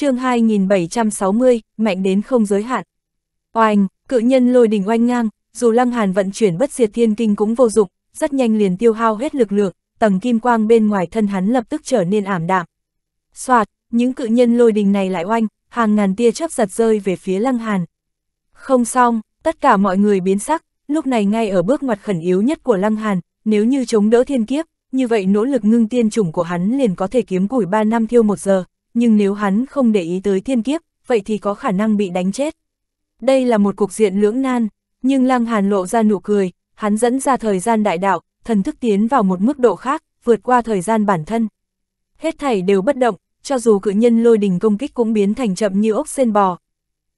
chương 2760, mạnh đến không giới hạn. Oanh, cự nhân lôi đỉnh oanh ngang, dù Lăng Hàn vận chuyển bất diệt thiên kinh cũng vô dụng, rất nhanh liền tiêu hao hết lực lượng, tầng kim quang bên ngoài thân hắn lập tức trở nên ảm đạm. Soạt, những cự nhân lôi đỉnh này lại oanh, hàng ngàn tia chớp giật rơi về phía Lăng Hàn. Không xong, tất cả mọi người biến sắc, lúc này ngay ở bước ngoặt khẩn yếu nhất của Lăng Hàn, nếu như chống đỡ thiên kiếp, như vậy nỗ lực ngưng tiên chủng của hắn liền có thể kiếm củi 3 năm thiêu 1 giờ, nhưng nếu hắn không để ý tới thiên kiếp, vậy thì có khả năng bị đánh chết. Đây là một cuộc diện lưỡng nan, nhưng Lăng Hàn lộ ra nụ cười, hắn dẫn ra thời gian đại đạo, thần thức tiến vào một mức độ khác, vượt qua thời gian bản thân. Hết thảy đều bất động, cho dù cự nhân lôi đình công kích cũng biến thành chậm như ốc sen bò.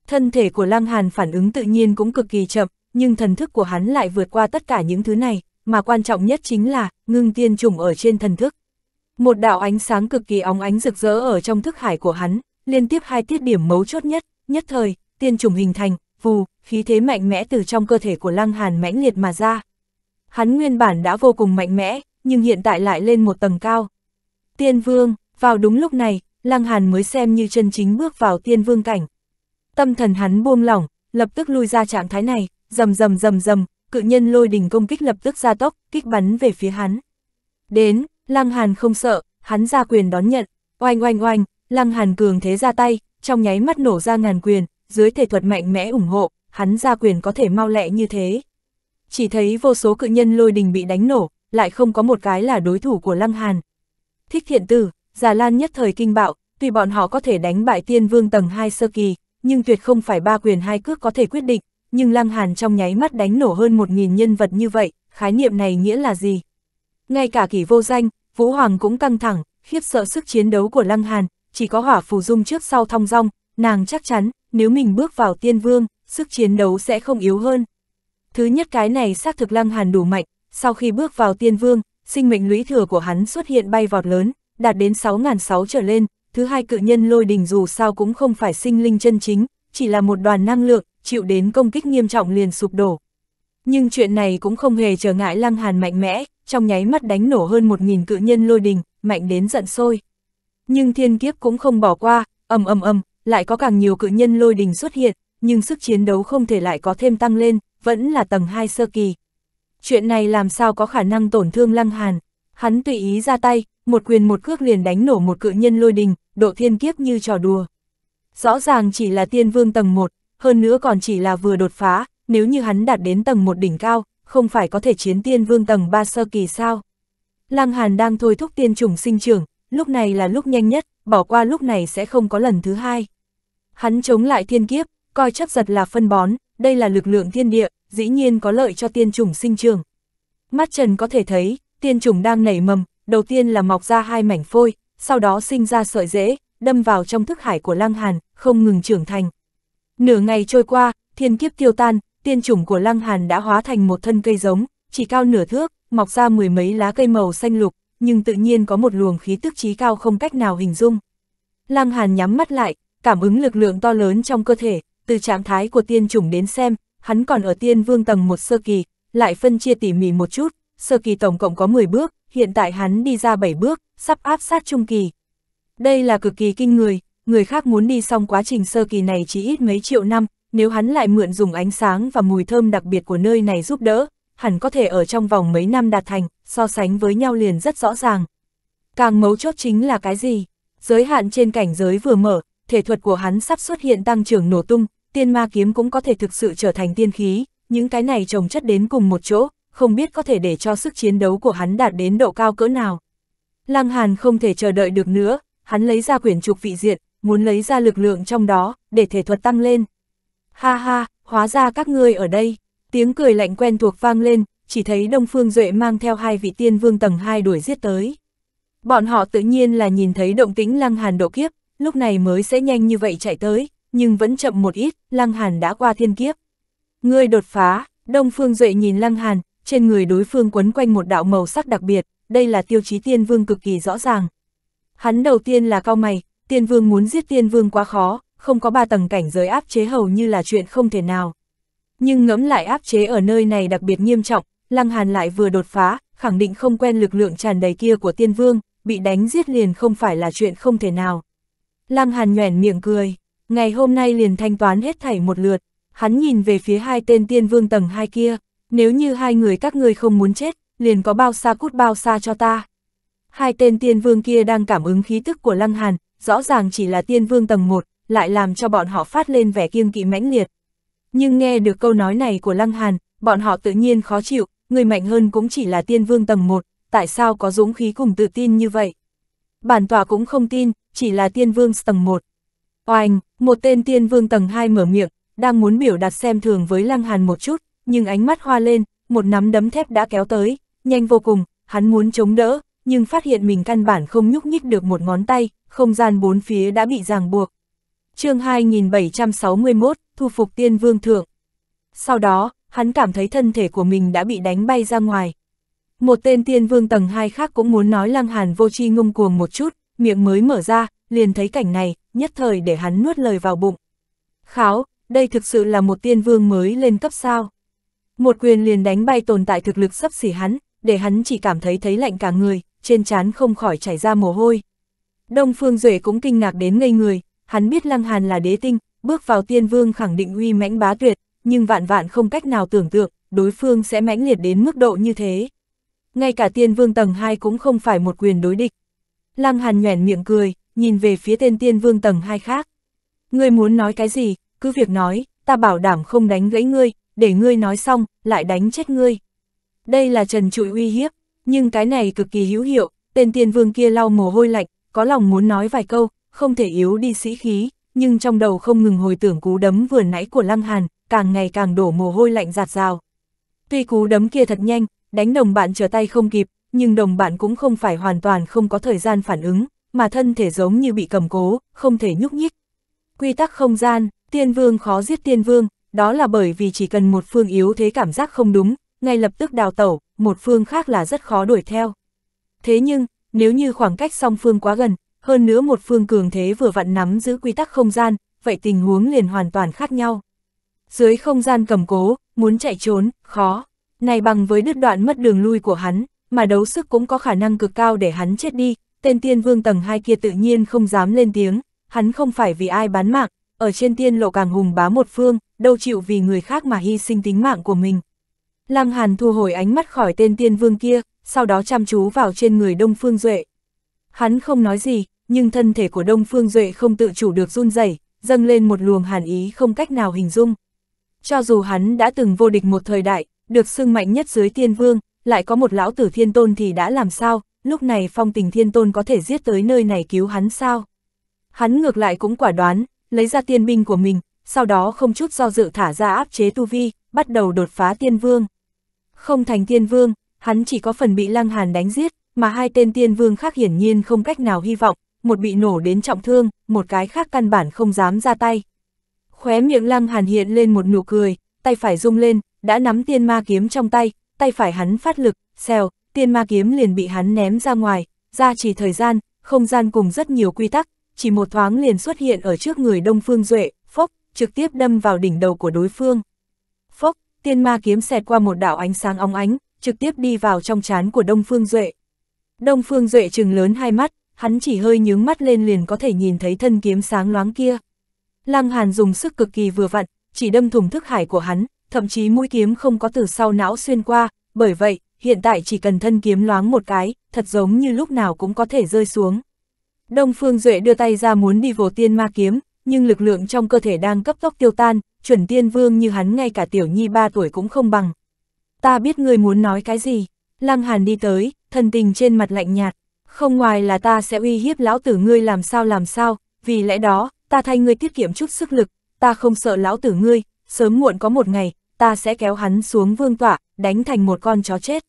Thân thể của Lăng Hàn phản ứng tự nhiên cũng cực kỳ chậm, nhưng thần thức của hắn lại vượt qua tất cả những thứ này, mà quan trọng nhất chính là ngưng tiên trùng ở trên thần thức. Một đạo ánh sáng cực kỳ óng ánh rực rỡ ở trong thức hải của hắn, liên tiếp hai tiết điểm mấu chốt nhất, nhất thời, tiên trùng hình thành, vù, khí thế mạnh mẽ từ trong cơ thể của Lăng Hàn mãnh liệt mà ra. Hắn nguyên bản đã vô cùng mạnh mẽ, nhưng hiện tại lại lên một tầng cao. Tiên vương, vào đúng lúc này, Lăng Hàn mới xem như chân chính bước vào tiên vương cảnh. Tâm thần hắn buông lỏng, lập tức lui ra trạng thái này, rầm rầm rầm rầm, cự nhân lôi đình công kích lập tức ra tốc, kích bắn về phía hắn. Đến, Lăng Hàn không sợ, hắn ra quyền đón nhận, oanh oanh oanh, Lăng Hàn cường thế ra tay, trong nháy mắt nổ ra ngàn quyền, dưới thể thuật mạnh mẽ ủng hộ, hắn ra quyền có thể mau lẹ như thế. Chỉ thấy vô số cự nhân lôi đình bị đánh nổ, lại không có một cái là đối thủ của Lăng Hàn. Thích thiện tử, Già Lan nhất thời kinh bạo, tuy bọn họ có thể đánh bại tiên vương tầng 2 sơ kỳ, nhưng tuyệt không phải ba quyền hai cước có thể quyết định, nhưng Lăng Hàn trong nháy mắt đánh nổ hơn 1.000 nhân vật như vậy, khái niệm này nghĩa là gì? ngay cả kỳ vô danh, Vũ Hoàng cũng căng thẳng, khiếp sợ sức chiến đấu của Lăng Hàn, chỉ có hỏa phù dung trước sau thong dong, nàng chắc chắn, nếu mình bước vào tiên vương, sức chiến đấu sẽ không yếu hơn. Thứ nhất cái này xác thực Lăng Hàn đủ mạnh, sau khi bước vào tiên vương, sinh mệnh lũy thừa của hắn xuất hiện bay vọt lớn, đạt đến 6.600 trở lên, thứ hai cự nhân lôi đình dù sao cũng không phải sinh linh chân chính, chỉ là một đoàn năng lượng, chịu đến công kích nghiêm trọng liền sụp đổ. Nhưng chuyện này cũng không hề trở ngại Lăng Hàn mạnh mẽ, trong nháy mắt đánh nổ hơn một nghìn cự nhân lôi đình, mạnh đến giận sôi. Nhưng thiên kiếp cũng không bỏ qua, ầm ầm ầm, lại có càng nhiều cự nhân lôi đình xuất hiện, nhưng sức chiến đấu không thể lại có thêm tăng lên, vẫn là tầng 2 sơ kỳ. Chuyện này làm sao có khả năng tổn thương Lăng Hàn? Hắn tùy ý ra tay, một quyền một cước liền đánh nổ một cự nhân lôi đình, độ thiên kiếp như trò đùa. Rõ ràng chỉ là tiên vương tầng 1, hơn nữa còn chỉ là vừa đột phá, nếu như hắn đạt đến tầng một đỉnh cao, không phải có thể chiến tiên vương tầng 3 sơ kỳ sao? Lăng Hàn đang thôi thúc tiên trùng sinh trưởng, lúc này là lúc nhanh nhất, bỏ qua lúc này sẽ không có lần thứ hai. Hắn chống lại thiên kiếp, coi chấp giật là phân bón, đây là lực lượng thiên địa, dĩ nhiên có lợi cho tiên trùng sinh trưởng. Mắt Trần có thể thấy, tiên trùng đang nảy mầm, đầu tiên là mọc ra hai mảnh phôi, sau đó sinh ra sợi rễ, đâm vào trong thức hải của Lăng Hàn, không ngừng trưởng thành. Nửa ngày trôi qua, thiên kiếp tiêu tan, tiên chủng của Lăng Hàn đã hóa thành một thân cây giống, chỉ cao nửa thước, mọc ra mười mấy lá cây màu xanh lục, nhưng tự nhiên có một luồng khí tức trí cao không cách nào hình dung. Lăng Hàn nhắm mắt lại, cảm ứng lực lượng to lớn trong cơ thể, từ trạng thái của tiên chủng đến xem, hắn còn ở tiên vương tầng một sơ kỳ, lại phân chia tỉ mỉ một chút, sơ kỳ tổng cộng có 10 bước, hiện tại hắn đi ra 7 bước, sắp áp sát trung kỳ. Đây là cực kỳ kinh người, người khác muốn đi xong quá trình sơ kỳ này chỉ ít mấy triệu năm, nếu hắn lại mượn dùng ánh sáng và mùi thơm đặc biệt của nơi này giúp đỡ, hẳn có thể ở trong vòng mấy năm đạt thành, so sánh với nhau liền rất rõ ràng. Càng mấu chốt chính là cái gì? Giới hạn trên cảnh giới vừa mở, thể thuật của hắn sắp xuất hiện tăng trưởng nổ tung, tiên ma kiếm cũng có thể thực sự trở thành tiên khí, những cái này trồng chất đến cùng một chỗ, không biết có thể để cho sức chiến đấu của hắn đạt đến độ cao cỡ nào. Lăng Hàn không thể chờ đợi được nữa, hắn lấy ra quyển trục vị diện, muốn lấy ra lực lượng trong đó, để thể thuật tăng lên. Ha ha, hóa ra các ngươi ở đây. Tiếng cười lạnh quen thuộc vang lên, chỉ thấy Đông Phương Duệ mang theo hai vị tiên vương tầng 2 đuổi giết tới. Bọn họ tự nhiên là nhìn thấy động tĩnh Lăng Hàn độ kiếp, lúc này mới sẽ nhanh như vậy chạy tới, nhưng vẫn chậm một ít, Lăng Hàn đã qua thiên kiếp. Ngươi đột phá, Đông Phương Duệ nhìn Lăng Hàn, trên người đối phương quấn quanh một đạo màu sắc đặc biệt, đây là tiêu chí tiên vương cực kỳ rõ ràng. Hắn đầu tiên là cao mày, tiên vương muốn giết tiên vương quá khó, không có ba tầng cảnh giới áp chế hầu như là chuyện không thể nào. Nhưng ngẫm lại áp chế ở nơi này đặc biệt nghiêm trọng, Lăng Hàn lại vừa đột phá, khẳng định không quen lực lượng tràn đầy kia của tiên vương, bị đánh giết liền không phải là chuyện không thể nào. Lăng Hàn nhoẻn miệng cười, ngày hôm nay liền thanh toán hết thảy một lượt, hắn nhìn về phía hai tên tiên vương tầng hai kia, nếu như hai người các ngươi không muốn chết, liền có bao xa cút bao xa cho ta. Hai tên tiên vương kia đang cảm ứng khí tức của Lăng Hàn, rõ ràng chỉ là tiên vương tầng 1, lại làm cho bọn họ phát lên vẻ kiêng kỵ mãnh liệt. Nhưng nghe được câu nói này của Lăng Hàn, bọn họ tự nhiên khó chịu, người mạnh hơn cũng chỉ là tiên vương tầng 1, tại sao có dũng khí cùng tự tin như vậy? Bản tòa cũng không tin, chỉ là tiên vương tầng 1. Oanh, một tên tiên vương tầng 2 mở miệng, đang muốn biểu đạt xem thường với Lăng Hàn một chút, nhưng ánh mắt hoa lên, một nắm đấm thép đã kéo tới, nhanh vô cùng, hắn muốn chống đỡ, nhưng phát hiện mình căn bản không nhúc nhích được một ngón tay, không gian bốn phía đã bị ràng buộc chương 2761, thu phục tiên vương thượng. Sau đó, hắn cảm thấy thân thể của mình đã bị đánh bay ra ngoài. Một tên tiên vương tầng 2 khác cũng muốn nói lăng hàn vô chi ngông cuồng một chút, miệng mới mở ra, liền thấy cảnh này, nhất thời để hắn nuốt lời vào bụng. Kháo, đây thực sự là một tiên vương mới lên cấp sao. Một quyền liền đánh bay tồn tại thực lực sắp xỉ hắn, để hắn chỉ cảm thấy thấy lạnh cả người, trên trán không khỏi chảy ra mồ hôi. Đông Phương Duệ cũng kinh ngạc đến ngây người, hắn biết Lăng Hàn là đế tinh, bước vào tiên vương khẳng định uy mãnh bá tuyệt, nhưng vạn vạn không cách nào tưởng tượng, đối phương sẽ mãnh liệt đến mức độ như thế. Ngay cả tiên vương tầng 2 cũng không phải một quyền đối địch. Lăng Hàn nhoẻn miệng cười, nhìn về phía tên tiên vương tầng 2 khác. Ngươi muốn nói cái gì, cứ việc nói, ta bảo đảm không đánh gãy ngươi, để ngươi nói xong, lại đánh chết ngươi. Đây là trần trụi uy hiếp, nhưng cái này cực kỳ hữu hiệu, tên tiên vương kia lau mồ hôi lạnh, có lòng muốn nói vài câu, không thể yếu đi sĩ khí, nhưng trong đầu không ngừng hồi tưởng cú đấm vừa nãy của Lăng Hàn, càng ngày càng đổ mồ hôi lạnh giạt rào. Tuy cú đấm kia thật nhanh, đánh đồng bạn trở tay không kịp, nhưng đồng bạn cũng không phải hoàn toàn không có thời gian phản ứng, mà thân thể giống như bị cầm cố, không thể nhúc nhích. Quy tắc không gian, tiên vương khó giết tiên vương, đó là bởi vì chỉ cần một phương yếu thế cảm giác không đúng, ngay lập tức đào tẩu, một phương khác là rất khó đuổi theo. Thế nhưng, nếu như khoảng cách song phương quá gần, hơn nữa một phương cường thế vừa vặn nắm giữ quy tắc không gian, vậy tình huống liền hoàn toàn khác nhau. Dưới không gian cầm cố, muốn chạy trốn, khó. Này bằng với đứt đoạn mất đường lui của hắn, mà đấu sức cũng có khả năng cực cao để hắn chết đi, tên tiên vương tầng 2 kia tự nhiên không dám lên tiếng, hắn không phải vì ai bán mạng, ở trên tiên lộ càng hùng bá một phương, đâu chịu vì người khác mà hy sinh tính mạng của mình. Lăng Hàn thu hồi ánh mắt khỏi tên tiên vương kia, sau đó chăm chú vào trên người Đông Phương Duệ. Hắn không nói gì, nhưng thân thể của Đông Phương Duệ không tự chủ được run rẩy, dâng lên một luồng hàn ý không cách nào hình dung. Cho dù hắn đã từng vô địch một thời đại, được xưng mạnh nhất dưới tiên vương, lại có một lão tử thiên tôn thì đã làm sao, lúc này phong tình thiên tôn có thể giết tới nơi này cứu hắn sao? Hắn ngược lại cũng quả đoán, lấy ra tiên binh của mình, sau đó không chút do dự thả ra áp chế tu vi, bắt đầu đột phá tiên vương. Không thành tiên vương, hắn chỉ có phần bị lăng hàn đánh giết, mà hai tên tiên vương khác hiển nhiên không cách nào hy vọng, một bị nổ đến trọng thương, một cái khác căn bản không dám ra tay. Khóe miệng lăng hàn hiện lên một nụ cười, tay phải rung lên, đã nắm tiên ma kiếm trong tay, tay phải hắn phát lực, xèo, tiên ma kiếm liền bị hắn ném ra ngoài, ra chỉ thời gian, không gian cùng rất nhiều quy tắc, chỉ một thoáng liền xuất hiện ở trước người Đông Phương Duệ, phốc, trực tiếp đâm vào đỉnh đầu của đối phương. Phốc, tiên ma kiếm xẹt qua một đạo ánh sáng óng ánh, trực tiếp đi vào trong trán của Đông Phương Duệ. Đông Phương Duệ trừng lớn hai mắt, hắn chỉ hơi nhướng mắt lên liền có thể nhìn thấy thân kiếm sáng loáng kia. Lăng Hàn dùng sức cực kỳ vừa vặn, chỉ đâm thủng thức hải của hắn, thậm chí mũi kiếm không có từ sau não xuyên qua, bởi vậy, hiện tại chỉ cần thân kiếm loáng một cái, thật giống như lúc nào cũng có thể rơi xuống. Đông Phương Duệ đưa tay ra muốn đi vồ tiên ma kiếm, nhưng lực lượng trong cơ thể đang cấp tốc tiêu tan, chuẩn tiên vương như hắn ngay cả tiểu nhi ba tuổi cũng không bằng. Ta biết người muốn nói cái gì. Lăng Hàn đi tới, thần tình trên mặt lạnh nhạt, không ngoài là ta sẽ uy hiếp lão tử ngươi làm sao làm sao, vì lẽ đó, ta thay ngươi tiết kiệm chút sức lực, ta không sợ lão tử ngươi, sớm muộn có một ngày, ta sẽ kéo hắn xuống vương tọa, đánh thành một con chó chết.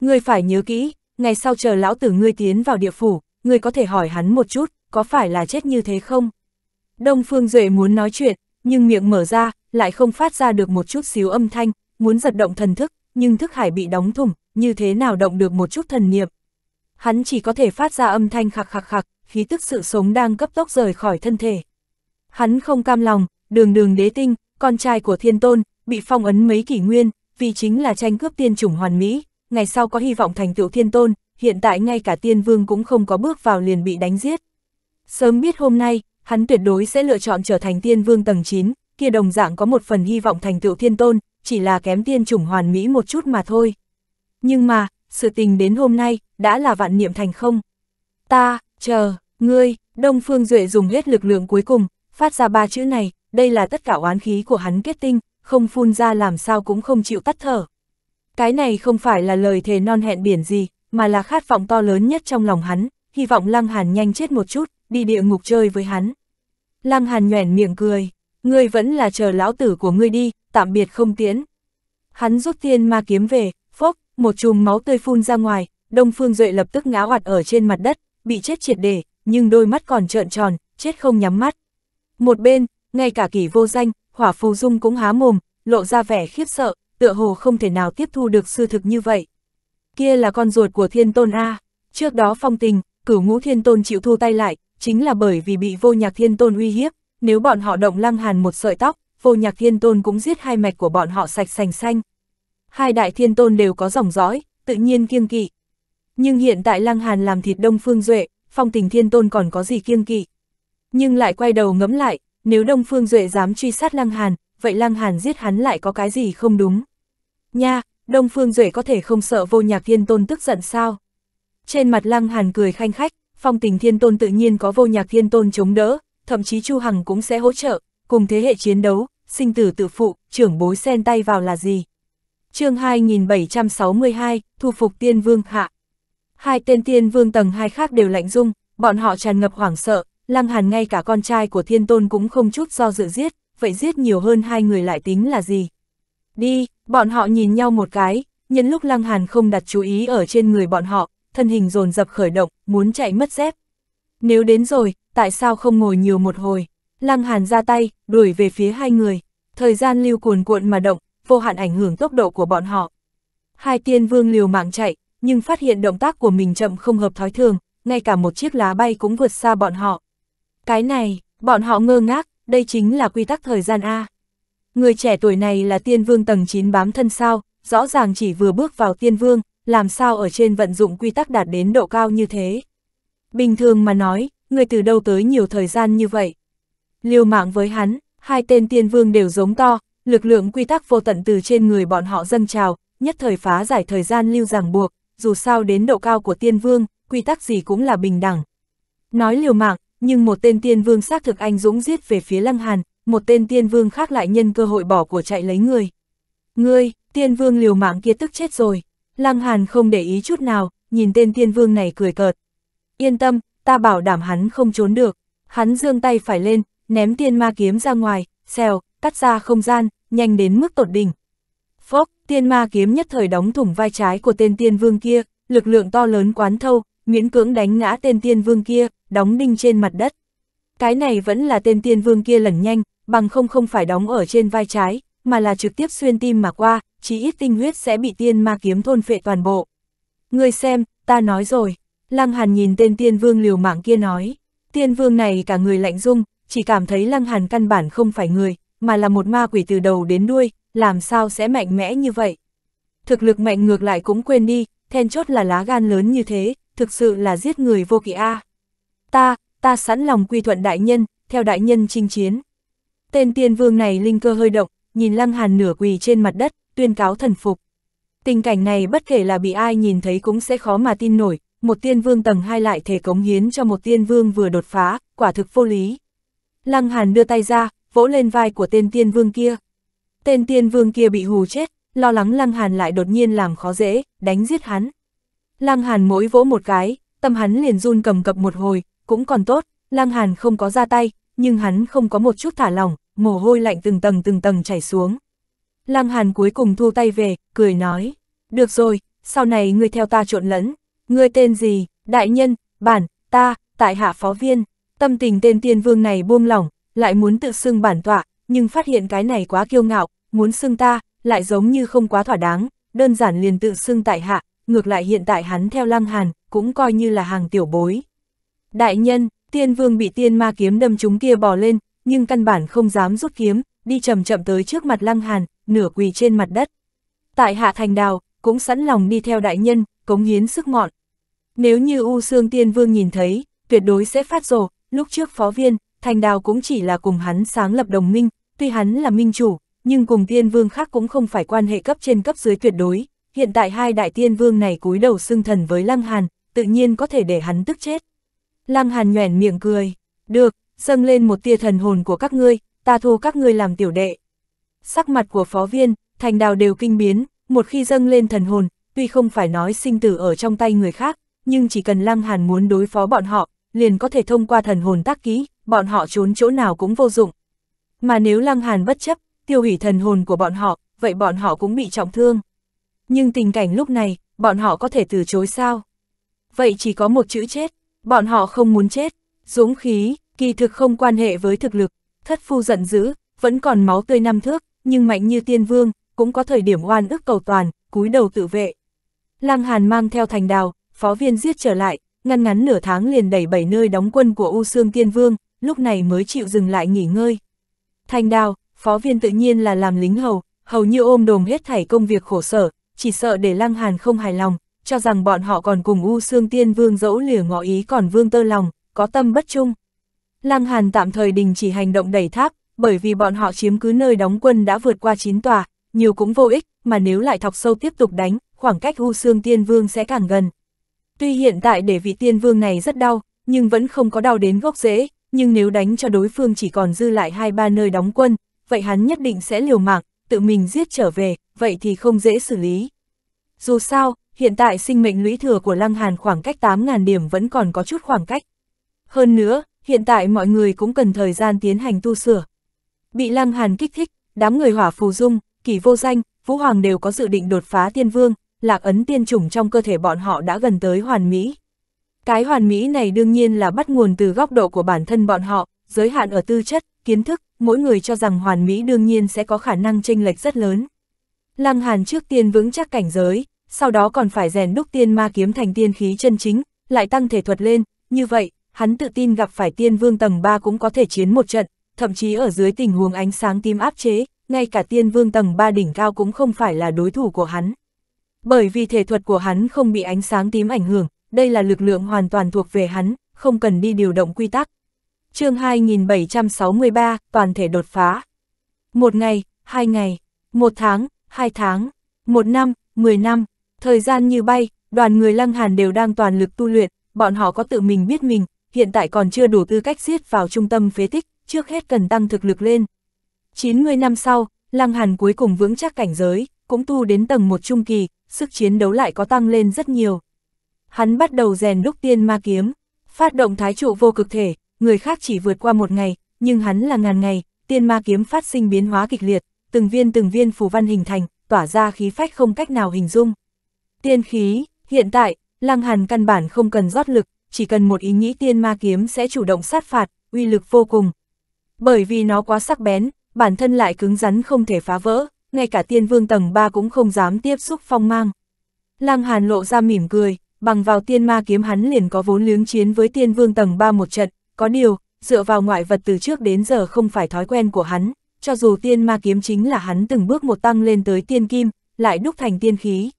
Ngươi phải nhớ kỹ, ngày sau chờ lão tử ngươi tiến vào địa phủ, ngươi có thể hỏi hắn một chút, có phải là chết như thế không? Đông Phương Duệ muốn nói chuyện, nhưng miệng mở ra, lại không phát ra được một chút xíu âm thanh, muốn giật động thần thức, nhưng thức hải bị đóng thủng, như thế nào động được một chút thần niệm, hắn chỉ có thể phát ra âm thanh khạc khạc khạc, khí tức sự sống đang cấp tốc rời khỏi thân thể. Hắn không cam lòng, đường đường đế tinh, con trai của thiên tôn, bị phong ấn mấy kỷ nguyên, vì chính là tranh cướp tiên chủng hoàn mỹ, ngày sau có hy vọng thành tựu thiên tôn, hiện tại ngay cả tiên vương cũng không có bước vào liền bị đánh giết. Sớm biết hôm nay, hắn tuyệt đối sẽ lựa chọn trở thành tiên vương tầng 9, kia đồng dạng có một phần hy vọng thành tựu thiên tôn, chỉ là kém tiên chủng hoàn mỹ một chút mà thôi. Nhưng mà, sự tình đến hôm nay, đã là vạn niệm thành không. Ta, chờ, ngươi, Đông Phương Duệ dùng hết lực lượng cuối cùng, phát ra ba chữ này, đây là tất cả oán khí của hắn kết tinh, không phun ra làm sao cũng không chịu tắt thở. Cái này không phải là lời thề non hẹn biển gì, mà là khát vọng to lớn nhất trong lòng hắn, hy vọng Lăng Hàn nhanh chết một chút, đi địa ngục chơi với hắn. Lăng Hàn nhoẻn miệng cười, ngươi vẫn là chờ lão tử của ngươi đi, tạm biệt không tiễn. Hắn rút tiên ma kiếm về, phốc, một chùm máu tươi phun ra ngoài, Đông Phương Duệ lập tức ngã oặt ở trên mặt đất, bị chết triệt để, nhưng đôi mắt còn trợn tròn, chết không nhắm mắt. Một bên, ngay cả kỷ vô danh, hỏa phù dung cũng há mồm, lộ ra vẻ khiếp sợ, tựa hồ không thể nào tiếp thu được sư thực như vậy. Kia là con ruột của thiên tôn A, trước đó phong tình, cửu ngũ thiên tôn chịu thu tay lại, chính là bởi vì bị vô nhạc thiên tôn uy hiếp, nếu bọn họ động lăng hàn một sợi tóc, vô nhạc thiên tôn cũng giết hai mạch của bọn họ sạch sành xanh. Hai đại thiên tôn đều có dòng dõi, tự nhiên kiêng kỵ, nhưng hiện tại Lăng Hàn làm thịt Đông Phương Duệ, phong tình thiên tôn còn có gì kiêng kỵ. Nhưng lại quay đầu ngẫm lại, nếu Đông Phương Duệ dám truy sát Lăng Hàn, vậy Lăng Hàn giết hắn lại có cái gì không đúng. Nha, Đông Phương Duệ có thể không sợ vô nhạc thiên tôn tức giận sao? Trên mặt Lăng Hàn cười khanh khách, phong tình thiên tôn tự nhiên có vô nhạc thiên tôn chống đỡ, thậm chí Chu Hằng cũng sẽ hỗ trợ, cùng thế hệ chiến đấu, sinh tử tự phụ, trưởng bối sen tay vào là gì? chương 2762, thu phục tiên vương hạ. Hai tên thiên vương tầng hai khác đều lạnh dung, bọn họ tràn ngập hoảng sợ, lăng hàn ngay cả con trai của thiên tôn cũng không chút do dự giết, vậy giết nhiều hơn hai người lại tính là gì? Đi, bọn họ nhìn nhau một cái, nhân lúc lăng hàn không đặt chú ý ở trên người bọn họ, thân hình dồn dập khởi động, muốn chạy mất dép. Nếu đến rồi, tại sao không ngồi nhiều một hồi? Lăng hàn ra tay, đuổi về phía hai người, thời gian lưu cuồn cuộn mà động, vô hạn ảnh hưởng tốc độ của bọn họ. Hai tiên vương liều mạng chạy, nhưng phát hiện động tác của mình chậm không hợp thói thường, ngay cả một chiếc lá bay cũng vượt xa bọn họ. Cái này, bọn họ ngơ ngác, đây chính là quy tắc thời gian A. Người trẻ tuổi này là tiên vương tầng 9 bám thân sao, rõ ràng chỉ vừa bước vào tiên vương, làm sao ở trên vận dụng quy tắc đạt đến độ cao như thế. Bình thường mà nói, người từ đâu tới nhiều thời gian như vậy. Liều mạng với hắn, hai tên tiên vương đều giống to, lực lượng quy tắc vô tận từ trên người bọn họ dâng trào, nhất thời phá giải thời gian lưu ràng buộc, dù sao đến độ cao của tiên vương, quy tắc gì cũng là bình đẳng. Nói liều mạng, nhưng một tên tiên vương xác thực anh dũng giết về phía Lăng Hàn, một tên tiên vương khác lại nhân cơ hội bỏ của chạy lấy người. Ngươi, tiên vương liều mạng kia tức chết rồi. Lăng Hàn không để ý chút nào, nhìn tên tiên vương này cười cợt. Yên tâm, ta bảo đảm hắn không trốn được. Hắn giương tay phải lên, ném tiên ma kiếm ra ngoài, xèo, cắt ra không gian, nhanh đến mức tột đỉnh. Phốc, tiên ma kiếm nhất thời đóng thủng vai trái của tên tiên vương kia, lực lượng to lớn quán thâu, miễn cưỡng đánh ngã tên tiên vương kia, đóng đinh trên mặt đất. Cái này vẫn là tên tiên vương kia lẩn nhanh, bằng không không phải đóng ở trên vai trái, mà là trực tiếp xuyên tim mà qua, chỉ ít tinh huyết sẽ bị tiên ma kiếm thôn phệ toàn bộ. Người xem, ta nói rồi. Lăng Hàn nhìn tên tiên vương liều mạng kia nói. Tiên vương này cả người lạnh dung, chỉ cảm thấy Lăng Hàn căn bản không phải người, mà là một ma quỷ từ đầu đến đuôi, làm sao sẽ mạnh mẽ như vậy? Thực lực mạnh ngược lại cũng quên đi, then chốt là lá gan lớn như thế, thực sự là giết người vô kỵ a. Ta, ta sẵn lòng quy thuận đại nhân, theo đại nhân chinh chiến. Tên tiên vương này linh cơ hơi động, nhìn Lăng Hàn nửa quỳ trên mặt đất, tuyên cáo thần phục. Tình cảnh này bất kể là bị ai nhìn thấy cũng sẽ khó mà tin nổi, một tiên vương tầng 2 lại thể cống hiến cho một tiên vương vừa đột phá, quả thực vô lý. Lăng Hàn đưa tay ra, vỗ lên vai của tên tiên vương kia. Tên tiên vương kia bị hù chết, lo lắng Lăng Hàn lại đột nhiên làm khó dễ, đánh giết hắn. Lăng Hàn mỗi vỗ một cái, tâm hắn liền run cầm cập một hồi, cũng còn tốt, Lăng Hàn không có ra tay, nhưng hắn không có một chút thả lỏng, mồ hôi lạnh từng tầng từng tầng chảy xuống. Lăng Hàn cuối cùng thu tay về, cười nói, được rồi, sau này ngươi theo ta trộn lẫn, ngươi tên gì, đại nhân, bản, ta, tại hạ phó viên, tâm tình tên tiên vương này buông lỏng, lại muốn tự xưng bản tọa, nhưng phát hiện cái này quá kiêu ngạo, muốn xưng ta, lại giống như không quá thỏa đáng, đơn giản liền tự xưng tại hạ, ngược lại hiện tại hắn theo lăng hàn, cũng coi như là hàng tiểu bối. Đại nhân, tiên vương bị tiên ma kiếm đâm chúng kia bò lên, nhưng căn bản không dám rút kiếm, đi chậm chậm tới trước mặt lăng hàn, nửa quỳ trên mặt đất. Tại hạ thành đào, cũng sẵn lòng đi theo đại nhân, cống hiến sức mọn. Nếu như U Sương Tiên Vương nhìn thấy, tuyệt đối sẽ phát rồ, lúc trước phó viên, thành đào cũng chỉ là cùng hắn sáng lập đồng minh, tuy hắn là minh chủ, nhưng cùng tiên vương khác cũng không phải quan hệ cấp trên cấp dưới tuyệt đối, hiện tại hai đại tiên vương này cúi đầu xưng thần với Lăng Hàn, tự nhiên có thể để hắn tức chết. Lăng Hàn nhoẻn miệng cười, được, dâng lên một tia thần hồn của các ngươi, ta thu các ngươi làm tiểu đệ. Sắc mặt của phó viên, thành đào đều kinh biến, một khi dâng lên thần hồn, tuy không phải nói sinh tử ở trong tay người khác, nhưng chỉ cần Lăng Hàn muốn đối phó bọn họ, liền có thể thông qua thần hồn tác ký, bọn họ trốn chỗ nào cũng vô dụng. Mà nếu Lăng Hàn bất chấp, tiêu hủy thần hồn của bọn họ, vậy bọn họ cũng bị trọng thương. Nhưng tình cảnh lúc này, bọn họ có thể từ chối sao? Vậy chỉ có một chữ chết, bọn họ không muốn chết, dũng khí, kỳ thực không quan hệ với thực lực, thất phu giận dữ, vẫn còn máu tươi năm thước, nhưng mạnh như tiên vương, cũng có thời điểm oan ức cầu toàn, cúi đầu tự vệ. Lăng Hàn mang theo thành đào, phó viên giết trở lại, ngăn ngắn nửa tháng liền đẩy bảy nơi đóng quân của U Sương Tiên Vương, lúc này mới chịu dừng lại nghỉ ngơi. Thành đào, phó viên tự nhiên là làm lính hầu, hầu như ôm đồm hết thảy công việc khổ sở, chỉ sợ để Lăng Hàn không hài lòng, cho rằng bọn họ còn cùng U Sương Tiên Vương dẫu lìa ngọ ý còn vương tơ lòng, có tâm bất chung. Lăng Hàn tạm thời đình chỉ hành động đẩy tháp, bởi vì bọn họ chiếm cứ nơi đóng quân đã vượt qua chín tòa, nhiều cũng vô ích, mà nếu lại thọc sâu tiếp tục đánh, khoảng cách U Sương Tiên Vương sẽ càng gần. Tuy hiện tại để vị Tiên Vương này rất đau, nhưng vẫn không có đau đến gốc rễ, nhưng nếu đánh cho đối phương chỉ còn dư lại hai ba nơi đóng quân, vậy hắn nhất định sẽ liều mạng, tự mình giết trở về, vậy thì không dễ xử lý. Dù sao, hiện tại sinh mệnh lũy thừa của Lăng Hàn khoảng cách 8.000 điểm vẫn còn có chút khoảng cách. Hơn nữa, hiện tại mọi người cũng cần thời gian tiến hành tu sửa. Bị Lăng Hàn kích thích, đám người hỏa phù dung, kỳ vô danh, Vũ Hoàng đều có dự định đột phá tiên vương, lạc ấn tiên chủng trong cơ thể bọn họ đã gần tới hoàn mỹ. Cái hoàn mỹ này đương nhiên là bắt nguồn từ góc độ của bản thân bọn họ, giới hạn ở tư chất, kiến thức, mỗi người cho rằng hoàn mỹ đương nhiên sẽ có khả năng chênh lệch rất lớn. Lăng Hàn trước tiên vững chắc cảnh giới, sau đó còn phải rèn đúc tiên ma kiếm thành tiên khí chân chính, lại tăng thể thuật lên, như vậy, hắn tự tin gặp phải tiên vương tầng 3 cũng có thể chiến một trận, thậm chí ở dưới tình huống ánh sáng tím áp chế, ngay cả tiên vương tầng 3 đỉnh cao cũng không phải là đối thủ của hắn. Bởi vì thể thuật của hắn không bị ánh sáng tím ảnh hưởng, đây là lực lượng hoàn toàn thuộc về hắn, không cần đi điều động quy tắc, chương 2763, toàn thể đột phá. Một ngày, hai ngày, một tháng, hai tháng, một năm, mười năm, thời gian như bay, đoàn người lăng hàn đều đang toàn lực tu luyện, bọn họ có tự mình biết mình, hiện tại còn chưa đủ tư cách xiết vào trung tâm phế tích, trước hết cần tăng thực lực lên. 90 năm sau, lăng hàn cuối cùng vững chắc cảnh giới, cũng tu đến tầng một trung kỳ, sức chiến đấu lại có tăng lên rất nhiều. Hắn bắt đầu rèn đúc tiên ma kiếm, phát động thái trụ vô cực thể, người khác chỉ vượt qua một ngày, nhưng hắn là ngàn ngày, tiên ma kiếm phát sinh biến hóa kịch liệt, từng viên từng viên phù văn hình thành, tỏa ra khí phách không cách nào hình dung. Tiên khí, hiện tại, Lăng Hàn căn bản không cần rót lực, chỉ cần một ý nghĩ tiên ma kiếm sẽ chủ động sát phạt, uy lực vô cùng. Bởi vì nó quá sắc bén, bản thân lại cứng rắn không thể phá vỡ, ngay cả tiên vương tầng 3 cũng không dám tiếp xúc phong mang. Lăng Hàn lộ ra mỉm cười, bằng vào tiên ma kiếm hắn liền có vốn liếng chiến với tiên vương tầng 3 một trận, có điều, dựa vào ngoại vật từ trước đến giờ không phải thói quen của hắn, cho dù tiên ma kiếm chính là hắn từng bước một tăng lên tới tiên kim, lại đúc thành tiên khí.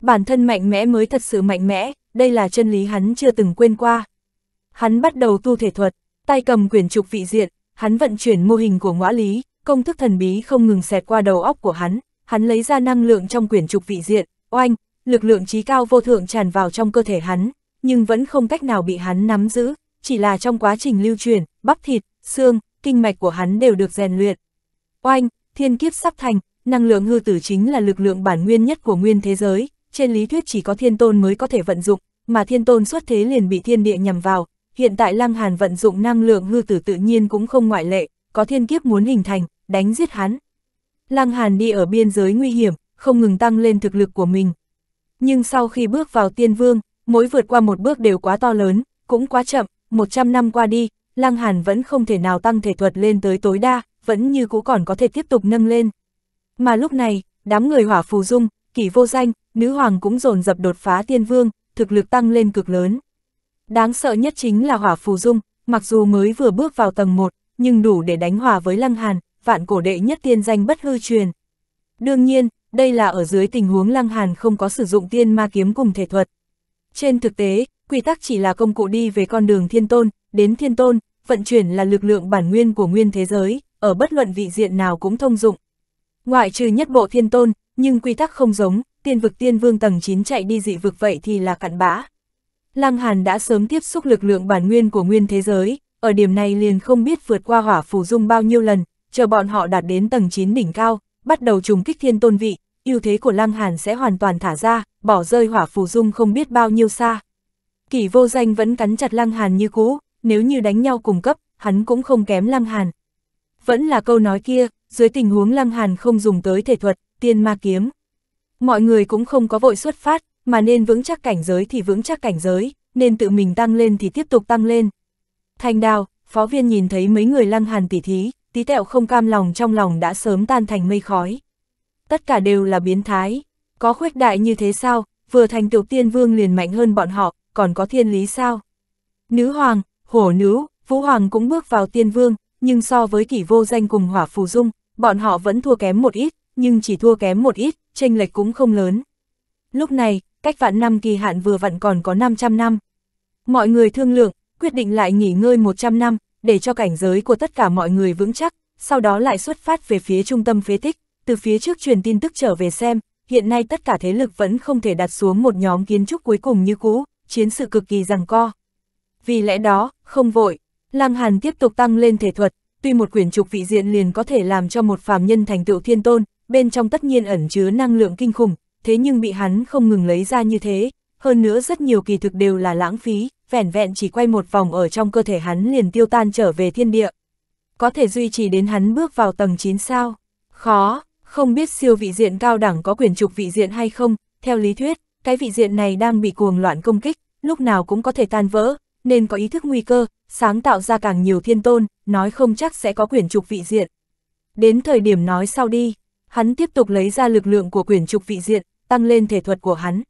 Bản thân mạnh mẽ mới thật sự mạnh mẽ, đây là chân lý hắn chưa từng quên qua. Hắn bắt đầu tu thể thuật, tay cầm quyển trục vị diện, hắn vận chuyển mô hình của ngõa lý, công thức thần bí không ngừng xẹt qua đầu óc của hắn, hắn lấy ra năng lượng trong quyển trục vị diện, oanh, lực lượng trí cao vô thượng tràn vào trong cơ thể hắn, nhưng vẫn không cách nào bị hắn nắm giữ, chỉ là trong quá trình lưu truyền, bắp thịt, xương, kinh mạch của hắn đều được rèn luyện. Oanh, thiên kiếp sắp thành, năng lượng hư tử chính là lực lượng bản nguyên nhất của nguyên thế giới, trên lý thuyết chỉ có thiên tôn mới có thể vận dụng, mà thiên tôn xuất thế liền bị thiên địa nhằm vào, hiện tại Lăng Hàn vận dụng năng lượng hư tử tự nhiên cũng không ngoại lệ, có thiên kiếp muốn hình thành, đánh giết hắn. Lăng Hàn đi ở biên giới nguy hiểm, không ngừng tăng lên thực lực của mình. Nhưng sau khi bước vào tiên vương, mỗi vượt qua một bước đều quá to lớn, cũng quá chậm, 100 năm qua đi, Lăng Hàn vẫn không thể nào tăng thể thuật lên tới tối đa, vẫn như cũ còn có thể tiếp tục nâng lên. Mà lúc này, đám người hỏa phù dung, kỷ vô danh, nữ hoàng cũng dồn dập đột phá tiên vương, thực lực tăng lên cực lớn. Đáng sợ nhất chính là hỏa phù dung, mặc dù mới vừa bước vào tầng 1, nhưng đủ để đánh hòa với Lăng Hàn, vạn cổ đệ nhất tiên danh bất hư truyền. Đương nhiên, đây là ở dưới tình huống Lăng Hàn không có sử dụng tiên ma kiếm cùng thể thuật. Trên thực tế, quy tắc chỉ là công cụ đi về con đường thiên tôn, đến thiên tôn, vận chuyển là lực lượng bản nguyên của nguyên thế giới, ở bất luận vị diện nào cũng thông dụng. Ngoại trừ nhất bộ thiên tôn, nhưng quy tắc không giống, tiên vực tiên vương tầng 9 chạy đi dị vực vậy thì là cặn bã. Lăng Hàn đã sớm tiếp xúc lực lượng bản nguyên của nguyên thế giới, ở điểm này liền không biết vượt qua hỏa phù dung bao nhiêu lần, chờ bọn họ đạt đến tầng 9 đỉnh cao, bắt đầu trùng kích thiên tôn vị, ưu thế của Lăng Hàn sẽ hoàn toàn thả ra, bỏ rơi hỏa phù dung không biết bao nhiêu xa. Kỷ vô danh vẫn cắn chặt Lăng Hàn như cũ, nếu như đánh nhau cùng cấp, hắn cũng không kém Lăng Hàn. Vẫn là câu nói kia, dưới tình huống Lăng Hàn không dùng tới thể thuật, tiên ma kiếm. Mọi người cũng không có vội xuất phát, mà nên vững chắc cảnh giới thì vững chắc cảnh giới, nên tự mình tăng lên thì tiếp tục tăng lên. Thành đào, phó viên nhìn thấy mấy người Lăng Hàn tỉ thí, tí tẹo không cam lòng trong lòng đã sớm tan thành mây khói. Tất cả đều là biến thái, có khuếch đại như thế sao, vừa thành tiểu tiên vương liền mạnh hơn bọn họ, còn có thiên lý sao? Nữ hoàng, hổ nữ, vũ hoàng cũng bước vào tiên vương, nhưng so với kỷ vô danh cùng hỏa phù dung, bọn họ vẫn thua kém một ít, nhưng chỉ thua kém một ít, tranh lệch cũng không lớn. Lúc này, cách vạn năm kỳ hạn vừa vặn còn có 500 năm. Mọi người thương lượng, quyết định lại nghỉ ngơi 100 năm, để cho cảnh giới của tất cả mọi người vững chắc, sau đó lại xuất phát về phía trung tâm phế tích, từ phía trước truyền tin tức trở về xem, hiện nay tất cả thế lực vẫn không thể đặt xuống một nhóm kiến trúc cuối cùng như cũ, chiến sự cực kỳ rằng co. Vì lẽ đó, không vội, Lăng Hàn tiếp tục tăng lên thể thuật, tuy một quyển trục vị diện liền có thể làm cho một phàm nhân thành tựu thiên tôn, bên trong tất nhiên ẩn chứa năng lượng kinh khủng, thế nhưng bị hắn không ngừng lấy ra như thế, hơn nữa rất nhiều kỳ thực đều là lãng phí, vẻn vẹn chỉ quay một vòng ở trong cơ thể hắn liền tiêu tan trở về thiên địa. Có thể duy trì đến hắn bước vào tầng 9 sao? Khó, không biết siêu vị diện cao đẳng có quyển trục vị diện hay không, theo lý thuyết, cái vị diện này đang bị cuồng loạn công kích, lúc nào cũng có thể tan vỡ, nên có ý thức nguy cơ, sáng tạo ra càng nhiều thiên tôn, nói không chắc sẽ có quyển trục vị diện. Đến thời điểm nói sau đi, hắn tiếp tục lấy ra lực lượng của quyển trục vị diện, tăng lên thể thuật của hắn.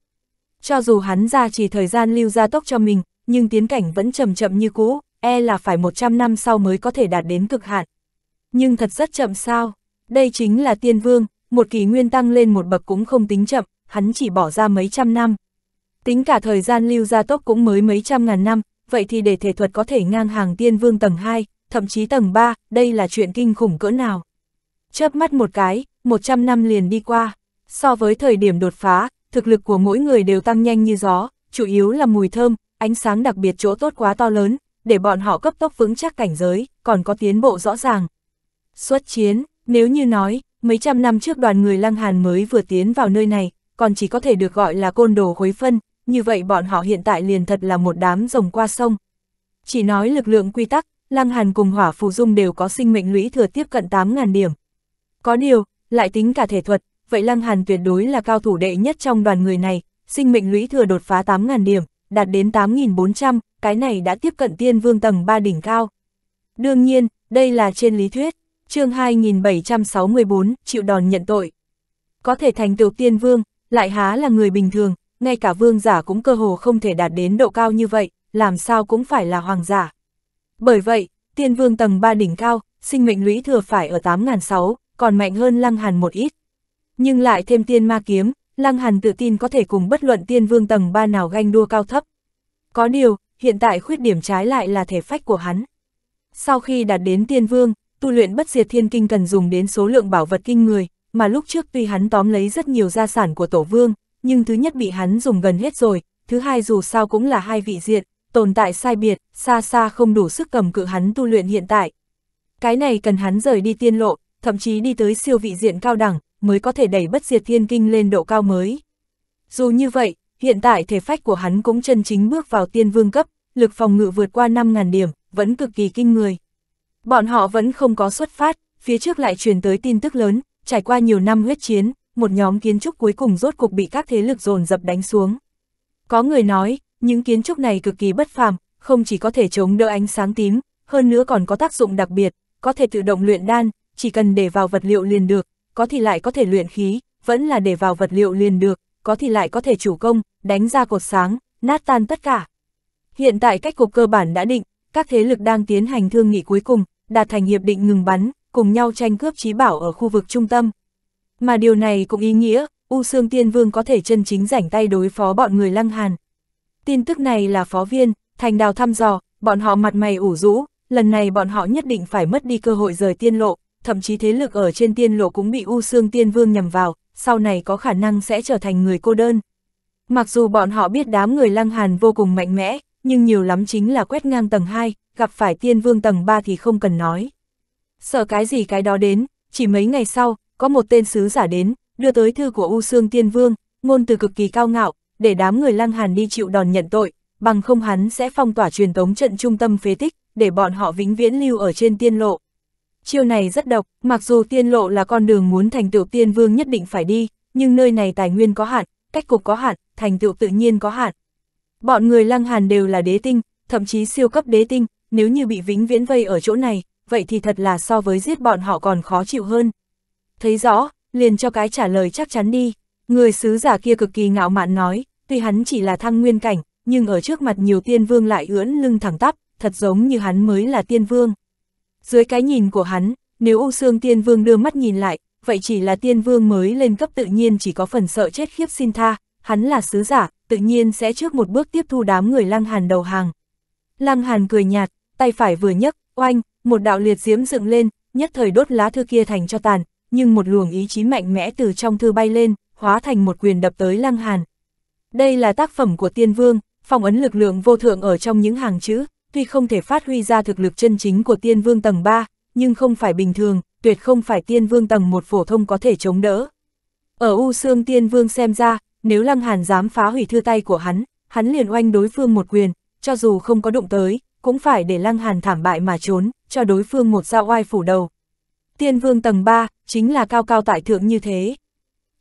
Cho dù hắn ra chỉ thời gian lưu gia tốc cho mình, nhưng tiến cảnh vẫn chậm chậm như cũ, e là phải 100 năm sau mới có thể đạt đến cực hạn. Nhưng thật rất chậm sao, đây chính là tiên vương, một kỳ nguyên tăng lên một bậc cũng không tính chậm hắn chỉ bỏ ra mấy trăm năm. Tính cả thời gian lưu gia tốc cũng mới mấy trăm ngàn năm, vậy thì để thể thuật có thể ngang hàng tiên vương tầng 2, thậm chí tầng 3, đây là chuyện kinh khủng cỡ nào. Chớp mắt một cái, 100 năm liền đi qua. So với thời điểm đột phá, thực lực của mỗi người đều tăng nhanh như gió, chủ yếu là mùi thơm, ánh sáng đặc biệt chỗ tốt quá to lớn, để bọn họ cấp tốc vững chắc cảnh giới, còn có tiến bộ rõ ràng. Xuất chiến, nếu như nói, mấy trăm năm trước đoàn người Lăng Hàn mới vừa tiến vào nơi này, còn chỉ có thể được gọi là côn đồ khối phân, như vậy bọn họ hiện tại liền thật là một đám rồng qua sông. Chỉ nói lực lượng quy tắc, Lăng Hàn cùng Hỏa Phù Dung đều có sinh mệnh lũy thừa tiếp cận 8.000 điểm. Có điều, lại tính cả thể thuật, vậy Lăng Hàn tuyệt đối là cao thủ đệ nhất trong đoàn người này, sinh mệnh lũy thừa đột phá 8.000 điểm, đạt đến 8.400, cái này đã tiếp cận tiên vương tầng 3 đỉnh cao. Đương nhiên, đây là trên lý thuyết, chương 2764, chịu đòn nhận tội. Có thể thành tựu tiên vương, lại há là người bình thường, ngay cả vương giả cũng cơ hồ không thể đạt đến độ cao như vậy, làm sao cũng phải là hoàng giả. Bởi vậy, tiên vương tầng 3 đỉnh cao, sinh mệnh lũy thừa phải ở 8600, còn mạnh hơn Lăng Hàn một ít. Nhưng lại thêm tiên ma kiếm, Lăng Hàn tự tin có thể cùng bất luận tiên vương tầng 3 nào ganh đua cao thấp. Có điều, hiện tại khuyết điểm trái lại là thể phách của hắn. Sau khi đạt đến tiên vương, tu luyện bất diệt thiên kinh cần dùng đến số lượng bảo vật kinh người, mà lúc trước tuy hắn tóm lấy rất nhiều gia sản của tổ vương, nhưng thứ nhất bị hắn dùng gần hết rồi, thứ hai dù sao cũng là hai vị diện, tồn tại sai biệt, xa xa không đủ sức cầm cự hắn tu luyện hiện tại. Cái này cần hắn rời đi tiên lộ, thậm chí đi tới siêu vị diện cao đẳng, mới có thể đẩy bất diệt thiên kinh lên độ cao mới. Dù như vậy, hiện tại thể phách của hắn cũng chân chính bước vào tiên vương cấp, lực phòng ngự vượt qua 5.000 điểm, vẫn cực kỳ kinh người. Bọn họ vẫn không có xuất phát, phía trước lại truyền tới tin tức lớn, trải qua nhiều năm huyết chiến, một nhóm kiến trúc cuối cùng rốt cuộc bị các thế lực dồn dập đánh xuống. Có người nói, những kiến trúc này cực kỳ bất phàm, không chỉ có thể chống đỡ ánh sáng tím, hơn nữa còn có tác dụng đặc biệt, có thể tự động luyện đan, chỉ cần để vào vật liệu liền được, có thì lại có thể luyện khí, vẫn là để vào vật liệu liền được, có thì lại có thể chủ công, đánh ra cột sáng, nát tan tất cả. Hiện tại cách cục cơ bản đã định, các thế lực đang tiến hành thương nghị cuối cùng, đạt thành hiệp định ngừng bắn, cùng nhau tranh cướp trí bảo ở khu vực trung tâm. Mà điều này cũng ý nghĩa, U Sương Tiên Vương có thể chân chính rảnh tay đối phó bọn người Lăng Hàn. Tin tức này là phó viên, thành đào thăm dò, bọn họ mặt mày ủ rũ, lần này bọn họ nhất định phải mất đi cơ hội rời tiên lộ, thậm chí thế lực ở trên tiên lộ cũng bị U Sương Tiên Vương nhằm vào, sau này có khả năng sẽ trở thành người cô đơn. Mặc dù bọn họ biết đám người Lăng Hàn vô cùng mạnh mẽ, nhưng nhiều lắm chính là quét ngang tầng 2, gặp phải tiên vương tầng 3 thì không cần nói. Sợ cái gì cái đó đến, chỉ mấy ngày sau, có một tên sứ giả đến, đưa tới thư của U Sương Tiên Vương, ngôn từ cực kỳ cao ngạo, để đám người lăng hàn đi chịu đòn nhận tội, bằng không hắn sẽ phong tỏa truyền tống trận trung tâm phế tích, để bọn họ vĩnh viễn lưu ở trên tiên lộ. Chiêu này rất độc, mặc dù tiên lộ là con đường muốn thành tựu tiên vương nhất định phải đi, nhưng nơi này tài nguyên có hạn, cách cục có hạn, thành tựu tự nhiên có hạn. Bọn người lăng hàn đều là đế tinh, thậm chí siêu cấp đế tinh, nếu như bị vĩnh viễn vây ở chỗ này, vậy thì thật là so với giết bọn họ còn khó chịu hơn. Thấy rõ, liền cho cái trả lời chắc chắn đi, người sứ giả kia cực kỳ ngạo mạn nói, tuy hắn chỉ là thăng nguyên cảnh, nhưng ở trước mặt nhiều tiên vương lại ưỡn lưng thẳng tắp, thật giống như hắn mới là tiên vương. Dưới cái nhìn của hắn, nếu U Sương tiên vương đưa mắt nhìn lại, vậy chỉ là tiên vương mới lên cấp tự nhiên chỉ có phần sợ chết khiếp xin tha, hắn là sứ giả, tự nhiên sẽ trước một bước tiếp thu đám người lăng hàn đầu hàng. Lăng hàn cười nhạt, tay phải vừa nhấc, oanh, một đạo liệt diễm dựng lên, nhất thời đốt lá thư kia thành cho tàn, nhưng một luồng ý chí mạnh mẽ từ trong thư bay lên, hóa thành một quyền đập tới Lăng Hàn. Đây là tác phẩm của Tiên Vương, phong ấn lực lượng vô thượng ở trong những hàng chữ, tuy không thể phát huy ra thực lực chân chính của Tiên Vương tầng 3, nhưng không phải bình thường, tuyệt không phải Tiên Vương tầng 1 phổ thông có thể chống đỡ. Ở U Sương Tiên Vương xem ra, nếu Lăng Hàn dám phá hủy thư tay của hắn, hắn liền oanh đối phương một quyền, cho dù không có động tới, cũng phải để Lăng Hàn thảm bại mà trốn, cho đối phương một dao oai phủ đầu. Tiên vương tầng 3, chính là cao cao tại thượng như thế.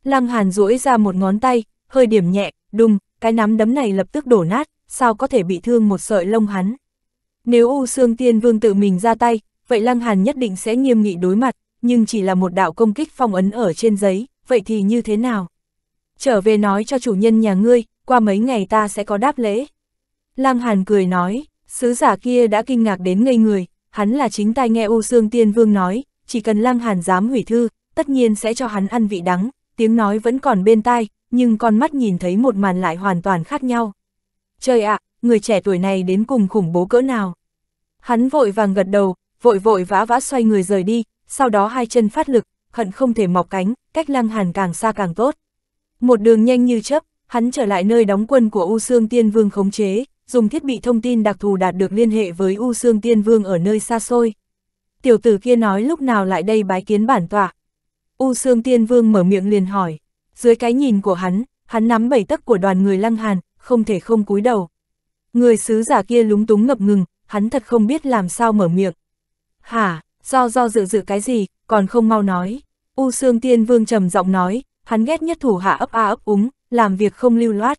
Lăng Hàn duỗi ra một ngón tay, hơi điểm nhẹ, đùng, cái nắm đấm này lập tức đổ nát, sao có thể bị thương một sợi lông hắn. Nếu U Sương Tiên Vương tự mình ra tay, vậy Lăng Hàn nhất định sẽ nghiêm nghị đối mặt, nhưng chỉ là một đạo công kích phong ấn ở trên giấy, vậy thì như thế nào? Trở về nói cho chủ nhân nhà ngươi, qua mấy ngày ta sẽ có đáp lễ. Lăng Hàn cười nói, Sứ giả kia đã kinh ngạc đến ngây người, hắn là chính tai nghe ô sương tiên vương nói, chỉ cần lăng hàn dám hủy thư, tất nhiên sẽ cho hắn ăn vị đắng, tiếng nói vẫn còn bên tai, nhưng con mắt nhìn thấy một màn lại hoàn toàn khác nhau. Trời ạ, người trẻ tuổi này đến cùng khủng bố cỡ nào. Hắn vội vàng gật đầu, vội vội vã vã xoay người rời đi, sau đó hai chân phát lực, hận không thể mọc cánh, cách lăng hàn càng xa càng tốt. Một đường nhanh như chớp, hắn trở lại nơi đóng quân của U Sương Tiên Vương khống chế, dùng thiết bị thông tin đặc thù đạt được liên hệ với U Sương Tiên Vương ở nơi xa xôi. Tiểu tử kia nói lúc nào lại đây bái kiến bản tọa. U Sương Tiên Vương mở miệng liền hỏi, dưới cái nhìn của hắn, hắn nắm bảy tấc của đoàn người lăng hàn, không thể không cúi đầu. Người sứ giả kia lúng túng ngập ngừng, hắn thật không biết làm sao mở miệng. Hả, do do dự dự cái gì, còn không mau nói. U Sương Tiên Vương trầm giọng nói, hắn ghét nhất thủ hạ ấp a ấp úng, làm việc không lưu loát.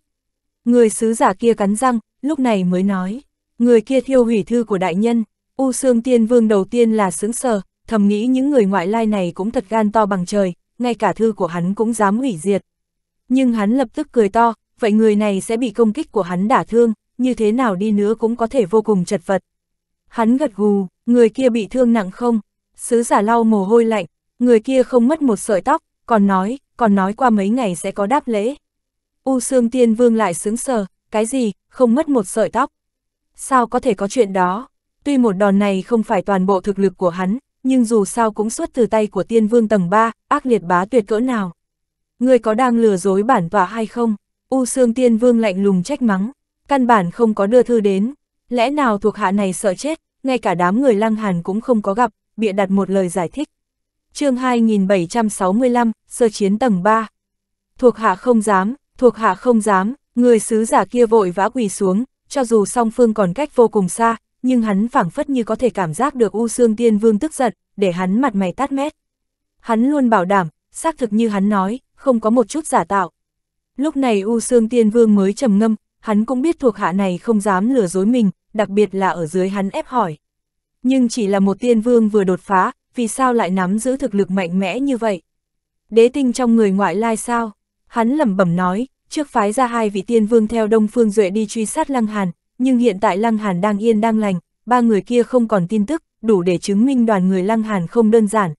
Người sứ giả kia cắn răng, lúc này mới nói, người kia thiêu hủy thư của đại nhân, U Sương Tiên Vương đầu tiên là sướng sờ, thầm nghĩ những người ngoại lai này cũng thật gan to bằng trời, ngay cả thư của hắn cũng dám hủy diệt. Nhưng hắn lập tức cười to, vậy người này sẽ bị công kích của hắn đả thương, như thế nào đi nữa cũng có thể vô cùng chật vật. Hắn gật gù, người kia bị thương nặng không? Sứ giả lau mồ hôi lạnh, người kia không mất một sợi tóc, còn nói, còn nói qua mấy ngày sẽ có đáp lễ. U Sương Tiên Vương lại sướng sờ, cái gì, không mất một sợi tóc. Sao có thể có chuyện đó? Tuy một đòn này không phải toàn bộ thực lực của hắn, nhưng dù sao cũng xuất từ tay của tiên vương tầng 3, ác liệt bá tuyệt cỡ nào. Người có đang lừa dối bản tọa hay không? U Sương Tiên Vương lạnh lùng trách mắng, căn bản không có đưa thư đến. Lẽ nào thuộc hạ này sợ chết, ngay cả đám người lăng hàn cũng không có gặp, bịa đặt một lời giải thích. chương 2765, sơ chiến tầng 3. Thuộc hạ không dám, thuộc hạ không dám, Người sứ giả kia vội vã quỳ xuống, cho dù song phương còn cách vô cùng xa, nhưng hắn phảng phất như có thể cảm giác được U Sương Tiên Vương tức giận, để hắn mặt mày tát mét. Hắn luôn bảo đảm, xác thực như hắn nói, không có một chút giả tạo. Lúc này U Sương Tiên Vương mới trầm ngâm, hắn cũng biết thuộc hạ này không dám lừa dối mình, đặc biệt là ở dưới hắn ép hỏi. Nhưng chỉ là một tiên vương vừa đột phá, vì sao lại nắm giữ thực lực mạnh mẽ như vậy? Đế tinh trong người ngoại lai sao? Hắn lẩm bẩm nói, trước phái ra hai vị tiên vương theo Đông Phương Duệ đi truy sát Lăng Hàn, nhưng hiện tại Lăng Hàn đang yên đang lành, ba người kia không còn tin tức, đủ để chứng minh đoàn người Lăng Hàn không đơn giản.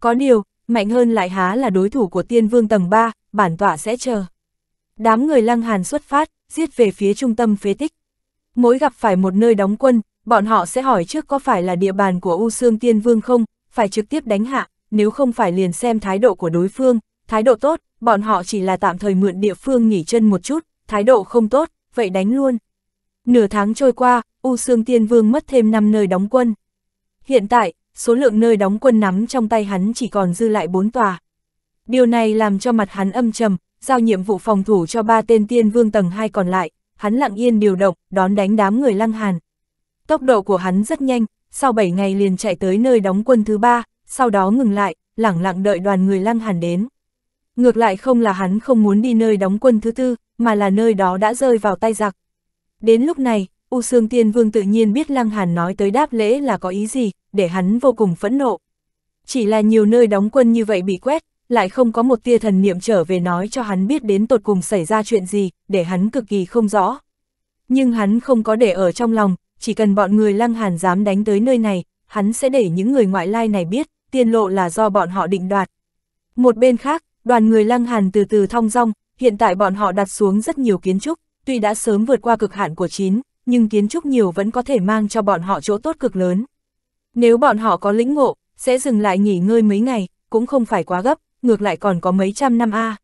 Có điều, mạnh hơn lại há là đối thủ của tiên vương tầng 3, bản tọa sẽ chờ. Đám người Lăng Hàn xuất phát, giết về phía trung tâm phế tích. Mỗi gặp phải một nơi đóng quân, bọn họ sẽ hỏi trước có phải là địa bàn của U Sương Tiên Vương không, phải trực tiếp đánh hạ, nếu không phải liền xem thái độ của đối phương, Thái độ tốt, bọn họ chỉ là tạm thời mượn địa phương nghỉ chân một chút, thái độ không tốt, vậy đánh luôn. Nửa tháng trôi qua, U Sương Tiên Vương mất thêm 5 nơi đóng quân. Hiện tại, số lượng nơi đóng quân nắm trong tay hắn chỉ còn dư lại 4 tòa. Điều này làm cho mặt hắn âm trầm, giao nhiệm vụ phòng thủ cho ba tên Tiên Vương tầng 2 còn lại, hắn lặng yên điều động, đón đánh đám người lăng hàn. Tốc độ của hắn rất nhanh, sau 7 ngày liền chạy tới nơi đóng quân thứ ba, sau đó ngừng lại, lẳng lặng đợi đoàn người lăng hàn đến. Ngược lại không là hắn không muốn đi nơi đóng quân thứ tư, mà là nơi đó đã rơi vào tay giặc. Đến lúc này, U Sương Tiên Vương tự nhiên biết Lăng Hàn nói tới đáp lễ là có ý gì, để hắn vô cùng phẫn nộ. Chỉ là nhiều nơi đóng quân như vậy bị quét, lại không có một tia thần niệm trở về nói cho hắn biết đến tột cùng xảy ra chuyện gì, để hắn cực kỳ không rõ. Nhưng hắn không có để ở trong lòng, chỉ cần bọn người Lăng Hàn dám đánh tới nơi này, hắn sẽ để những người ngoại lai này biết, tiên lộ là do bọn họ định đoạt. Một bên khác, Đoàn người Lăng Hàn từ từ thong dong, hiện tại bọn họ đặt xuống rất nhiều kiến trúc, tuy đã sớm vượt qua cực hạn của chín, nhưng kiến trúc nhiều vẫn có thể mang cho bọn họ chỗ tốt cực lớn. Nếu bọn họ có lĩnh ngộ, sẽ dừng lại nghỉ ngơi mấy ngày, cũng không phải quá gấp, ngược lại còn có mấy trăm năm A.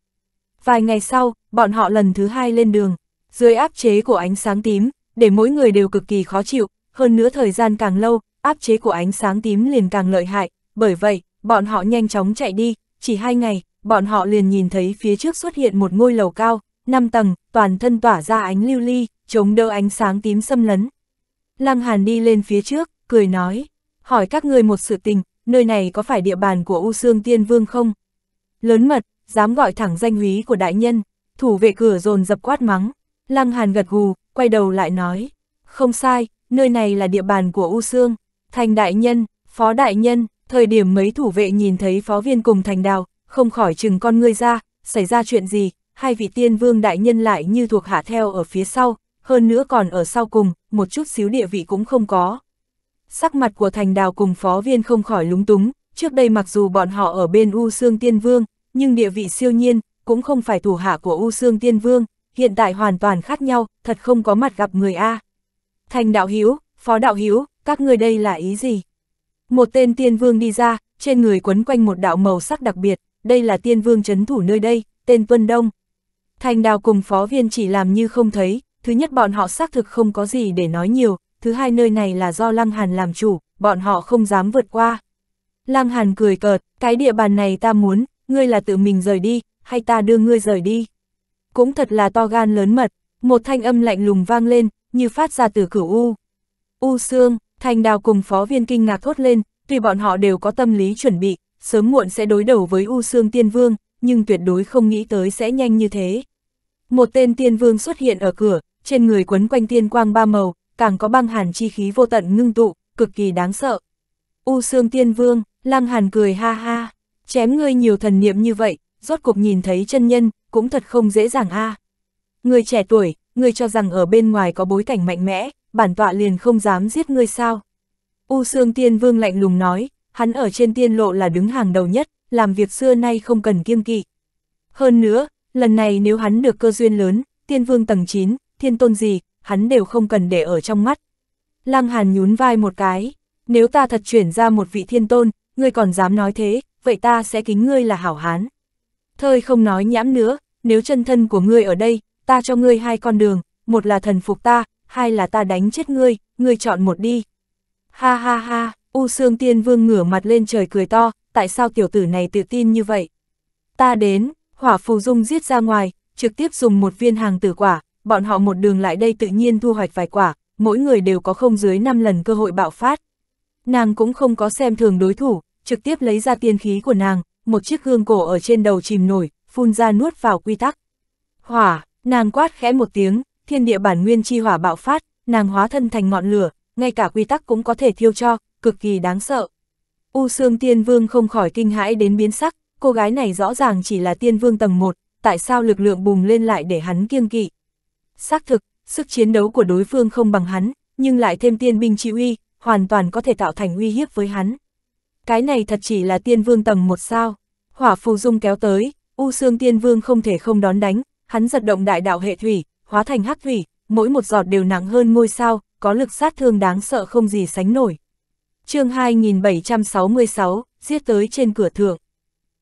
Vài ngày sau, bọn họ lần thứ hai lên đường, dưới áp chế của ánh sáng tím, để mỗi người đều cực kỳ khó chịu, hơn nữa thời gian càng lâu, áp chế của ánh sáng tím liền càng lợi hại, bởi vậy, bọn họ nhanh chóng chạy đi, chỉ hai ngày, bọn họ liền nhìn thấy phía trước xuất hiện một ngôi lầu cao, 5 tầng, toàn thân tỏa ra ánh lưu ly, chống đỡ ánh sáng tím xâm lấn. Lăng Hàn đi lên phía trước, cười nói, hỏi các ngươi một sự tình, nơi này có phải địa bàn của U Sương Tiên Vương không? Lớn mật, dám gọi thẳng danh húy của đại nhân, thủ vệ cửa dồn dập quát mắng. Lăng Hàn gật gù, quay đầu lại nói, không sai, nơi này là địa bàn của U Sương, thành đại nhân, phó đại nhân, thời điểm mấy thủ vệ nhìn thấy phó viên cùng thành đào, không khỏi chừng con ngươi ra, xảy ra chuyện gì, hai vị tiên vương đại nhân lại như thuộc hạ theo ở phía sau, hơn nữa còn ở sau cùng, một chút xíu địa vị cũng không có. Sắc mặt của thành đào cùng phó viên không khỏi lúng túng, trước đây mặc dù bọn họ ở bên U Sương Tiên Vương, nhưng địa vị siêu nhiên, cũng không phải thủ hạ của U Sương Tiên Vương, hiện tại hoàn toàn khác nhau, thật không có mặt gặp người A. Thành đạo Hiếu, phó đạo Hiếu, các người đây là ý gì? Một tên tiên vương đi ra, trên người quấn quanh một đạo màu sắc đặc biệt, đây là tiên vương chấn thủ nơi đây, tên Vân Đông. Thành đào cùng phó viên chỉ làm như không thấy, thứ nhất bọn họ xác thực không có gì để nói nhiều, thứ hai nơi này là do Lăng Hàn làm chủ, bọn họ không dám vượt qua. Lăng Hàn cười cợt, cái địa bàn này ta muốn, ngươi là tự mình rời đi, hay ta đưa ngươi rời đi. Cũng thật là to gan lớn mật, một thanh âm lạnh lùng vang lên, như phát ra từ cửu U. U Sương, Thành Đào cùng phó viên kinh ngạc thốt lên, tuy bọn họ đều có tâm lý chuẩn bị, sớm muộn sẽ đối đầu với U Sương Tiên Vương, nhưng tuyệt đối không nghĩ tới sẽ nhanh như thế. Một tên Tiên Vương xuất hiện ở cửa, trên người quấn quanh tiên quang ba màu, càng có băng hàn chi khí vô tận ngưng tụ, cực kỳ đáng sợ. U Sương Tiên Vương, Lăng Hàn cười ha ha, chém ngươi nhiều thần niệm như vậy, rốt cuộc nhìn thấy chân nhân, cũng thật không dễ dàng a. Người trẻ tuổi, người cho rằng ở bên ngoài có bối cảnh mạnh mẽ, bản tọa liền không dám giết ngươi sao? U Sương Tiên Vương lạnh lùng nói, hắn ở trên tiên lộ là đứng hàng đầu nhất, làm việc xưa nay không cần kiêng kỵ. Hơn nữa, lần này nếu hắn được cơ duyên lớn, tiên vương tầng 9, thiên tôn gì, hắn đều không cần để ở trong mắt. Lăng Hàn nhún vai một cái, nếu ta thật chuyển ra một vị thiên tôn, ngươi còn dám nói thế, vậy ta sẽ kính ngươi là hảo hán. Thời không nói nhãm nữa, nếu chân thân của ngươi ở đây, ta cho ngươi hai con đường, một là thần phục ta, hai là ta đánh chết ngươi, ngươi chọn một đi. Ha ha ha. U Sương Tiên Vương ngửa mặt lên trời cười to, tại sao tiểu tử này tự tin như vậy? Ta đến, hỏa phù dung giết ra ngoài, trực tiếp dùng một viên hàng tử quả, bọn họ một đường lại đây tự nhiên thu hoạch vài quả, mỗi người đều có không dưới 5 lần cơ hội bạo phát. Nàng cũng không có xem thường đối thủ, trực tiếp lấy ra tiên khí của nàng, một chiếc gương cổ ở trên đầu chìm nổi, phun ra nuốt vào quy tắc. Hỏa, nàng quát khẽ một tiếng, thiên địa bản nguyên chi hỏa bạo phát, nàng hóa thân thành ngọn lửa, ngay cả quy tắc cũng có thể thiêu cho, cực kỳ đáng sợ. U Sương Tiên Vương không khỏi kinh hãi đến biến sắc, cô gái này rõ ràng chỉ là Tiên Vương tầng 1, tại sao lực lượng bùng lên lại để hắn kiêng kỵ. Xác thực, sức chiến đấu của đối phương không bằng hắn, nhưng lại thêm tiên binh chỉ uy, hoàn toàn có thể tạo thành uy hiếp với hắn. Cái này thật chỉ là Tiên Vương tầng 1 sao? Hỏa phù dung kéo tới, U Sương Tiên Vương không thể không đón đánh, hắn giật động đại đạo hệ thủy, hóa thành hắc thủy, mỗi một giọt đều nặng hơn ngôi sao, có lực sát thương đáng sợ không gì sánh nổi chương 2766, giết tới trên cửa thượng.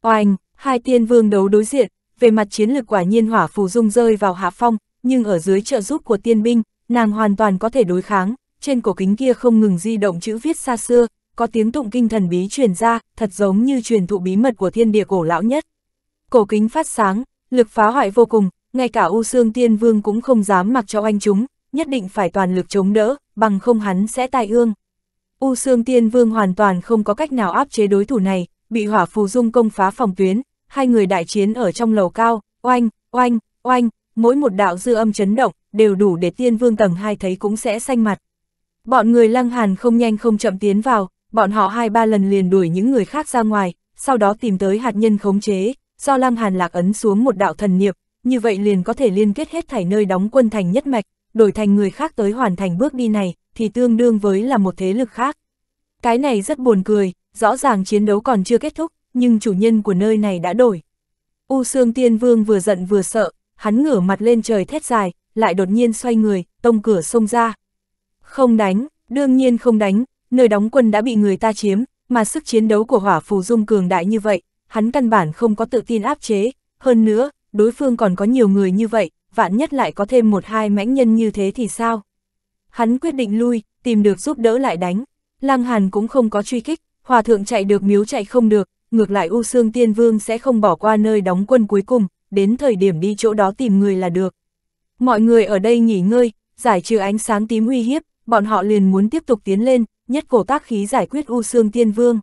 Oanh, hai tiên vương đấu đối diện, về mặt chiến lược quả nhiên hỏa phù dung rơi vào hạ phong, nhưng ở dưới trợ giúp của tiên binh, nàng hoàn toàn có thể đối kháng, trên cổ kính kia không ngừng di động chữ viết xa xưa, có tiếng tụng kinh thần bí truyền ra, thật giống như truyền thụ bí mật của thiên địa cổ lão nhất. Cổ kính phát sáng, lực phá hoại vô cùng, ngay cả U Sương Tiên Vương cũng không dám mặc cho anh chúng, nhất định phải toàn lực chống đỡ, bằng không hắn sẽ tai ương. U Sương Tiên Vương hoàn toàn không có cách nào áp chế đối thủ này, bị hỏa phù dung công phá phòng tuyến, hai người đại chiến ở trong lầu cao, oanh, oanh, oanh, mỗi một đạo dư âm chấn động, đều đủ để Tiên Vương tầng 2 thấy cũng sẽ xanh mặt. Bọn người lăng hàn không nhanh không chậm tiến vào, bọn họ hai ba lần liền đuổi những người khác ra ngoài, sau đó tìm tới hạt nhân khống chế, do lăng hàn lạc ấn xuống một đạo thần niệm, như vậy liền có thể liên kết hết thảy nơi đóng quân thành nhất mạch, đổi thành người khác tới hoàn thành bước đi này, thì tương đương với là một thế lực khác. Cái này rất buồn cười, rõ ràng chiến đấu còn chưa kết thúc, nhưng chủ nhân của nơi này đã đổi. U Sương Tiên Vương vừa giận vừa sợ, hắn ngửa mặt lên trời thét dài, lại đột nhiên xoay người, tông cửa xông ra. Không đánh, đương nhiên không đánh, nơi đóng quân đã bị người ta chiếm, mà sức chiến đấu của hỏa phù dung cường đại như vậy, hắn căn bản không có tự tin áp chế, hơn nữa, đối phương còn có nhiều người như vậy, vạn nhất lại có thêm một hai mãnh nhân như thế thì sao? hắn quyết định lui, tìm được giúp đỡ lại đánh. Lăng Hàn cũng không có truy kích, hòa thượng chạy được miếu chạy không được, ngược lại U Sương Tiên Vương sẽ không bỏ qua nơi đóng quân cuối cùng, đến thời điểm đi chỗ đó tìm người là được. Mọi người ở đây nghỉ ngơi, giải trừ ánh sáng tím uy hiếp, bọn họ liền muốn tiếp tục tiến lên, nhất cổ tác khí giải quyết U Sương Tiên Vương.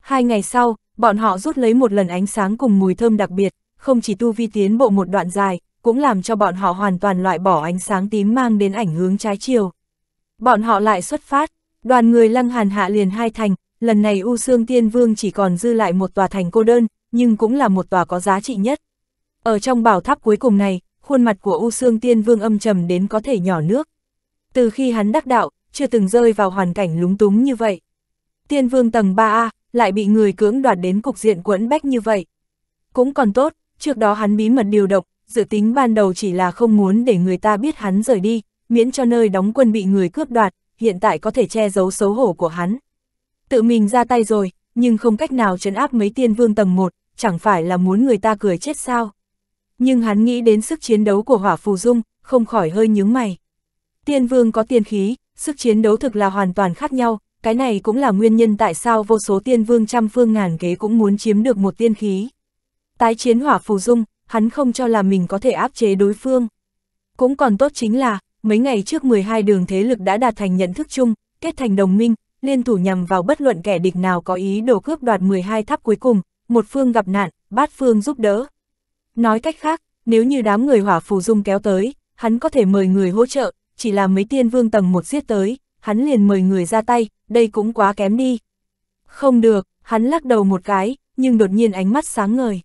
Hai ngày sau, bọn họ rút lấy một lần ánh sáng cùng mùi thơm đặc biệt, không chỉ tu vi tiến bộ một đoạn dài, cũng làm cho bọn họ hoàn toàn loại bỏ ánh sáng tím mang đến ảnh hướng trái chiều. Bọn họ lại xuất phát, đoàn người lăng hàn hạ liền hai thành, lần này U Sương Tiên Vương chỉ còn dư lại một tòa thành cô đơn, nhưng cũng là một tòa có giá trị nhất. Ở trong bảo tháp cuối cùng này, khuôn mặt của U Sương Tiên Vương âm trầm đến có thể nhỏ nước. Từ khi hắn đắc đạo, chưa từng rơi vào hoàn cảnh lúng túng như vậy. Tiên Vương tầng 3A, lại bị người cưỡng đoạt đến cục diện quẫn bách như vậy. Cũng còn tốt, trước đó hắn bí mật điều động, dự tính ban đầu chỉ là không muốn để người ta biết hắn rời đi, miễn cho nơi đóng quân bị người cướp đoạt, hiện tại có thể che giấu xấu hổ của hắn. Tự mình ra tay rồi, nhưng không cách nào trấn áp mấy tiên vương tầng 1, chẳng phải là muốn người ta cười chết sao. Nhưng hắn nghĩ đến sức chiến đấu của hỏa phù dung, không khỏi hơi nhướng mày. Tiên vương có tiên khí, sức chiến đấu thực là hoàn toàn khác nhau, cái này cũng là nguyên nhân tại sao vô số tiên vương trăm phương ngàn kế cũng muốn chiếm được một tiên khí. Tái chiến hỏa phù dung, hắn không cho là mình có thể áp chế đối phương. Cũng còn tốt chính là, mấy ngày trước 12 đường thế lực đã đạt thành nhận thức chung, kết thành đồng minh, liên thủ nhằm vào bất luận kẻ địch nào có ý đồ cướp đoạt 12 tháp cuối cùng, một phương gặp nạn, bát phương giúp đỡ. Nói cách khác, nếu như đám người hỏa phù dung kéo tới, hắn có thể mời người hỗ trợ, chỉ là mấy tiên vương tầng một giết tới, hắn liền mời người ra tay, đây cũng quá kém đi. Không được, hắn lắc đầu một cái, nhưng đột nhiên ánh mắt sáng ngời.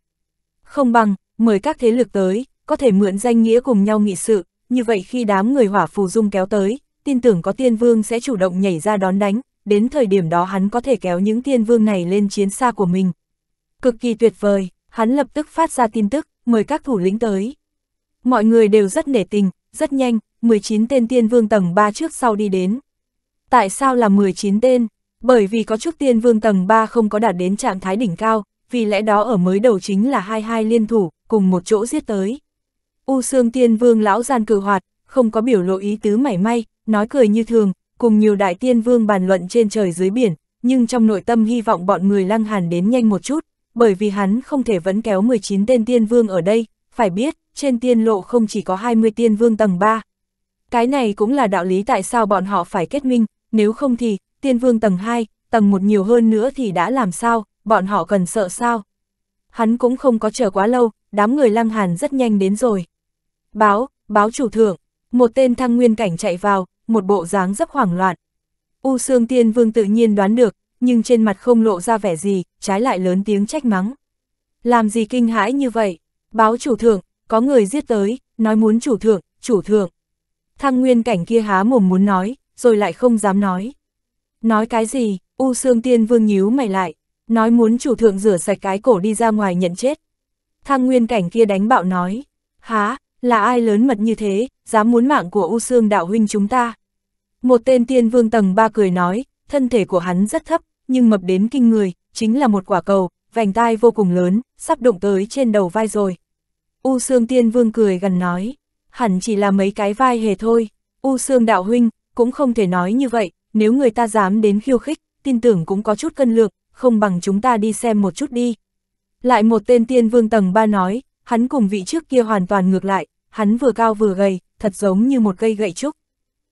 Không bằng, mời các thế lực tới, có thể mượn danh nghĩa cùng nhau nghị sự, như vậy khi đám người hỏa phù dung kéo tới, tin tưởng có tiên vương sẽ chủ động nhảy ra đón đánh, đến thời điểm đó hắn có thể kéo những tiên vương này lên chiến xa của mình. Cực kỳ tuyệt vời, hắn lập tức phát ra tin tức, mời các thủ lĩnh tới. Mọi người đều rất nể tình, rất nhanh, 19 tên tiên vương tầng 3 trước sau đi đến. Tại sao là 19 tên? Bởi vì có chút tiên vương tầng 3 không có đạt đến trạng thái đỉnh cao, vì lẽ đó ở mới đầu chính là 22 liên thủ, cùng một chỗ giết tới. U Sương Tiên Vương lão gian cử hoạt, không có biểu lộ ý tứ mảy may, nói cười như thường, cùng nhiều đại tiên vương bàn luận trên trời dưới biển, nhưng trong nội tâm hy vọng bọn người lăng hàn đến nhanh một chút, bởi vì hắn không thể vẫn kéo 19 tên tiên vương ở đây, phải biết, trên tiên lộ không chỉ có 20 tiên vương tầng 3. Cái này cũng là đạo lý tại sao bọn họ phải kết minh, nếu không thì, tiên vương tầng 2, tầng 1 nhiều hơn nữa thì đã làm sao, bọn họ cần sợ sao. Hắn cũng không có chờ quá lâu, đám người lăng hàn rất nhanh đến rồi. Báo, báo chủ thượng, một tên thăng nguyên cảnh chạy vào, một bộ dáng rất hoảng loạn. U Sương Tiên Vương tự nhiên đoán được, nhưng trên mặt không lộ ra vẻ gì, trái lại lớn tiếng trách mắng. Làm gì kinh hãi như vậy? Báo chủ thượng, có người giết tới, nói muốn chủ thượng, chủ thượng. Thăng nguyên cảnh kia há mồm muốn nói, rồi lại không dám nói. Nói cái gì, U Sương Tiên Vương nhíu mày lại, nói muốn chủ thượng rửa sạch cái cổ đi ra ngoài nhận chết thang nguyên cảnh kia đánh bạo nói, há, là ai lớn mật như thế, dám muốn mạng của U Sương đạo huynh chúng ta. Một tên tiên vương tầng ba cười nói, thân thể của hắn rất thấp, nhưng mập đến kinh người, chính là một quả cầu, vành tai vô cùng lớn, sắp đụng tới trên đầu vai rồi. U Sương tiên vương cười gần nói, hẳn chỉ là mấy cái vai hề thôi, U Sương đạo huynh, cũng không thể nói như vậy, nếu người ta dám đến khiêu khích, tin tưởng cũng có chút cân lược, không bằng chúng ta đi xem một chút đi, lại một tên tiên vương tầng 3 nói, hắn cùng vị trước kia hoàn toàn ngược lại, hắn vừa cao vừa gầy, thật giống như một cây gậy trúc.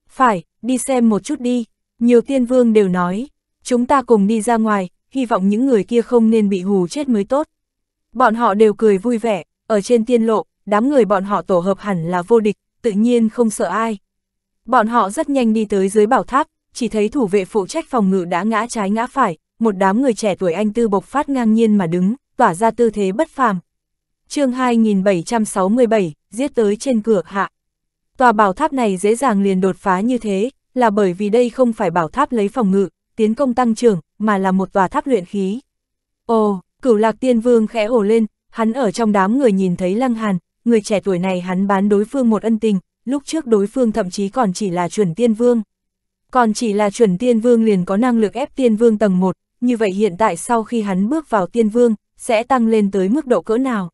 Phải, đi xem một chút đi, nhiều tiên vương đều nói, chúng ta cùng đi ra ngoài, hy vọng những người kia không nên bị hù chết mới tốt. Bọn họ đều cười vui vẻ, ở trên tiên lộ, đám người bọn họ tổ hợp hẳn là vô địch, tự nhiên không sợ ai. Bọn họ rất nhanh đi tới dưới bảo tháp, chỉ thấy thủ vệ phụ trách phòng ngự đã ngã trái ngã phải, một đám người trẻ tuổi anh tư bộc phát ngang nhiên mà đứng tỏa ra tư thế bất phàm. chương 2767, giết tới trên cửa hạ. Tòa bảo tháp này dễ dàng liền đột phá như thế, là bởi vì đây không phải bảo tháp lấy phòng ngự, tiến công tăng trưởng, mà là một tòa tháp luyện khí. Ồ, cửu lạc tiên vương khẽ ồ lên, hắn ở trong đám người nhìn thấy lăng hàn, người trẻ tuổi này hắn bán đối phương một ân tình, lúc trước đối phương thậm chí còn chỉ là chuẩn tiên vương. Còn chỉ là chuẩn tiên vương liền có năng lực ép tiên vương tầng 1, như vậy hiện tại sau khi hắn bước vào tiên vương, sẽ tăng lên tới mức độ cỡ nào.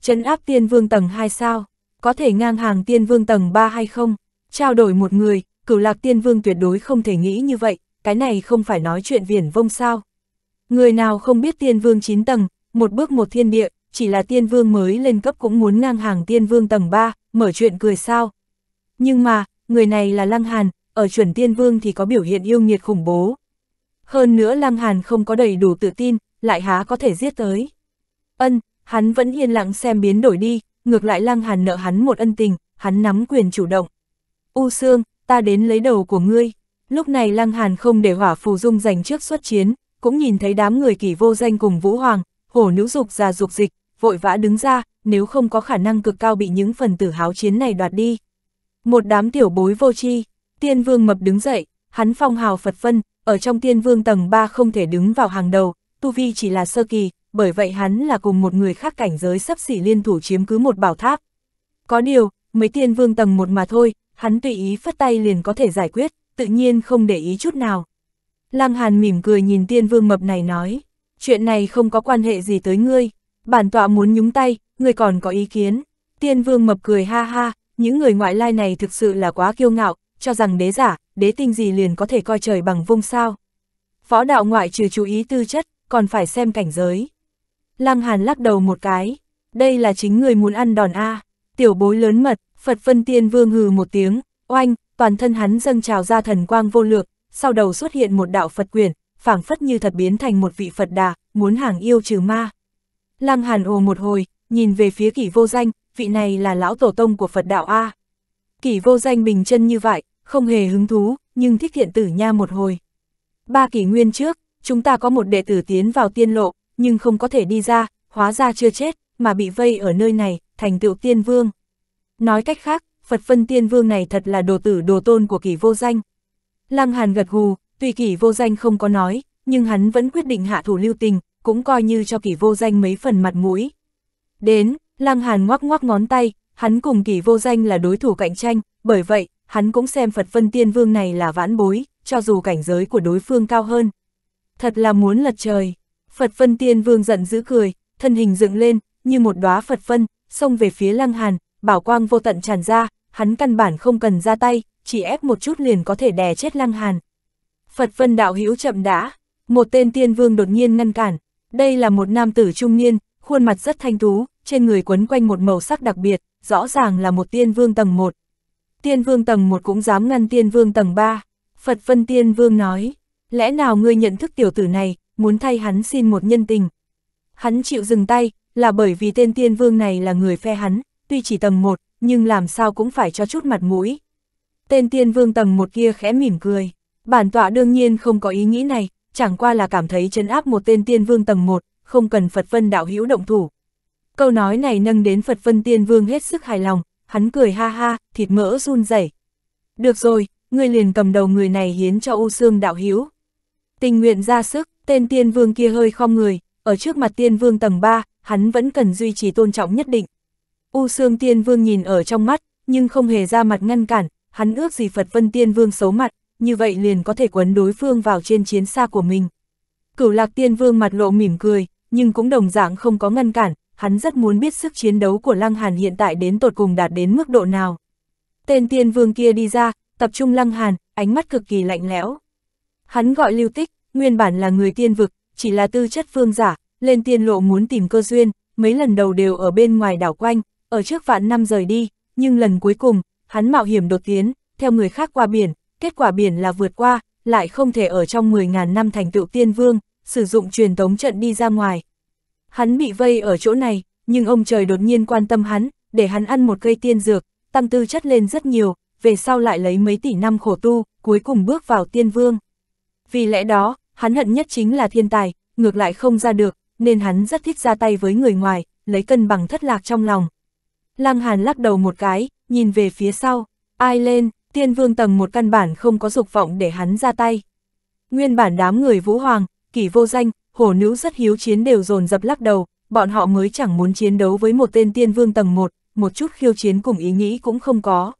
Chấn áp tiên vương tầng 2 sao, có thể ngang hàng tiên vương tầng 3 hay không? Trao đổi một người, cửu lạc tiên vương tuyệt đối không thể nghĩ như vậy, cái này không phải nói chuyện viển vông sao. Người nào không biết tiên vương 9 tầng, một bước một thiên địa, chỉ là tiên vương mới lên cấp cũng muốn ngang hàng tiên vương tầng 3, mở chuyện cười sao. Nhưng mà, người này là Lăng Hàn, ở chuẩn tiên vương thì có biểu hiện yêu nghiệt khủng bố. Hơn nữa Lăng Hàn không có đầy đủ tự tin, lại há có thể giết tới. Ân, hắn vẫn yên lặng xem biến đổi đi, ngược lại Lăng Hàn nợ hắn một ân tình, hắn nắm quyền chủ động. U Sương, ta đến lấy đầu của ngươi. Lúc này Lăng Hàn không để hỏa phù dung dành trước xuất chiến, cũng nhìn thấy đám người kỳ vô danh cùng Vũ Hoàng, hổ nữ dục già dục dịch, vội vã đứng ra, nếu không có khả năng cực cao bị những phần tử háo chiến này đoạt đi. Một đám tiểu bối vô tri, tiên vương mập đứng dậy, hắn phong hào Phật phân, ở trong tiên vương tầng 3 không thể đứng vào hàng đầu, tu vi chỉ là sơ kỳ, bởi vậy hắn là cùng một người khác cảnh giới sắp xỉ liên thủ chiếm cứ một bảo tháp. Có điều, mấy tiên vương tầng một mà thôi, hắn tùy ý phất tay liền có thể giải quyết, tự nhiên không để ý chút nào. Lăng Hàn mỉm cười nhìn tiên vương mập này nói, chuyện này không có quan hệ gì tới ngươi, bản tọa muốn nhúng tay, ngươi còn có ý kiến. Tiên vương mập cười ha ha, những người ngoại lai này thực sự là quá kiêu ngạo, cho rằng đế giả, đế tinh gì liền có thể coi trời bằng vung sao. Phó đạo ngoại trừ chú ý tư chất, còn phải xem cảnh giới. Lăng Hàn lắc đầu một cái, đây là chính người muốn ăn đòn A, tiểu bối lớn mật, Phật Vân Tiên Vương hừ một tiếng, oanh, toàn thân hắn dâng trào ra thần quang vô lượng, sau đầu xuất hiện một đạo Phật quyền, phảng phất như thật biến thành một vị Phật đà, muốn hàng yêu trừ ma. Lăng Hàn ồ một hồi, nhìn về phía kỷ vô danh, vị này là lão tổ tông của Phật đạo A. Kỷ vô danh bình chân như vậy, không hề hứng thú, nhưng thích thiện tử nha một hồi. Ba kỷ nguyên trước, chúng ta có một đệ tử tiến vào tiên lộ, nhưng không có thể đi ra, hóa ra chưa chết, mà bị vây ở nơi này, thành tựu tiên vương. Nói cách khác, Phật phân tiên vương này thật là đồ tử đồ tôn của kỷ vô danh. Lăng Hàn gật gù, tuy kỳ vô danh không có nói, nhưng hắn vẫn quyết định hạ thủ lưu tình, cũng coi như cho kỳ vô danh mấy phần mặt mũi. Đến, Lăng Hàn ngoắc ngoắc ngón tay, hắn cùng kỳ vô danh là đối thủ cạnh tranh, bởi vậy, hắn cũng xem Phật phân tiên vương này là vãn bối, cho dù cảnh giới của đối phương cao hơn, thật là muốn lật trời. Phật phân tiên vương giận dữ cười, thân hình dựng lên, như một đóa Phật phân, xông về phía lăng hàn, bảo quang vô tận tràn ra, hắn căn bản không cần ra tay, chỉ ép một chút liền có thể đè chết lăng hàn. Phật phân đạo hữu chậm đã, một tên tiên vương đột nhiên ngăn cản, đây là một nam tử trung niên, khuôn mặt rất thanh tú, trên người quấn quanh một màu sắc đặc biệt, rõ ràng là một tiên vương tầng 1. Tiên vương tầng 1 cũng dám ngăn tiên vương tầng 3, Phật phân tiên vương nói, lẽ nào ngươi nhận thức tiểu tử này, muốn thay hắn xin một nhân tình. Hắn chịu dừng tay, là bởi vì tên tiên vương này là người phe hắn, tuy chỉ tầm một nhưng làm sao cũng phải cho chút mặt mũi. Tên tiên vương tầng một kia khẽ mỉm cười, bản tọa đương nhiên không có ý nghĩ này, chẳng qua là cảm thấy chấn áp một tên tiên vương tầng một, không cần Phật Vân đạo hữu động thủ. Câu nói này nâng đến Phật Vân tiên vương hết sức hài lòng, hắn cười ha ha, thịt mỡ run rẩy. Được rồi, ngươi liền cầm đầu người này hiến cho U Sương đạo hữu. Tình nguyện ra sức, tên tiên vương kia hơi khom người, ở trước mặt tiên vương tầng 3, hắn vẫn cần duy trì tôn trọng nhất định. U Sương tiên vương nhìn ở trong mắt, nhưng không hề ra mặt ngăn cản, hắn ước gì Phật Vân tiên vương xấu mặt, như vậy liền có thể quấn đối phương vào trên chiến xa của mình. Cửu lạc tiên vương mặt lộ mỉm cười, nhưng cũng đồng dạng không có ngăn cản, hắn rất muốn biết sức chiến đấu của Lăng Hàn hiện tại đến tột cùng đạt đến mức độ nào. Tên tiên vương kia đi ra, tập trung Lăng Hàn, ánh mắt cực kỳ lạnh lẽo. Hắn gọi lưu tích, nguyên bản là người tiên vực, chỉ là tư chất phương giả, lên tiên lộ muốn tìm cơ duyên, mấy lần đầu đều ở bên ngoài đảo quanh, ở trước vạn năm rời đi, nhưng lần cuối cùng, hắn mạo hiểm đột tiến, theo người khác qua biển, kết quả biển là vượt qua, lại không thể ở trong 10.000 năm thành tựu tiên vương, sử dụng truyền tống trận đi ra ngoài. Hắn bị vây ở chỗ này, nhưng ông trời đột nhiên quan tâm hắn, để hắn ăn một cây tiên dược, tăng tư chất lên rất nhiều, về sau lại lấy mấy tỷ năm khổ tu, cuối cùng bước vào tiên vương. Vì lẽ đó, hắn hận nhất chính là thiên tài, ngược lại không ra được, nên hắn rất thích ra tay với người ngoài, lấy cân bằng thất lạc trong lòng. Lăng Hàn lắc đầu một cái, nhìn về phía sau, ai lên, tiên vương tầng một căn bản không có dục vọng để hắn ra tay. Nguyên bản đám người Vũ Hoàng, kỷ vô danh, hổ nữ rất hiếu chiến đều dồn dập lắc đầu, bọn họ mới chẳng muốn chiến đấu với một tên tiên vương tầng một, một chút khiêu chiến cùng ý nghĩ cũng không có.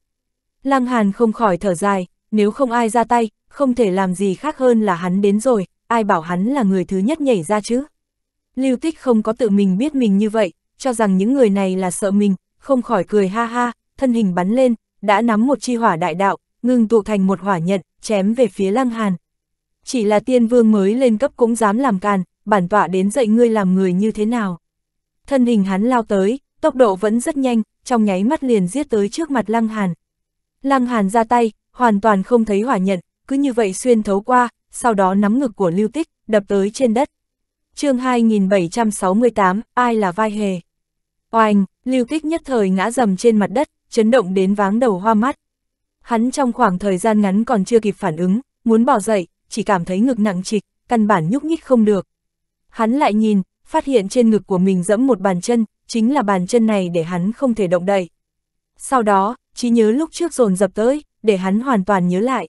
Lăng Hàn không khỏi thở dài, nếu không ai ra tay, không thể làm gì khác hơn là hắn đến rồi, ai bảo hắn là người thứ nhất nhảy ra chứ. Lưu Tích không có tự mình biết mình như vậy, cho rằng những người này là sợ mình, không khỏi cười ha ha, thân hình bắn lên, đã nắm một chi hỏa đại đạo, ngừng tụ thành một hỏa nhận, chém về phía Lăng Hàn. Chỉ là tiên vương mới lên cấp cũng dám làm càn, bản tọa đến dạy ngươi làm người như thế nào. Thân hình hắn lao tới, tốc độ vẫn rất nhanh, trong nháy mắt liền giết tới trước mặt Lăng Hàn. Lăng Hàn ra tay, hoàn toàn không thấy hỏa nhận, cứ như vậy xuyên thấu qua, sau đó nắm ngực của lưu tích, đập tới trên đất. chương 2768, ai là vai hề? Oanh, lưu tích nhất thời ngã dầm trên mặt đất, chấn động đến váng đầu hoa mắt. Hắn trong khoảng thời gian ngắn còn chưa kịp phản ứng, muốn bỏ dậy, chỉ cảm thấy ngực nặng trịch, căn bản nhúc nhích không được. Hắn lại nhìn, phát hiện trên ngực của mình dẫm một bàn chân, chính là bàn chân này để hắn không thể động đậy. Sau đó, trí nhớ lúc trước dồn dập tới, để hắn hoàn toàn nhớ lại.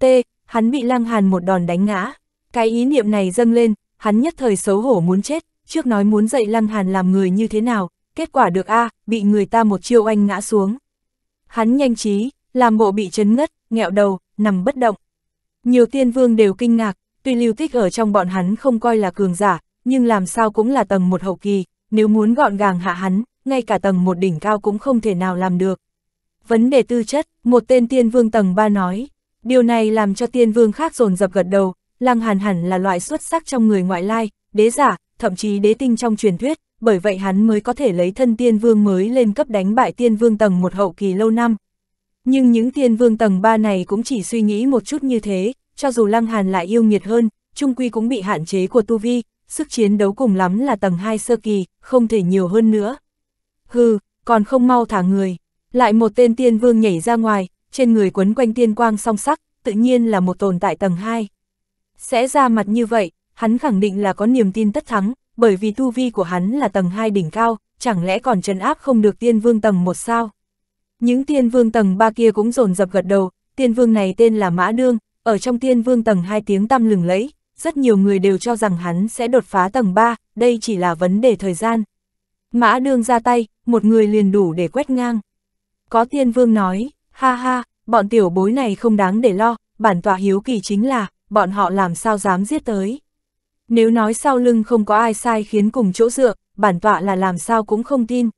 T, hắn bị Lăng Hàn một đòn đánh ngã. Cái ý niệm này dâng lên, hắn nhất thời xấu hổ muốn chết, trước nói muốn dạy Lăng Hàn làm người như thế nào, kết quả được A, bị người ta một chiêu anh ngã xuống. Hắn nhanh trí, làm bộ bị chấn ngất, nghẹo đầu, nằm bất động. Nhiều tiên vương đều kinh ngạc, tuy lưu tích ở trong bọn hắn không coi là cường giả, nhưng làm sao cũng là tầng một hậu kỳ, nếu muốn gọn gàng hạ hắn, ngay cả tầng một đỉnh cao cũng không thể nào làm được. Vấn đề tư chất, một tên tiên vương tầng 3 nói. Điều này làm cho tiên vương khác rồn dập gật đầu, Lăng Hàn hẳn là loại xuất sắc trong người ngoại lai, đế giả, thậm chí đế tinh trong truyền thuyết, bởi vậy hắn mới có thể lấy thân tiên vương mới lên cấp đánh bại tiên vương tầng một hậu kỳ lâu năm. Nhưng những tiên vương tầng 3 này cũng chỉ suy nghĩ một chút như thế, cho dù Lăng Hàn lại yêu nghiệt hơn, trung quy cũng bị hạn chế của tu vi, sức chiến đấu cùng lắm là tầng 2 sơ kỳ, không thể nhiều hơn nữa. Hừ, còn không mau thả người. Lại một tên tiên vương nhảy ra ngoài, trên người quấn quanh tiên quang song sắc, tự nhiên là một tồn tại tầng 2. Sẽ ra mặt như vậy, hắn khẳng định là có niềm tin tất thắng, bởi vì tu vi của hắn là tầng 2 đỉnh cao, chẳng lẽ còn trấn áp không được tiên vương tầng 1 sao? Những tiên vương tầng 3 kia cũng rồn dập gật đầu, tiên vương này tên là Mã Đương, ở trong tiên vương tầng 2 tiếng tăm lừng lẫy, rất nhiều người đều cho rằng hắn sẽ đột phá tầng 3, đây chỉ là vấn đề thời gian. Mã Đương ra tay, một người liền đủ để quét ngang. Có tiên vương nói, ha ha, bọn tiểu bối này không đáng để lo, bản tọa hiếu kỳ chính là, bọn họ làm sao dám giết tới. Nếu nói sau lưng không có ai sai khiến cùng chỗ dựa, bản tọa là làm sao cũng không tin.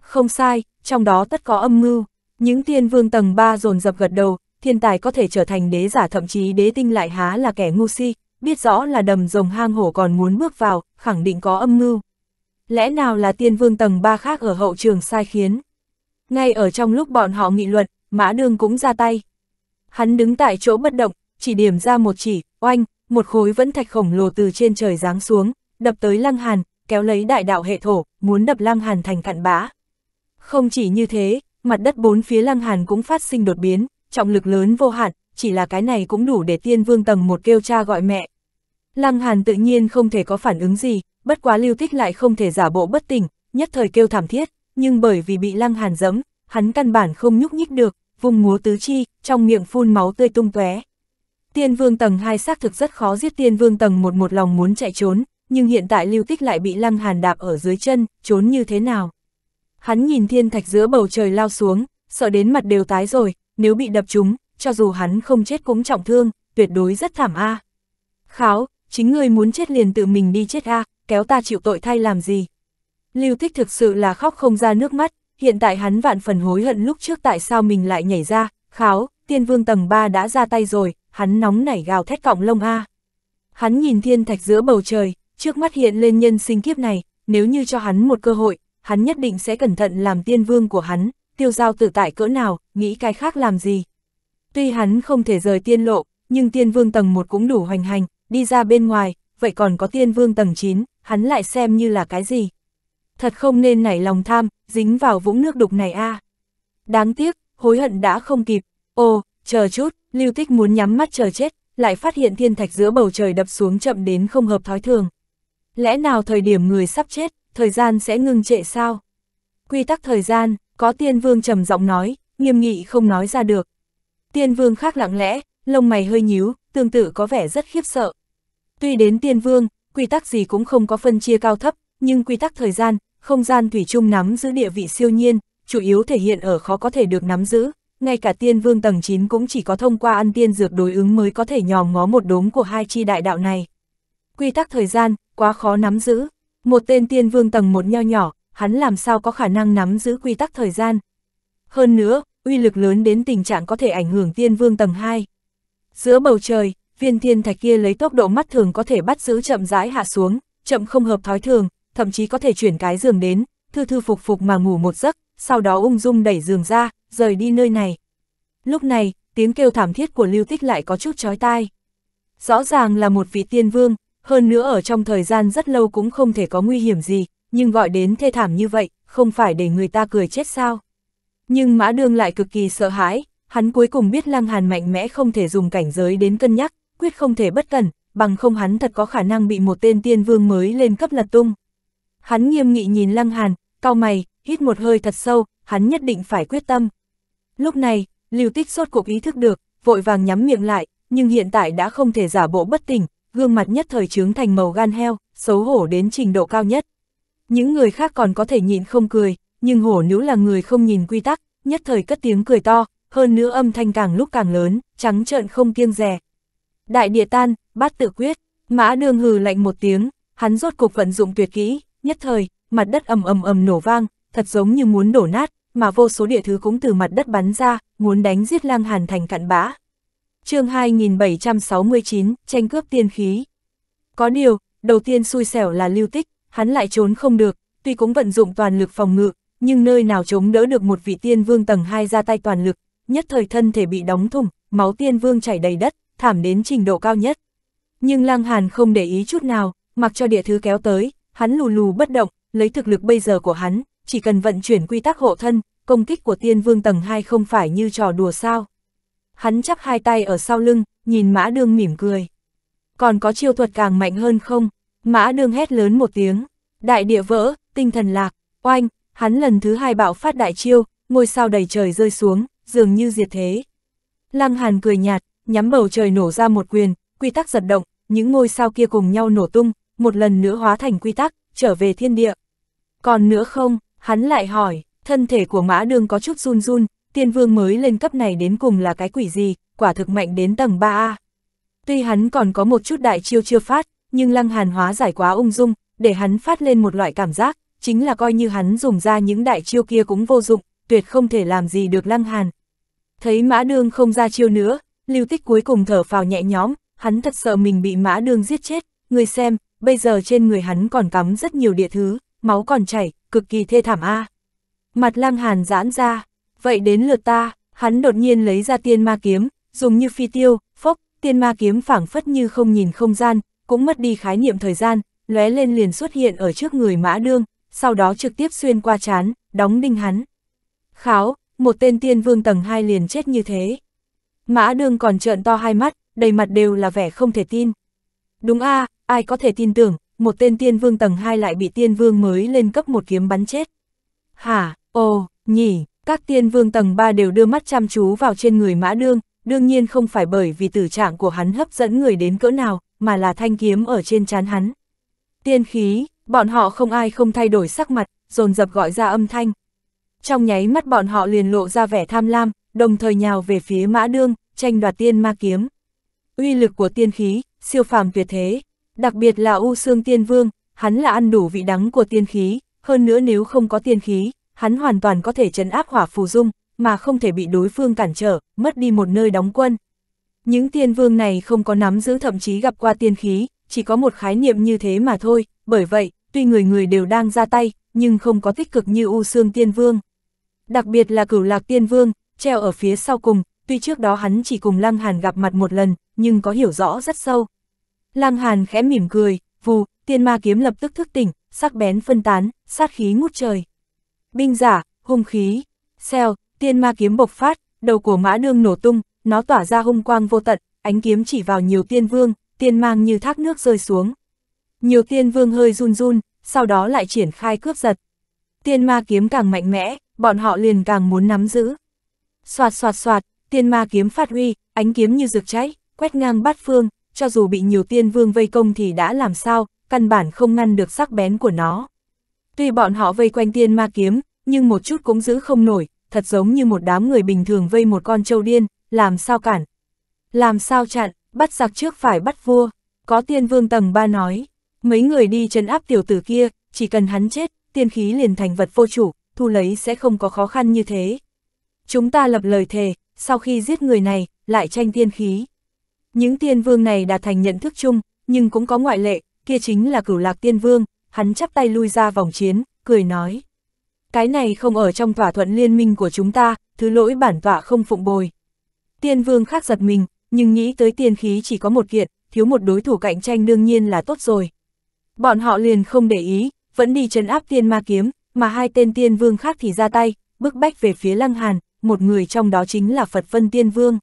Không sai, trong đó tất có âm mưu, những tiên vương tầng 3 dồn dập gật đầu, thiên tài có thể trở thành đế giả thậm chí đế tinh lại há là kẻ ngu si, biết rõ là đầm rồng hang hổ còn muốn bước vào, khẳng định có âm mưu. Lẽ nào là tiên vương tầng 3 khác ở hậu trường sai khiến? Ngay ở trong lúc bọn họ nghị luận, Mã Đương cũng ra tay. Hắn đứng tại chỗ bất động, chỉ điểm ra một chỉ, oanh, một khối vẫn thạch khổng lồ từ trên trời giáng xuống, đập tới Lăng Hàn, kéo lấy đại đạo hệ thổ, muốn đập Lăng Hàn thành cặn bã. Không chỉ như thế, mặt đất bốn phía Lăng Hàn cũng phát sinh đột biến, trọng lực lớn vô hạn, chỉ là cái này cũng đủ để tiên vương tầng một kêu cha gọi mẹ. Lăng Hàn tự nhiên không thể có phản ứng gì, bất quá lưu tích lại không thể giả bộ bất tỉnh, nhất thời kêu thảm thiết nhưng bởi vì bị lăng hàn dẫm, hắn căn bản không nhúc nhích được, vùng múa tứ chi, trong miệng phun máu tươi tung tóe. Tiên vương tầng 2 xác thực rất khó giết tiên vương tầng 1 một lòng muốn chạy trốn, nhưng hiện tại lưu tích lại bị lăng hàn đạp ở dưới chân, trốn như thế nào. Hắn nhìn thiên thạch giữa bầu trời lao xuống, sợ đến mặt đều tái rồi, nếu bị đập trúng, cho dù hắn không chết cũng trọng thương, tuyệt đối rất thảm a. Kháo, chính ngươi muốn chết liền tự mình đi chết a, kéo ta chịu tội thay làm gì? Lưu Thích thực sự là khóc không ra nước mắt, hiện tại hắn vạn phần hối hận lúc trước tại sao mình lại nhảy ra, kháo, tiên vương tầng 3 đã ra tay rồi, hắn nóng nảy gào thét cọng lông A. Hắn nhìn thiên thạch giữa bầu trời, trước mắt hiện lên nhân sinh kiếp này, nếu như cho hắn một cơ hội, hắn nhất định sẽ cẩn thận làm tiên vương của hắn, tiêu giao tự tại cỡ nào, nghĩ cái khác làm gì. Tuy hắn không thể rời tiên lộ, nhưng tiên vương tầng 1 cũng đủ hoành hành, đi ra bên ngoài, vậy còn có tiên vương tầng 9, hắn lại xem như là cái gì thật không nên nảy lòng tham, dính vào vũng nước đục này a. À. Đáng tiếc, hối hận đã không kịp. Ồ, chờ chút, Lưu Tích muốn nhắm mắt chờ chết, lại phát hiện thiên thạch giữa bầu trời đập xuống chậm đến không hợp thói thường. Lẽ nào thời điểm người sắp chết, thời gian sẽ ngưng trệ sao? Quy tắc thời gian, có tiên vương trầm giọng nói, nghiêm nghị không nói ra được. Tiên vương khác lặng lẽ, lông mày hơi nhíu, tương tự có vẻ rất khiếp sợ. Tuy đến tiên vương, quy tắc gì cũng không có phân chia cao thấp, nhưng quy tắc thời gian, không gian thủy chung nắm giữ địa vị siêu nhiên, chủ yếu thể hiện ở khó có thể được nắm giữ, ngay cả tiên vương tầng 9 cũng chỉ có thông qua ăn tiên dược đối ứng mới có thể nhòm ngó một đốm của hai chi đại đạo này. Quy tắc thời gian, quá khó nắm giữ. Một tên tiên vương tầng một nho nhỏ, hắn làm sao có khả năng nắm giữ quy tắc thời gian. Hơn nữa, uy lực lớn đến tình trạng có thể ảnh hưởng tiên vương tầng 2. Giữa bầu trời, viên thiên thạch kia lấy tốc độ mắt thường có thể bắt giữ chậm rãi hạ xuống, chậm không hợp thói thường, thậm chí có thể chuyển cái giường đến, thư thư phục phục mà ngủ một giấc, sau đó ung dung đẩy giường ra, rời đi nơi này. Lúc này, tiếng kêu thảm thiết của lưu tích lại có chút chói tai. Rõ ràng là một vị tiên vương, hơn nữa ở trong thời gian rất lâu cũng không thể có nguy hiểm gì, nhưng gọi đến thê thảm như vậy, không phải để người ta cười chết sao. Nhưng Mã Đương lại cực kỳ sợ hãi, hắn cuối cùng biết Lăng Hàn mạnh mẽ không thể dùng cảnh giới đến cân nhắc, quyết không thể bất cẩn, bằng không hắn thật có khả năng bị một tên tiên vương mới lên cấp lật tung. Hắn nghiêm nghị nhìn Lăng Hàn, cau mày, hít một hơi thật sâu, hắn nhất định phải quyết tâm. Lúc này, Lưu Tích sốt cuộc ý thức được, vội vàng nhắm miệng lại, nhưng hiện tại đã không thể giả bộ bất tỉnh, gương mặt nhất thời trướng thành màu gan heo, xấu hổ đến trình độ cao nhất. Những người khác còn có thể nhịn không cười, nhưng hổ nữ là người không nhìn quy tắc, nhất thời cất tiếng cười to, hơn nữa âm thanh càng lúc càng lớn, trắng trợn không kiêng rè. Đại địa tan, bát tự quyết, mã đường hừ lạnh một tiếng, hắn rốt cục vận dụng tuyệt kỹ, nhất thời, mặt đất ầm ầm ầm nổ vang, thật giống như muốn đổ nát, mà vô số địa thứ cũng từ mặt đất bắn ra, muốn đánh giết Lăng Hàn thành cặn bã. chương 2769, tranh cướp tiên khí. Có điều, đầu tiên xui xẻo là lưu tích, hắn lại trốn không được, tuy cũng vận dụng toàn lực phòng ngự, nhưng nơi nào chống đỡ được một vị tiên vương tầng 2 ra tay toàn lực, nhất thời thân thể bị đóng thùng, máu tiên vương chảy đầy đất, thảm đến trình độ cao nhất. Nhưng Lăng Hàn không để ý chút nào, mặc cho địa thứ kéo tới, hắn lù lù bất động, lấy thực lực bây giờ của hắn, chỉ cần vận chuyển quy tắc hộ thân, công kích của tiên vương tầng 2 không phải như trò đùa sao. Hắn chắp hai tay ở sau lưng, nhìn mã đương mỉm cười. Còn có chiêu thuật càng mạnh hơn không? Mã đương hét lớn một tiếng. Đại địa vỡ, tinh thần lạc, oanh, hắn lần thứ hai bạo phát đại chiêu, ngôi sao đầy trời rơi xuống, dường như diệt thế. Lăng Hàn cười nhạt, nhắm bầu trời nổ ra một quyền, quy tắc giật động, những ngôi sao kia cùng nhau nổ tung, một lần nữa hóa thành quy tắc, trở về thiên địa. Còn nữa không, hắn lại hỏi, thân thể của mã đương có chút run run, tiên vương mới lên cấp này đến cùng là cái quỷ gì, quả thực mạnh đến tầng 3A. Tuy hắn còn có một chút đại chiêu chưa phát, nhưng lăng hàn hóa giải quá ung dung, để hắn phát lên một loại cảm giác, chính là coi như hắn dùng ra những đại chiêu kia cũng vô dụng, tuyệt không thể làm gì được lăng hàn. Thấy mã đương không ra chiêu nữa, lưu tích cuối cùng thở phào nhẹ nhõm, hắn thật sợ mình bị mã đương giết chết, người xem, bây giờ trên người hắn còn cắm rất nhiều địa thứ, máu còn chảy, cực kỳ thê thảm a. À. Mặt lang Hàn giãn ra, vậy đến lượt ta, hắn đột nhiên lấy ra tiên ma kiếm, dùng như phi tiêu, phốc, tiên ma kiếm phảng phất như không nhìn không gian, cũng mất đi khái niệm thời gian, lóe lên liền xuất hiện ở trước người Mã Đương, sau đó trực tiếp xuyên qua chán, đóng đinh hắn. Kháo, một tên tiên vương tầng 2 liền chết như thế. Mã Đương còn trợn to hai mắt, đầy mặt đều là vẻ không thể tin. Đúng a, à, ai có thể tin tưởng, một tên tiên vương tầng 2 lại bị tiên vương mới lên cấp một kiếm bắn chết. Hả, ồ, nhỉ, các tiên vương tầng 3 đều đưa mắt chăm chú vào trên người mã đương, đương nhiên không phải bởi vì tử trạng của hắn hấp dẫn người đến cỡ nào, mà là thanh kiếm ở trên chán hắn. Tiên khí, bọn họ không ai không thay đổi sắc mặt, dồn dập gọi ra âm thanh. Trong nháy mắt bọn họ liền lộ ra vẻ tham lam, đồng thời nhào về phía mã đương, tranh đoạt tiên ma kiếm. Uy lực của tiên khí, siêu phàm tuyệt thế, Đặc biệt là U Sương Tiên Vương, hắn là ăn đủ vị đắng của tiên khí, hơn nữa nếu không có tiên khí, hắn hoàn toàn có thể chấn áp hỏa phù dung, mà không thể bị đối phương cản trở, mất đi một nơi đóng quân. Những tiên vương này không có nắm giữ thậm chí gặp qua tiên khí, chỉ có một khái niệm như thế mà thôi, bởi vậy, tuy người người đều đang ra tay, nhưng không có tích cực như U Sương Tiên Vương. Đặc biệt là cửu lạc tiên vương, treo ở phía sau cùng, tuy trước đó hắn chỉ cùng Lăng Hàn gặp mặt một lần, nhưng có hiểu rõ rất sâu. Lam Hàn khẽ mỉm cười, vù, tiên ma kiếm lập tức thức tỉnh, sắc bén phân tán, sát khí ngút trời. Binh giả, hung khí, xeo, tiên ma kiếm bộc phát, đầu của mã đương nổ tung, nó tỏa ra hung quang vô tận, ánh kiếm chỉ vào nhiều tiên vương, tiên mang như thác nước rơi xuống. Nhiều tiên vương hơi run run, sau đó lại triển khai cướp giật. Tiên ma kiếm càng mạnh mẽ, bọn họ liền càng muốn nắm giữ. Soạt soạt soạt, tiên ma kiếm phát huy, ánh kiếm như rực cháy, quét ngang bát phương, cho dù bị nhiều tiên vương vây công thì đã làm sao, căn bản không ngăn được sắc bén của nó. Tuy bọn họ vây quanh tiên ma kiếm, nhưng một chút cũng giữ không nổi, thật giống như một đám người bình thường vây một con trâu điên, làm sao cản. Làm sao chặn, bắt giặc trước phải bắt vua, có tiên vương tầng ba nói, mấy người đi trấn áp tiểu tử kia, chỉ cần hắn chết, tiên khí liền thành vật vô chủ, thu lấy sẽ không có khó khăn như thế. Chúng ta lập lời thề, sau khi giết người này, lại tranh tiên khí. Những tiên vương này đạt thành nhận thức chung, nhưng cũng có ngoại lệ, kia chính là cửu lạc tiên vương, hắn chắp tay lui ra vòng chiến, cười nói. Cái này không ở trong thỏa thuận liên minh của chúng ta, thứ lỗi bản tọa không phụng bồi. Tiên vương khác giật mình, nhưng nghĩ tới tiên khí chỉ có một kiện, thiếu một đối thủ cạnh tranh đương nhiên là tốt rồi. Bọn họ liền không để ý, vẫn đi chấn áp tiên ma kiếm, mà hai tên tiên vương khác thì ra tay, bức bách về phía lăng hàn, một người trong đó chính là Phật Vân Tiên Vương.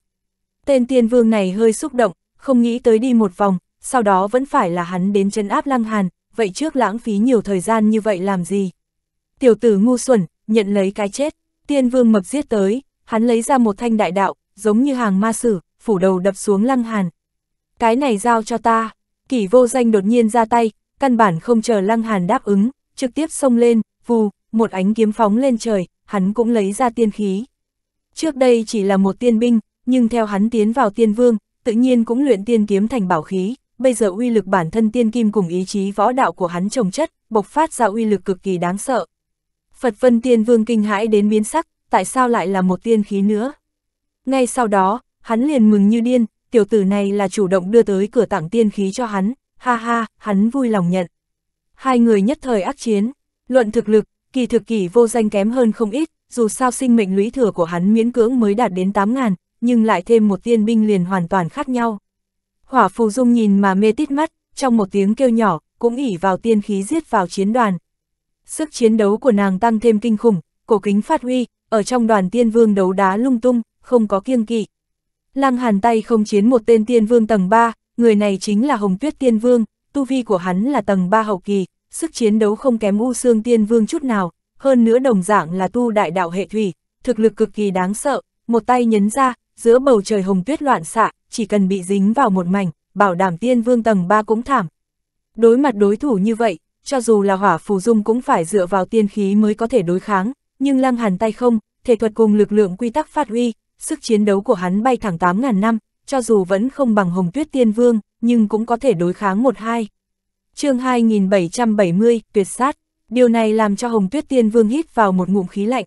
Tên tiên vương này hơi xúc động, không nghĩ tới đi một vòng, sau đó vẫn phải là hắn đến chân áp lăng hàn, vậy trước lãng phí nhiều thời gian như vậy làm gì? Tiểu tử ngu xuẩn, nhận lấy cái chết, tiên vương mập giết tới, hắn lấy ra một thanh đại đạo, giống như hàng ma sử, phủ đầu đập xuống lăng hàn. Cái này giao cho ta, kỷ vô danh đột nhiên ra tay, căn bản không chờ lăng hàn đáp ứng, trực tiếp xông lên, vù, một ánh kiếm phóng lên trời, hắn cũng lấy ra tiên khí. Trước đây chỉ là một tiên binh, nhưng theo hắn tiến vào tiên vương, tự nhiên cũng luyện tiên kiếm thành bảo khí, bây giờ uy lực bản thân tiên kim cùng ý chí võ đạo của hắn trồng chất, bộc phát ra uy lực cực kỳ đáng sợ. Phật Vân Tiên Vương kinh hãi đến biến sắc, tại sao lại là một tiên khí nữa? Ngay sau đó, hắn liền mừng như điên, tiểu tử này là chủ động đưa tới cửa tặng tiên khí cho hắn, ha ha, hắn vui lòng nhận. Hai người nhất thời ác chiến, luận thực lực, kỳ thực kỳ vô danh kém hơn không ít, dù sao sinh mệnh lũy thừa của hắn miễn cưỡng mới đạt đến 8.000, nhưng lại thêm một tiên binh liền hoàn toàn khác nhau. Hỏa phù dung nhìn mà mê tít mắt, trong một tiếng kêu nhỏ, cũng ỉ vào tiên khí giết vào chiến đoàn. Sức chiến đấu của nàng tăng thêm kinh khủng, cổ kính phát huy, ở trong đoàn tiên vương đấu đá lung tung, không có kiêng kỵ. Lăng hàn tay không chiến một tên tiên vương tầng 3, người này chính là Hồng Tuyết tiên vương, tu vi của hắn là tầng 3 hậu kỳ, sức chiến đấu không kém u xương tiên vương chút nào, hơn nữa đồng dạng là tu đại đạo hệ thủy, thực lực cực kỳ đáng sợ, một tay nhấn ra, giữa bầu trời hồng tuyết loạn xạ, chỉ cần bị dính vào một mảnh, bảo đảm tiên vương tầng 3 cũng thảm. Đối mặt đối thủ như vậy, cho dù là hỏa phù dung cũng phải dựa vào tiên khí mới có thể đối kháng, nhưng lăng hàn tay không, thể thuật cùng lực lượng quy tắc phát huy, sức chiến đấu của hắn bay thẳng 8.000 năm, cho dù vẫn không bằng hồng tuyết tiên vương, nhưng cũng có thể đối kháng một hai. chương 2770, tuyệt sát, điều này làm cho hồng tuyết tiên vương hít vào một ngụm khí lạnh.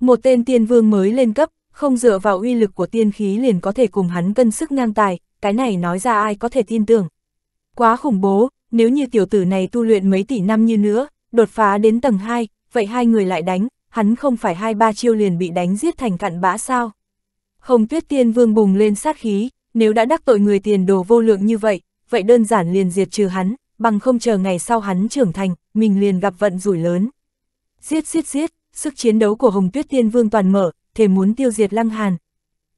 Một tên tiên vương mới lên cấp, không dựa vào uy lực của tiên khí liền có thể cùng hắn cân sức ngang tài, cái này nói ra ai có thể tin tưởng. Quá khủng bố, nếu như tiểu tử này tu luyện mấy tỷ năm như nữa, đột phá đến tầng 2, vậy hai người lại đánh, hắn không phải hai ba chiêu liền bị đánh giết thành cặn bã sao. không tuyết tiên vương bùng lên sát khí, nếu đã đắc tội người tiền đồ vô lượng như vậy, vậy đơn giản liền diệt trừ hắn, bằng không chờ ngày sau hắn trưởng thành, mình liền gặp vận rủi lớn. Giết giết giết, sức chiến đấu của Hồng tuyết tiên vương toàn mở, thề muốn tiêu diệt Lăng Hàn.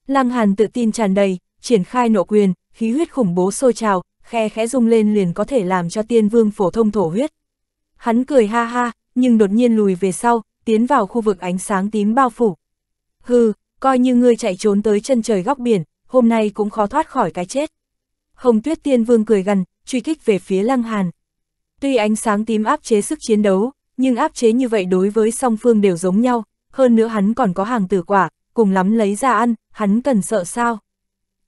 Lăng Hàn tự tin tràn đầy, triển khai nộ quyền, khí huyết khủng bố sôi trào, khe khẽ rung lên liền có thể làm cho tiên vương phổ thông thổ huyết. Hắn cười ha ha, nhưng đột nhiên lùi về sau, tiến vào khu vực ánh sáng tím bao phủ. Hừ, coi như ngươi chạy trốn tới chân trời góc biển, hôm nay cũng khó thoát khỏi cái chết. Hồng Tuyết Tiên Vương cười gần, truy kích về phía Lăng Hàn. Tuy ánh sáng tím áp chế sức chiến đấu, nhưng áp chế như vậy đối với song phương đều giống nhau, hơn nữa hắn còn có hàng tử quả, cùng lắm lấy ra ăn, hắn cần sợ sao.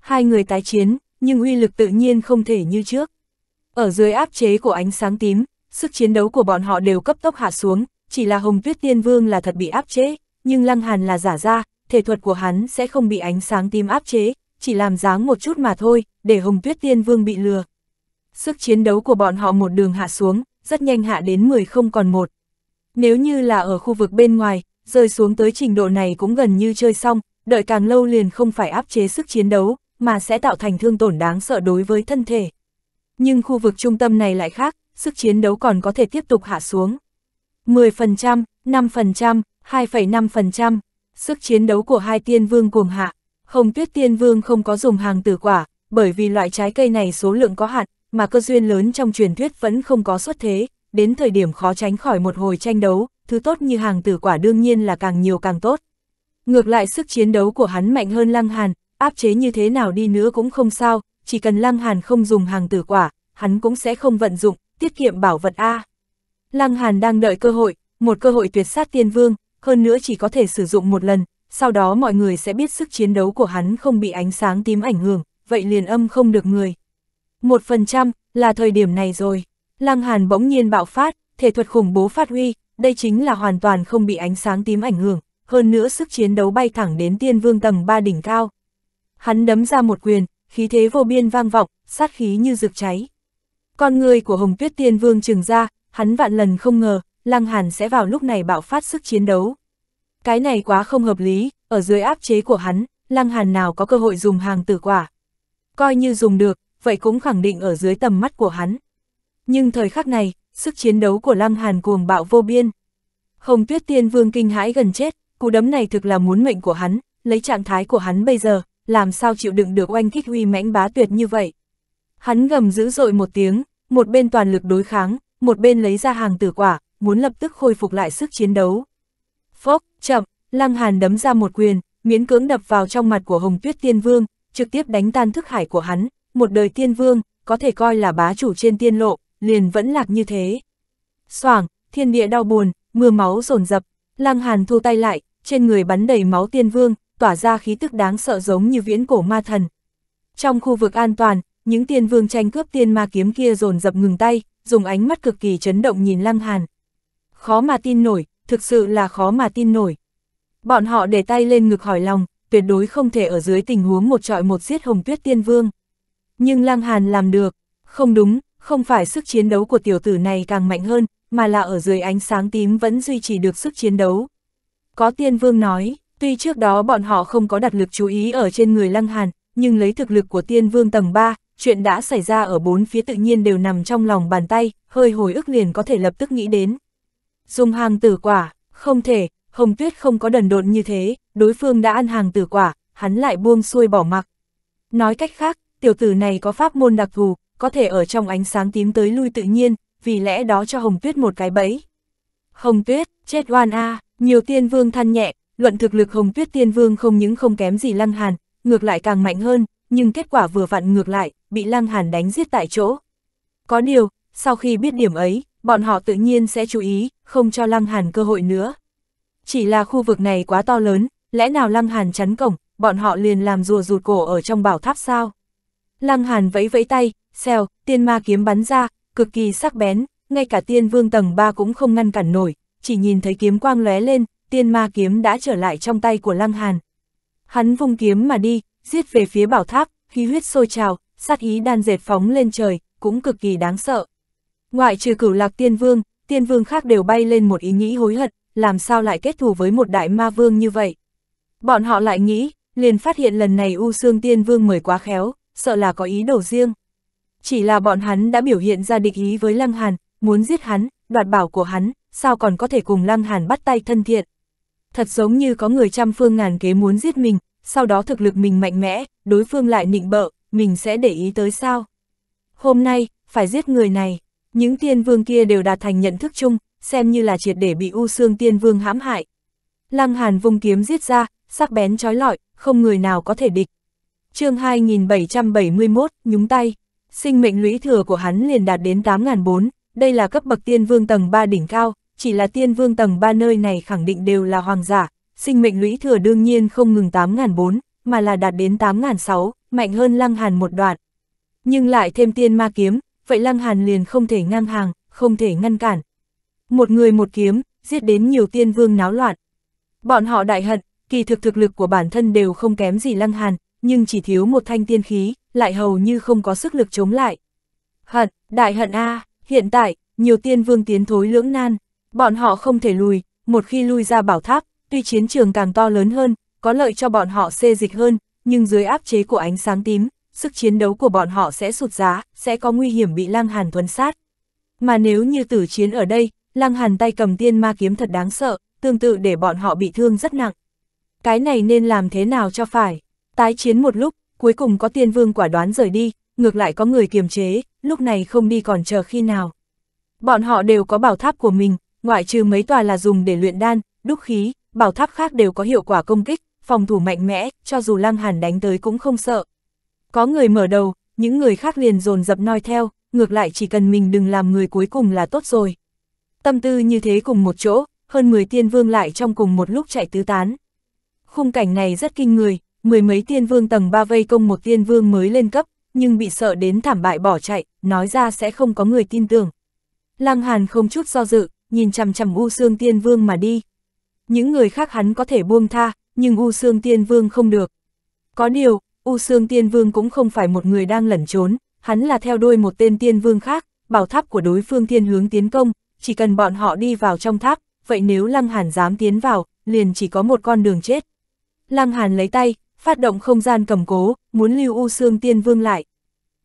Hai người tái chiến, nhưng uy lực tự nhiên không thể như trước. Ở dưới áp chế của ánh sáng tím, sức chiến đấu của bọn họ đều cấp tốc hạ xuống, chỉ là Hồng Tuyết Tiên Vương là thật bị áp chế, nhưng Lăng Hàn là giả ra, thể thuật của hắn sẽ không bị ánh sáng tím áp chế, chỉ làm dáng một chút mà thôi, để Hồng Tuyết Tiên Vương bị lừa. Sức chiến đấu của bọn họ một đường hạ xuống, rất nhanh hạ đến 10 không còn một. Nếu như là ở khu vực bên ngoài, rơi xuống tới trình độ này cũng gần như chơi xong, đợi càng lâu liền không phải áp chế sức chiến đấu, mà sẽ tạo thành thương tổn đáng sợ đối với thân thể. Nhưng khu vực trung tâm này lại khác, sức chiến đấu còn có thể tiếp tục hạ xuống. 10%, 5%, 2,5%, sức chiến đấu của hai tiên vương cuồng hạ. Hồng tuyết tiên vương không có dùng hàng tử quả, bởi vì loại trái cây này số lượng có hạn, mà cơ duyên lớn trong truyền thuyết vẫn không có xuất thế, đến thời điểm khó tránh khỏi một hồi tranh đấu, thứ tốt như hàng tử quả đương nhiên là càng nhiều càng tốt. Ngược lại sức chiến đấu của hắn mạnh hơn Lăng Hàn, áp chế như thế nào đi nữa cũng không sao, chỉ cần Lăng Hàn không dùng hàng tử quả, hắn cũng sẽ không vận dụng, tiết kiệm bảo vật A. Lăng Hàn đang đợi cơ hội, một cơ hội tuyệt sát tiên vương, hơn nữa chỉ có thể sử dụng một lần, sau đó mọi người sẽ biết sức chiến đấu của hắn không bị ánh sáng tím ảnh hưởng, vậy liền âm không được người. Một phần trăm, là thời điểm này rồi. Lăng Hàn bỗng nhiên bạo phát, thể thuật khủng bố phát huy, đây chính là hoàn toàn không bị ánh sáng tím ảnh hưởng, hơn nữa sức chiến đấu bay thẳng đến tiên vương tầng 3 đỉnh cao. Hắn đấm ra một quyền, khí thế vô biên vang vọng, sát khí như rực cháy. Con người của Hồng Tuyết Tiên Vương trừng ra, hắn vạn lần không ngờ, Lăng Hàn sẽ vào lúc này bạo phát sức chiến đấu. Cái này quá không hợp lý, ở dưới áp chế của hắn, Lăng Hàn nào có cơ hội dùng hàng tử quả. Coi như dùng được, vậy cũng khẳng định ở dưới tầm mắt của hắn. Nhưng thời khắc này, sức chiến đấu của Lăng Hàn cuồng bạo vô biên. Hồng Tuyết Tiên Vương kinh hãi gần chết, cú đấm này thực là muốn mệnh của hắn, lấy trạng thái của hắn bây giờ, làm sao chịu đựng được oanh kích huy mãnh bá tuyệt như vậy. Hắn gầm dữ dội một tiếng, một bên toàn lực đối kháng, một bên lấy ra hàng tử quả, muốn lập tức khôi phục lại sức chiến đấu. Phốc, chậm, Lăng Hàn đấm ra một quyền, miễn cưỡng đập vào trong mặt của Hồng Tuyết Tiên Vương, trực tiếp đánh tan thức hải của hắn, một đời tiên vương, có thể coi là bá chủ trên tiên lộ, liền vẫn lạc như thế. Soảng, thiên địa đau buồn, mưa máu rồn rập, lăng hàn thu tay lại, trên người bắn đầy máu tiên vương, tỏa ra khí tức đáng sợ giống như viễn cổ ma thần. Trong khu vực an toàn, những tiên vương tranh cướp tiên ma kiếm kia rồn rập ngừng tay, dùng ánh mắt cực kỳ chấn động nhìn lăng hàn. Khó mà tin nổi, thực sự là khó mà tin nổi. Bọn họ để tay lên ngực hỏi lòng, tuyệt đối không thể ở dưới tình huống một trọi một giết hồng tuyết tiên vương. Nhưng lăng hàn làm được, không đúng, không phải sức chiến đấu của tiểu tử này càng mạnh hơn, mà là ở dưới ánh sáng tím vẫn duy trì được sức chiến đấu. Có tiên vương nói, tuy trước đó bọn họ không có đặt lực chú ý ở trên người Lăng Hàn, nhưng lấy thực lực của tiên vương tầng 3, chuyện đã xảy ra ở bốn phía tự nhiên đều nằm trong lòng bàn tay, hơi hồi ức liền có thể lập tức nghĩ đến. Dùng hàng tử quả, không thể, Hồng Tuyết không có đần độn như thế, đối phương đã ăn hàng tử quả, hắn lại buông xuôi bỏ mặc. Nói cách khác, tiểu tử này có pháp môn đặc thù, có thể ở trong ánh sáng tím tới lui tự nhiên, vì lẽ đó cho Hồng Tuyết một cái bẫy. Hồng Tuyết, chết oan a, nhiều tiên vương than nhẹ, luận thực lực Hồng Tuyết tiên vương không những không kém gì Lăng Hàn, ngược lại càng mạnh hơn, nhưng kết quả vừa vặn ngược lại, bị Lăng Hàn đánh giết tại chỗ. Có điều, sau khi biết điểm ấy, bọn họ tự nhiên sẽ chú ý, không cho Lăng Hàn cơ hội nữa. Chỉ là khu vực này quá to lớn, lẽ nào Lăng Hàn chắn cổng, bọn họ liền làm rùa rụt cổ ở trong bảo tháp sao? Lăng Hàn vẫy vẫy tay, xèo, tiên ma kiếm bắn ra, cực kỳ sắc bén, ngay cả tiên vương tầng 3 cũng không ngăn cản nổi, chỉ nhìn thấy kiếm quang lóe lên, tiên ma kiếm đã trở lại trong tay của Lăng Hàn. Hắn vung kiếm mà đi, giết về phía bảo tháp, khí huyết sôi trào, sát ý đan dệt phóng lên trời, cũng cực kỳ đáng sợ. Ngoại trừ cửu lạc tiên vương, tiên vương khác đều bay lên một ý nghĩ hối hận, làm sao lại kết thù với một đại ma vương như vậy. Bọn họ lại nghĩ, liền phát hiện lần này U Sương tiên vương mời quá khéo, sợ là có ý đồ riêng. Chỉ là bọn hắn đã biểu hiện ra địch ý với Lăng Hàn, muốn giết hắn, đoạt bảo của hắn, sao còn có thể cùng Lăng Hàn bắt tay thân thiện. Thật giống như có người trăm phương ngàn kế muốn giết mình, sau đó thực lực mình mạnh mẽ, đối phương lại nịnh bợ, mình sẽ để ý tới sao. Hôm nay, phải giết người này, những tiên vương kia đều đạt thành nhận thức chung, xem như là triệt để bị u xương tiên vương hãm hại. Lăng Hàn vùng kiếm giết ra, sắc bén trói lọi, không người nào có thể địch. chương 2771, nhúng tay sinh mệnh lũy thừa của hắn liền đạt đến 8.004, đây là cấp bậc tiên vương tầng 3 đỉnh cao, chỉ là tiên vương tầng 3 nơi này khẳng định đều là hoàng giả, sinh mệnh lũy thừa đương nhiên không ngừng 8.004, mà là đạt đến 8.006, mạnh hơn Lăng Hàn một đoạn. Nhưng lại thêm tiên ma kiếm, vậy Lăng Hàn liền không thể ngang hàng, không thể ngăn cản. Một người một kiếm, giết đến nhiều tiên vương náo loạn. Bọn họ đại hận, kỳ thực thực lực của bản thân đều không kém gì Lăng Hàn, nhưng chỉ thiếu một thanh tiên khí, lại hầu như không có sức lực chống lại. Hận, đại hận A, hiện tại, nhiều tiên vương tiến thối lưỡng nan, bọn họ không thể lùi, một khi lui ra bảo tháp, tuy chiến trường càng to lớn hơn, có lợi cho bọn họ xê dịch hơn, nhưng dưới áp chế của ánh sáng tím, sức chiến đấu của bọn họ sẽ sụt giá, sẽ có nguy hiểm bị Lăng Hàn thuấn sát. Mà nếu như tử chiến ở đây, Lăng Hàn tay cầm tiên ma kiếm thật đáng sợ, tương tự để bọn họ bị thương rất nặng. Cái này nên làm thế nào cho phải? Tái chiến một lúc, cuối cùng có tiên vương quả đoán rời đi, ngược lại có người kiềm chế, lúc này không đi còn chờ khi nào. Bọn họ đều có bảo tháp của mình, ngoại trừ mấy tòa là dùng để luyện đan, đúc khí, bảo tháp khác đều có hiệu quả công kích, phòng thủ mạnh mẽ, cho dù Lăng Hàn đánh tới cũng không sợ. Có người mở đầu, những người khác liền dồn dập noi theo, ngược lại chỉ cần mình đừng làm người cuối cùng là tốt rồi. Tâm tư như thế cùng một chỗ, hơn 10 tiên vương lại trong cùng một lúc chạy tứ tán. Khung cảnh này rất kinh người, mười mấy tiên vương tầng ba vây công một tiên vương mới lên cấp, nhưng bị sợ đến thảm bại bỏ chạy, nói ra sẽ không có người tin tưởng. Lăng Hàn không chút do dự, nhìn chằm chằm U Sương Tiên Vương mà đi. Những người khác hắn có thể buông tha, nhưng U Sương Tiên Vương không được. Có điều, U Sương Tiên Vương cũng không phải một người đang lẩn trốn, hắn là theo đuôi một tên Tiên Vương khác, bảo tháp của đối phương thiên hướng tiến công, chỉ cần bọn họ đi vào trong tháp, vậy nếu Lăng Hàn dám tiến vào, liền chỉ có một con đường chết. Lăng Hàn lấy tay, phát động không gian cầm cố, muốn lưu U Sương Tiên Vương lại.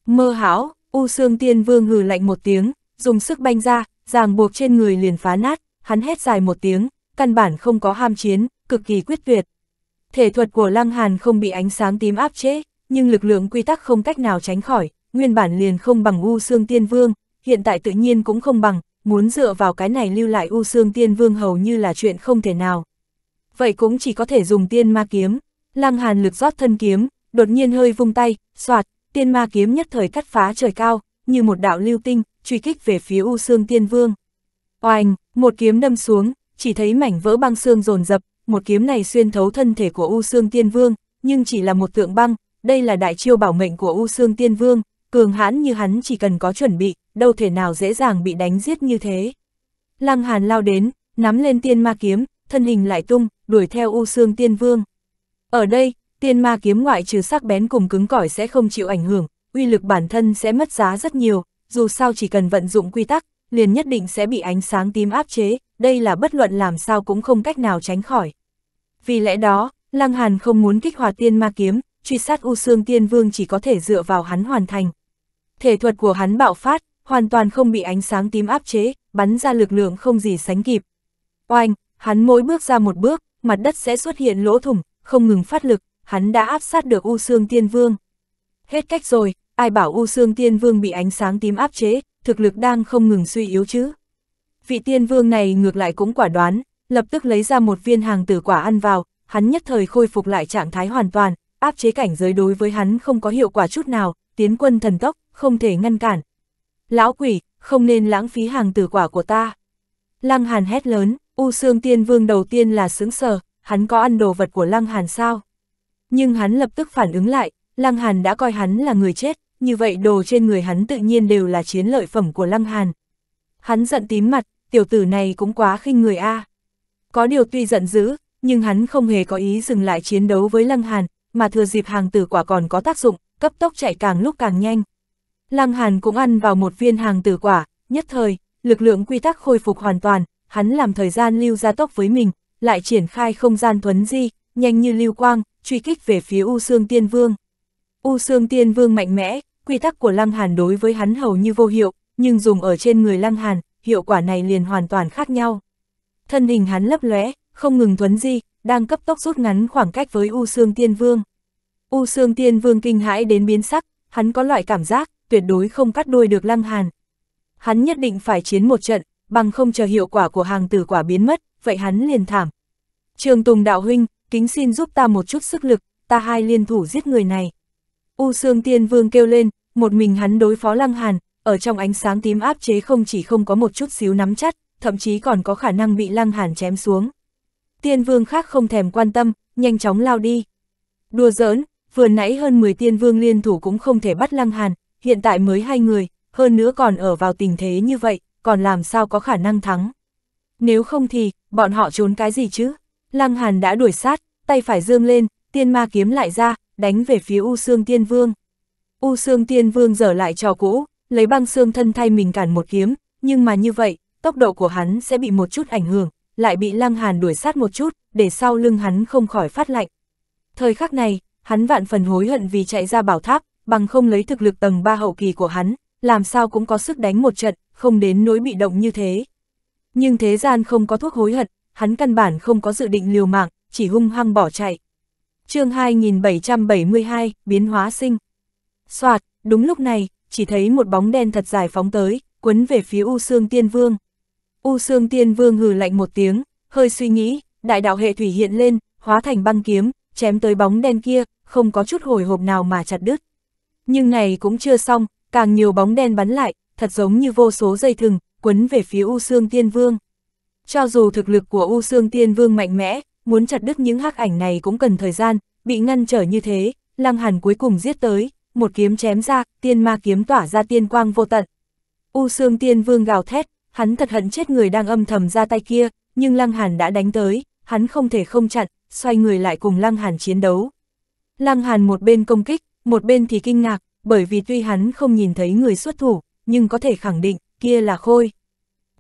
Mơ háo, U Sương Tiên Vương hừ lạnh một tiếng, dùng sức banh ra, ràng buộc trên người liền phá nát, hắn hét dài một tiếng, căn bản không có ham chiến, cực kỳ quyết tuyệt. Thể thuật của Lăng Hàn không bị ánh sáng tím áp chế, nhưng lực lượng quy tắc không cách nào tránh khỏi, nguyên bản liền không bằng U Sương Tiên Vương, hiện tại tự nhiên cũng không bằng, muốn dựa vào cái này lưu lại U Sương Tiên Vương hầu như là chuyện không thể nào. Vậy cũng chỉ có thể dùng tiên ma kiếm. Lăng Hàn lực rót thân kiếm, đột nhiên hơi vung tay, xoạt, tiên ma kiếm nhất thời cắt phá trời cao, như một đạo lưu tinh, truy kích về phía U Sương Tiên Vương. Oanh, một kiếm đâm xuống, chỉ thấy mảnh vỡ băng xương rồn rập, một kiếm này xuyên thấu thân thể của U Sương Tiên Vương, nhưng chỉ là một tượng băng, đây là đại chiêu bảo mệnh của U Sương Tiên Vương, cường hãn như hắn chỉ cần có chuẩn bị, đâu thể nào dễ dàng bị đánh giết như thế. Lăng Hàn lao đến, nắm lên tiên ma kiếm, thân hình lại tung, đuổi theo U Sương Tiên Vương. Ở đây, tiên ma kiếm ngoại trừ sắc bén cùng cứng cỏi sẽ không chịu ảnh hưởng, uy lực bản thân sẽ mất giá rất nhiều, dù sao chỉ cần vận dụng quy tắc, liền nhất định sẽ bị ánh sáng tím áp chế, đây là bất luận làm sao cũng không cách nào tránh khỏi. Vì lẽ đó, Lăng Hàn không muốn kích hoạt tiên ma kiếm, truy sát U Sương Tiên Vương chỉ có thể dựa vào hắn hoàn thành. Thể thuật của hắn bạo phát, hoàn toàn không bị ánh sáng tím áp chế, bắn ra lực lượng không gì sánh kịp. Oanh, hắn mỗi bước ra một bước, mặt đất sẽ xuất hiện lỗ thủng, không ngừng phát lực, hắn đã áp sát được U Sương Tiên Vương. Hết cách rồi, ai bảo U Sương Tiên Vương bị ánh sáng tím áp chế, thực lực đang không ngừng suy yếu chứ. Vị Tiên Vương này ngược lại cũng quả đoán, lập tức lấy ra một viên hàng tử quả ăn vào, hắn nhất thời khôi phục lại trạng thái hoàn toàn, áp chế cảnh giới đối với hắn không có hiệu quả chút nào, tiến quân thần tốc, không thể ngăn cản. Lão quỷ, không nên lãng phí hàng tử quả của ta. Lăng Hàn hét lớn, U Sương Tiên Vương đầu tiên là sướng sờ, hắn có ăn đồ vật của Lăng Hàn sao? Nhưng hắn lập tức phản ứng lại, Lăng Hàn đã coi hắn là người chết, như vậy đồ trên người hắn tự nhiên đều là chiến lợi phẩm của Lăng Hàn. Hắn giận tím mặt, tiểu tử này cũng quá khinh người a. Có điều tuy giận dữ, nhưng hắn không hề có ý dừng lại chiến đấu với Lăng Hàn, mà thừa dịp hàng tử quả còn có tác dụng, cấp tốc chạy càng lúc càng nhanh. Lăng Hàn cũng ăn vào một viên hàng tử quả, nhất thời, lực lượng quy tắc khôi phục hoàn toàn, hắn làm thời gian lưu ra tốc với mình, lại triển khai không gian thuấn di, nhanh như lưu quang, truy kích về phía U Sương Tiên Vương. U Sương Tiên Vương mạnh mẽ, quy tắc của Lăng Hàn đối với hắn hầu như vô hiệu, nhưng dùng ở trên người Lăng Hàn, hiệu quả này liền hoàn toàn khác nhau. Thân hình hắn lấp lóe, không ngừng thuấn di, đang cấp tốc rút ngắn khoảng cách với U Sương Tiên Vương. U Sương Tiên Vương kinh hãi đến biến sắc, hắn có loại cảm giác, tuyệt đối không cắt đuôi được Lăng Hàn. Hắn nhất định phải chiến một trận, bằng không chờ hiệu quả của hàng tử quả biến mất, vậy hắn liền thảm. Trường Tùng Đạo Huynh, kính xin giúp ta một chút sức lực, ta hai liên thủ giết người này. U Sương Tiên Vương kêu lên, một mình hắn đối phó Lăng Hàn, ở trong ánh sáng tím áp chế không chỉ không có một chút xíu nắm chắc, thậm chí còn có khả năng bị Lăng Hàn chém xuống. Tiên Vương khác không thèm quan tâm, nhanh chóng lao đi. Đùa giỡn, vừa nãy hơn 10 Tiên Vương liên thủ cũng không thể bắt Lăng Hàn, hiện tại mới hai người, hơn nữa còn ở vào tình thế như vậy, còn làm sao có khả năng thắng. Nếu không thì, bọn họ trốn cái gì chứ? Lăng Hàn đã đuổi sát, tay phải dương lên, tiên ma kiếm lại ra, đánh về phía U Sương Tiên Vương. U Sương Tiên Vương dở lại trò cũ, lấy băng xương thân thay mình cản một kiếm, nhưng mà như vậy, tốc độ của hắn sẽ bị một chút ảnh hưởng, lại bị Lăng Hàn đuổi sát một chút, để sau lưng hắn không khỏi phát lạnh. Thời khắc này, hắn vạn phần hối hận vì chạy ra bảo tháp, bằng không lấy thực lực tầng 3 hậu kỳ của hắn, làm sao cũng có sức đánh một trận, không đến nỗi bị động như thế. Nhưng thế gian không có thuốc hối hận, hắn căn bản không có dự định liều mạng, chỉ hung hăng bỏ chạy. chương 2772, biến hóa sinh. Soạt, đúng lúc này, chỉ thấy một bóng đen thật dài phóng tới, quấn về phía U Sương Tiên Vương. U Sương Tiên Vương hừ lạnh một tiếng, hơi suy nghĩ, đại đạo hệ thủy hiện lên, hóa thành băng kiếm, chém tới bóng đen kia, không có chút hồi hộp nào mà chặt đứt. Nhưng này cũng chưa xong, càng nhiều bóng đen bắn lại, thật giống như vô số dây thừng, quấn về phía U Sương Tiên Vương. Cho dù thực lực của U Sương Tiên Vương mạnh mẽ, muốn chặt đứt những hắc ảnh này cũng cần thời gian, bị ngăn trở như thế, Lăng Hàn cuối cùng giết tới, một kiếm chém ra, tiên ma kiếm tỏa ra tiên quang vô tận. U Sương Tiên Vương gào thét, hắn thật hận chết người đang âm thầm ra tay kia, nhưng Lăng Hàn đã đánh tới, hắn không thể không chặn, xoay người lại cùng Lăng Hàn chiến đấu. Lăng Hàn một bên công kích, một bên thì kinh ngạc, bởi vì tuy hắn không nhìn thấy người xuất thủ, nhưng có thể khẳng định, kia là Khôi.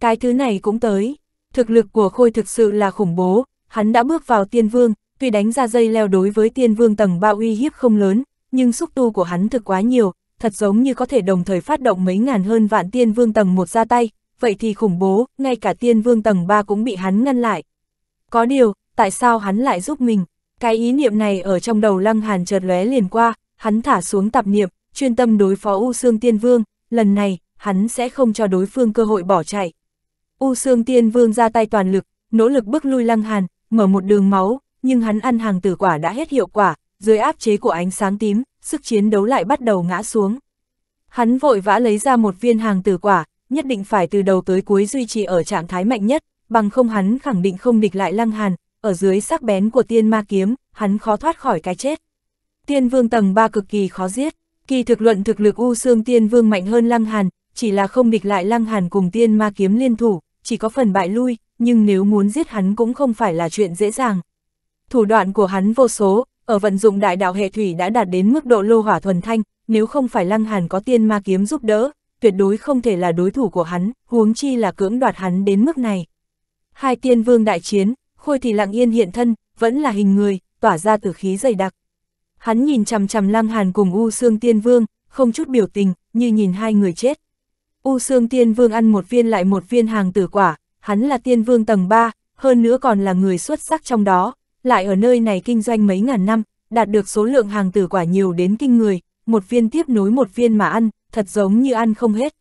Cái thứ này cũng tới, thực lực của Khôi thực sự là khủng bố, hắn đã bước vào tiên vương, tuy đánh ra dây leo đối với tiên vương tầng ba uy hiếp không lớn, nhưng xúc tu của hắn thực quá nhiều, thật giống như có thể đồng thời phát động mấy ngàn hơn vạn tiên vương tầng một ra tay, vậy thì khủng bố, ngay cả tiên vương tầng 3 cũng bị hắn ngăn lại. Có điều, tại sao hắn lại giúp mình? Cái ý niệm này ở trong đầu Lăng Hàn chợt lóe liền qua, hắn thả xuống tạp niệm, chuyên tâm đối phó U Sương Tiên Vương, lần này, hắn sẽ không cho đối phương cơ hội bỏ chạy. U Sương Tiên Vương ra tay toàn lực, nỗ lực bước lui Lăng Hàn, mở một đường máu, nhưng hắn ăn hàng tử quả đã hết hiệu quả, dưới áp chế của ánh sáng tím, sức chiến đấu lại bắt đầu ngã xuống. Hắn vội vã lấy ra một viên hàng tử quả, nhất định phải từ đầu tới cuối duy trì ở trạng thái mạnh nhất, bằng không hắn khẳng định không địch lại Lăng Hàn, ở dưới sắc bén của tiên ma kiếm, hắn khó thoát khỏi cái chết. Tiên vương tầng 3 cực kỳ khó giết, Kỳ thực luận thực lực U Sương Tiên Vương mạnh hơn Lăng Hàn, chỉ là không địch lại Lăng Hàn cùng Tiên Ma kiếm liên thủ, chỉ có phần bại lui, nhưng nếu muốn giết hắn cũng không phải là chuyện dễ dàng. Thủ đoạn của hắn vô số, ở vận dụng đại đạo hệ thủy đã đạt đến mức độ lô hỏa thuần thanh, nếu không phải Lăng Hàn có Tiên Ma kiếm giúp đỡ, tuyệt đối không thể là đối thủ của hắn, huống chi là cưỡng đoạt hắn đến mức này. Hai Tiên Vương đại chiến, Khôi thì lặng yên hiện thân, vẫn là hình người, tỏa ra từ khí dày đặc hắn nhìn chằm chằm Lăng Hàn cùng U Sương Tiên Vương, không chút biểu tình, như nhìn hai người chết. U Sương Tiên Vương ăn một viên lại một viên hàng tử quả, hắn là Tiên Vương tầng 3, hơn nữa còn là người xuất sắc trong đó, lại ở nơi này kinh doanh mấy ngàn năm, đạt được số lượng hàng tử quả nhiều đến kinh người, một viên tiếp nối một viên mà ăn, thật giống như ăn không hết.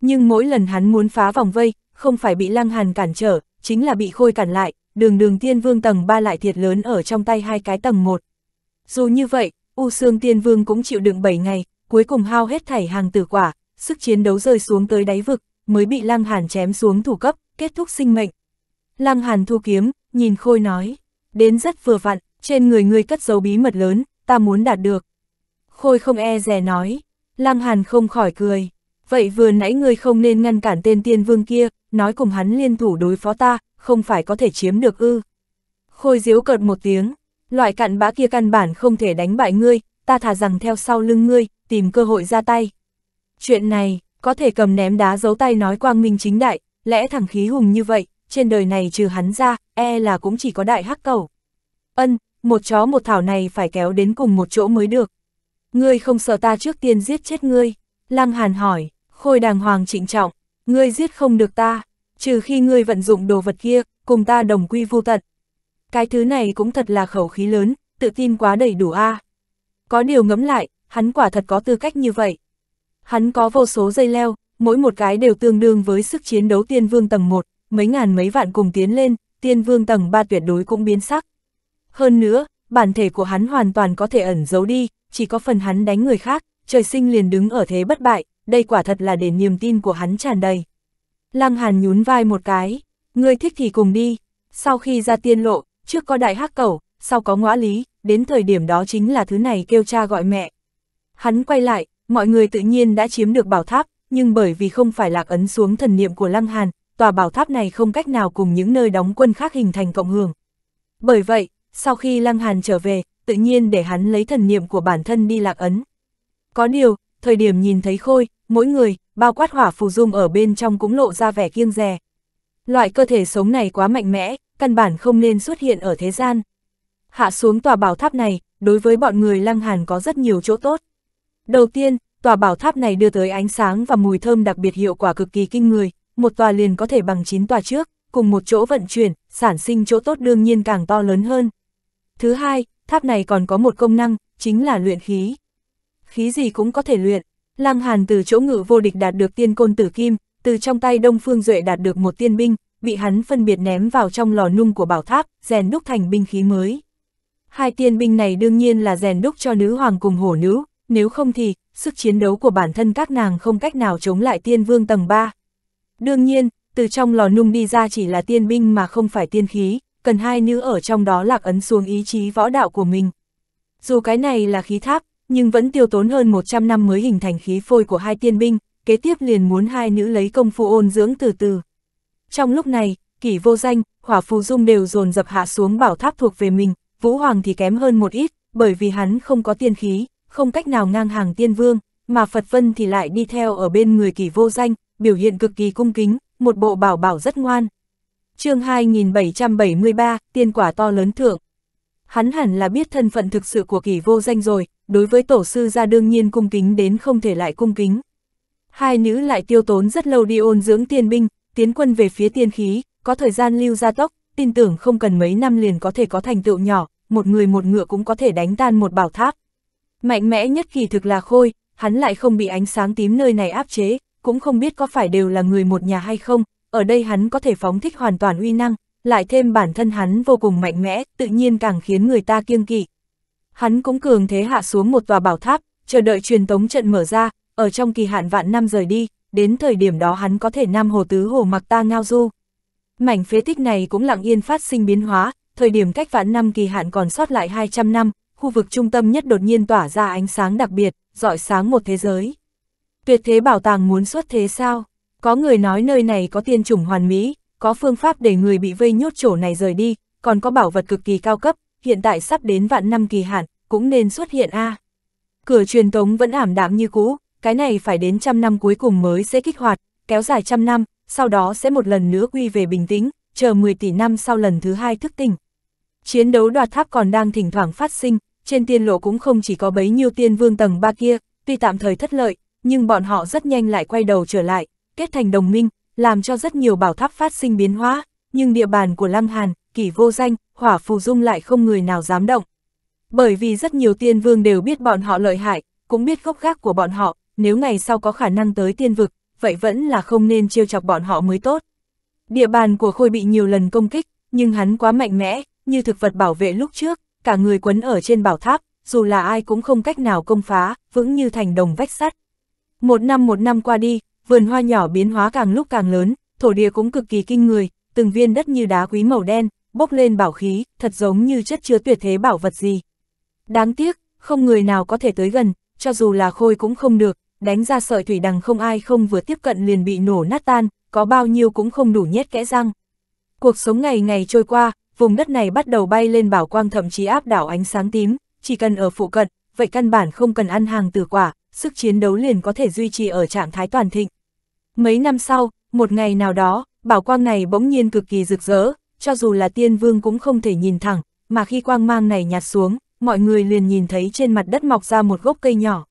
Nhưng mỗi lần hắn muốn phá vòng vây, không phải bị Lăng Hàn cản trở, chính là bị khôi cản lại, đường đường Tiên Vương tầng 3 lại thiệt lớn ở trong tay hai cái tầng 1, dù như vậy, U Sương Tiên Vương cũng chịu đựng 7 ngày, cuối cùng hao hết thảy hàng tử quả, sức chiến đấu rơi xuống tới đáy vực, mới bị Lăng Hàn chém xuống thủ cấp, kết thúc sinh mệnh. Lăng Hàn thu kiếm, nhìn Khôi nói, đến rất vừa vặn, trên người ngươi cất dấu bí mật lớn, ta muốn đạt được. Khôi không e rè nói, Lăng Hàn không khỏi cười, vậy vừa nãy ngươi không nên ngăn cản tên tiên vương kia, nói cùng hắn liên thủ đối phó ta, không phải có thể chiếm được ư. Khôi diếu cợt một tiếng, Loại cặn bã kia căn bản không thể đánh bại ngươi, ta thả rằng theo sau lưng ngươi, tìm cơ hội ra tay. Chuyện này, có thể cầm ném đá giấu tay nói quang minh chính đại, lẽ thẳng khí hùng như vậy, trên đời này trừ hắn ra, e là cũng chỉ có đại hắc cầu. Ân, một chó một thảo này phải kéo đến cùng một chỗ mới được. Ngươi không sợ ta trước tiên giết chết ngươi? Lăng Hàn hỏi, khôi đàng hoàng trịnh trọng, ngươi giết không được ta, trừ khi ngươi vận dụng đồ vật kia, cùng ta đồng quy vu tận. Cái thứ này cũng thật là khẩu khí lớn, tự tin quá đầy đủ a. À. Có điều ngẫm lại, hắn quả thật có tư cách như vậy. Hắn có vô số dây leo, mỗi một cái đều tương đương với sức chiến đấu tiên vương tầng 1, mấy ngàn mấy vạn cùng tiến lên, tiên vương tầng 3 tuyệt đối cũng biến sắc. Hơn nữa, bản thể của hắn hoàn toàn có thể ẩn giấu đi, chỉ có phần hắn đánh người khác, trời sinh liền đứng ở thế bất bại, đây quả thật là để niềm tin của hắn tràn đầy. Lăng Hàn nhún vai một cái, ngươi thích thì cùng đi. Sau khi ra tiên lộ, trước có đại hắc cẩu, sau có ngõa lý, đến thời điểm đó chính là thứ này kêu cha gọi mẹ. Hắn quay lại, mọi người tự nhiên đã chiếm được bảo tháp, nhưng bởi vì không phải lạc ấn xuống thần niệm của Lăng Hàn, tòa bảo tháp này không cách nào cùng những nơi đóng quân khác hình thành cộng hưởng. Bởi vậy, sau khi Lăng Hàn trở về, tự nhiên để hắn lấy thần niệm của bản thân đi lạc ấn. Có điều, thời điểm nhìn thấy khôi, mỗi người, bao quát hỏa phù dung ở bên trong cũng lộ ra vẻ kiêng rè, Loại cơ thể sống này quá mạnh mẽ, căn bản không nên xuất hiện ở thế gian. Hạ xuống tòa bảo tháp này, đối với bọn người lăng hàn có rất nhiều chỗ tốt. Đầu tiên, tòa bảo tháp này đưa tới ánh sáng và mùi thơm đặc biệt hiệu quả cực kỳ kinh người, một tòa liền có thể bằng 9 tòa trước, cùng một chỗ vận chuyển, sản sinh chỗ tốt đương nhiên càng to lớn hơn. Thứ hai, tháp này còn có một công năng, chính là luyện khí. Khí gì cũng có thể luyện, Lăng Hàn từ chỗ ngự vô địch đạt được tiên côn tử kim, từ trong tay Đông Phương Duệ đạt được một tiên binh, bị hắn phân biệt ném vào trong lò nung của bảo tháp, rèn đúc thành binh khí mới. Hai tiên binh này đương nhiên là rèn đúc cho nữ hoàng cùng hổ nữ, nếu không thì, sức chiến đấu của bản thân các nàng không cách nào chống lại tiên vương tầng 3. Đương nhiên, từ trong lò nung đi ra chỉ là tiên binh mà không phải tiên khí, cần hai nữ ở trong đó lạc ấn xuống ý chí võ đạo của mình. Dù cái này là khí tháp, nhưng vẫn tiêu tốn hơn 100 năm mới hình thành khí phôi của hai tiên binh, kế tiếp liền muốn hai nữ lấy công phu ôn dưỡng từ từ. Trong lúc này, kỷ vô danh, hỏa phù dung đều dồn dập hạ xuống bảo tháp thuộc về mình, vũ hoàng thì kém hơn một ít, bởi vì hắn không có tiên khí, không cách nào ngang hàng tiên vương, mà Phật Vân thì lại đi theo ở bên người kỷ vô danh, biểu hiện cực kỳ cung kính, một bộ bảo bảo rất ngoan. chương 2773, tiên quả to lớn thượng. Hắn hẳn là biết thân phận thực sự của kỷ vô danh rồi, đối với tổ sư ra đương nhiên cung kính đến không thể lại cung kính. Hai nữ lại tiêu tốn rất lâu đi ôn dưỡng tiên binh, tiến quân về phía tiên khí, có thời gian lưu gia tốc, tin tưởng không cần mấy năm liền có thể có thành tựu nhỏ, một người một ngựa cũng có thể đánh tan một bảo tháp. Mạnh mẽ nhất kỳ thực là khôi, hắn lại không bị ánh sáng tím nơi này áp chế, cũng không biết có phải đều là người một nhà hay không, ở đây hắn có thể phóng thích hoàn toàn uy năng, lại thêm bản thân hắn vô cùng mạnh mẽ, tự nhiên càng khiến người ta kiêng kỵ. Hắn cũng cường thế hạ xuống một tòa bảo tháp, chờ đợi truyền tống trận mở ra, ở trong kỳ hạn vạn năm rời đi, đến thời điểm đó hắn có thể nam hồ tứ hồ mặc ta ngao du. Mảnh phế tích này cũng lặng yên phát sinh biến hóa, thời điểm cách vạn năm kỳ hạn còn sót lại 200 năm, khu vực trung tâm nhất đột nhiên tỏa ra ánh sáng đặc biệt, dọi sáng một thế giới. Tuyệt thế bảo tàng muốn xuất thế sao? Có người nói nơi này có tiên chủng hoàn mỹ, có phương pháp để người bị vây nhốt chỗ này rời đi, còn có bảo vật cực kỳ cao cấp, hiện tại sắp đến vạn năm kỳ hạn, cũng nên xuất hiện a. À. Cửa truyền tống vẫn ảm đạm như cũ, cái này phải đến trăm năm cuối cùng mới sẽ kích hoạt, kéo dài trăm năm, sau đó sẽ một lần nữa quy về bình tĩnh, chờ 10 tỷ năm sau lần thứ hai thức tỉnh. Chiến đấu đoạt tháp còn đang thỉnh thoảng phát sinh, trên tiên lộ cũng không chỉ có bấy nhiêu tiên vương tầng ba kia, tuy tạm thời thất lợi, nhưng bọn họ rất nhanh lại quay đầu trở lại, kết thành đồng minh, làm cho rất nhiều bảo tháp phát sinh biến hóa, nhưng địa bàn của Lăng Hàn, kỷ vô danh, hỏa phù dung lại không người nào dám động. Bởi vì rất nhiều tiên vương đều biết bọn họ lợi hại, cũng biết gốc gác của bọn họ, nếu ngày sau có khả năng tới tiên vực, vậy vẫn là không nên trêu chọc bọn họ mới tốt. Địa bàn của Khôi bị nhiều lần công kích, nhưng hắn quá mạnh mẽ, như thực vật bảo vệ lúc trước, cả người quấn ở trên bảo tháp, dù là ai cũng không cách nào công phá, vững như thành đồng vách sắt. Một năm một năm qua đi, vườn hoa nhỏ biến hóa càng lúc càng lớn, thổ địa cũng cực kỳ kinh người, từng viên đất như đá quý màu đen, bốc lên bảo khí, thật giống như chất chứa tuyệt thế bảo vật gì. Đáng tiếc, không người nào có thể tới gần, cho dù là khôi cũng không được, đánh ra sợi thủy đằng không ai không vừa tiếp cận liền bị nổ nát tan, có bao nhiêu cũng không đủ nhét kẽ răng. Cuộc sống ngày ngày trôi qua, vùng đất này bắt đầu bay lên bảo quang thậm chí áp đảo ánh sáng tím, chỉ cần ở phụ cận, vậy căn bản không cần ăn hàng từ quả, sức chiến đấu liền có thể duy trì ở trạng thái toàn thịnh. Mấy năm sau, một ngày nào đó, bảo quang này bỗng nhiên cực kỳ rực rỡ, cho dù là tiên vương cũng không thể nhìn thẳng, mà khi quang mang này nhạt xuống, mọi người liền nhìn thấy trên mặt đất mọc ra một gốc cây nhỏ.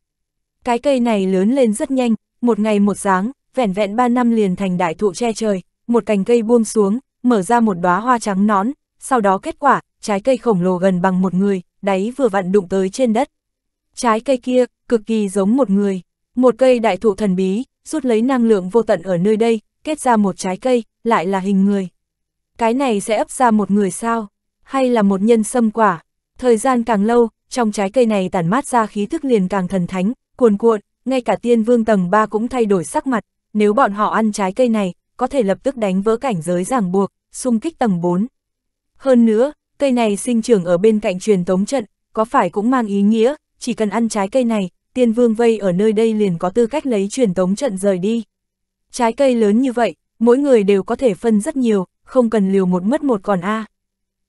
Cái cây này lớn lên rất nhanh, một ngày một dáng, vẻn vẹn ba năm liền thành đại thụ che trời, một cành cây buông xuống, mở ra một đóa hoa trắng nón, sau đó kết quả, trái cây khổng lồ gần bằng một người, đáy vừa vặn đụng tới trên đất. Trái cây kia, cực kỳ giống một người, một cây đại thụ thần bí, rút lấy năng lượng vô tận ở nơi đây, kết ra một trái cây, lại là hình người. Cái này sẽ ấp ra một người sao, hay là một nhân sâm quả. Thời gian càng lâu, trong trái cây này tản mát ra khí thức liền càng thần thánh, cuồn cuộn, ngay cả tiên vương tầng 3 cũng thay đổi sắc mặt, nếu bọn họ ăn trái cây này, có thể lập tức đánh vỡ cảnh giới ràng buộc, xung kích tầng 4. Hơn nữa, cây này sinh trưởng ở bên cạnh truyền tống trận, có phải cũng mang ý nghĩa, chỉ cần ăn trái cây này, tiên vương vây ở nơi đây liền có tư cách lấy truyền tống trận rời đi. Trái cây lớn như vậy, mỗi người đều có thể phân rất nhiều, không cần liều một mất một còn a. À.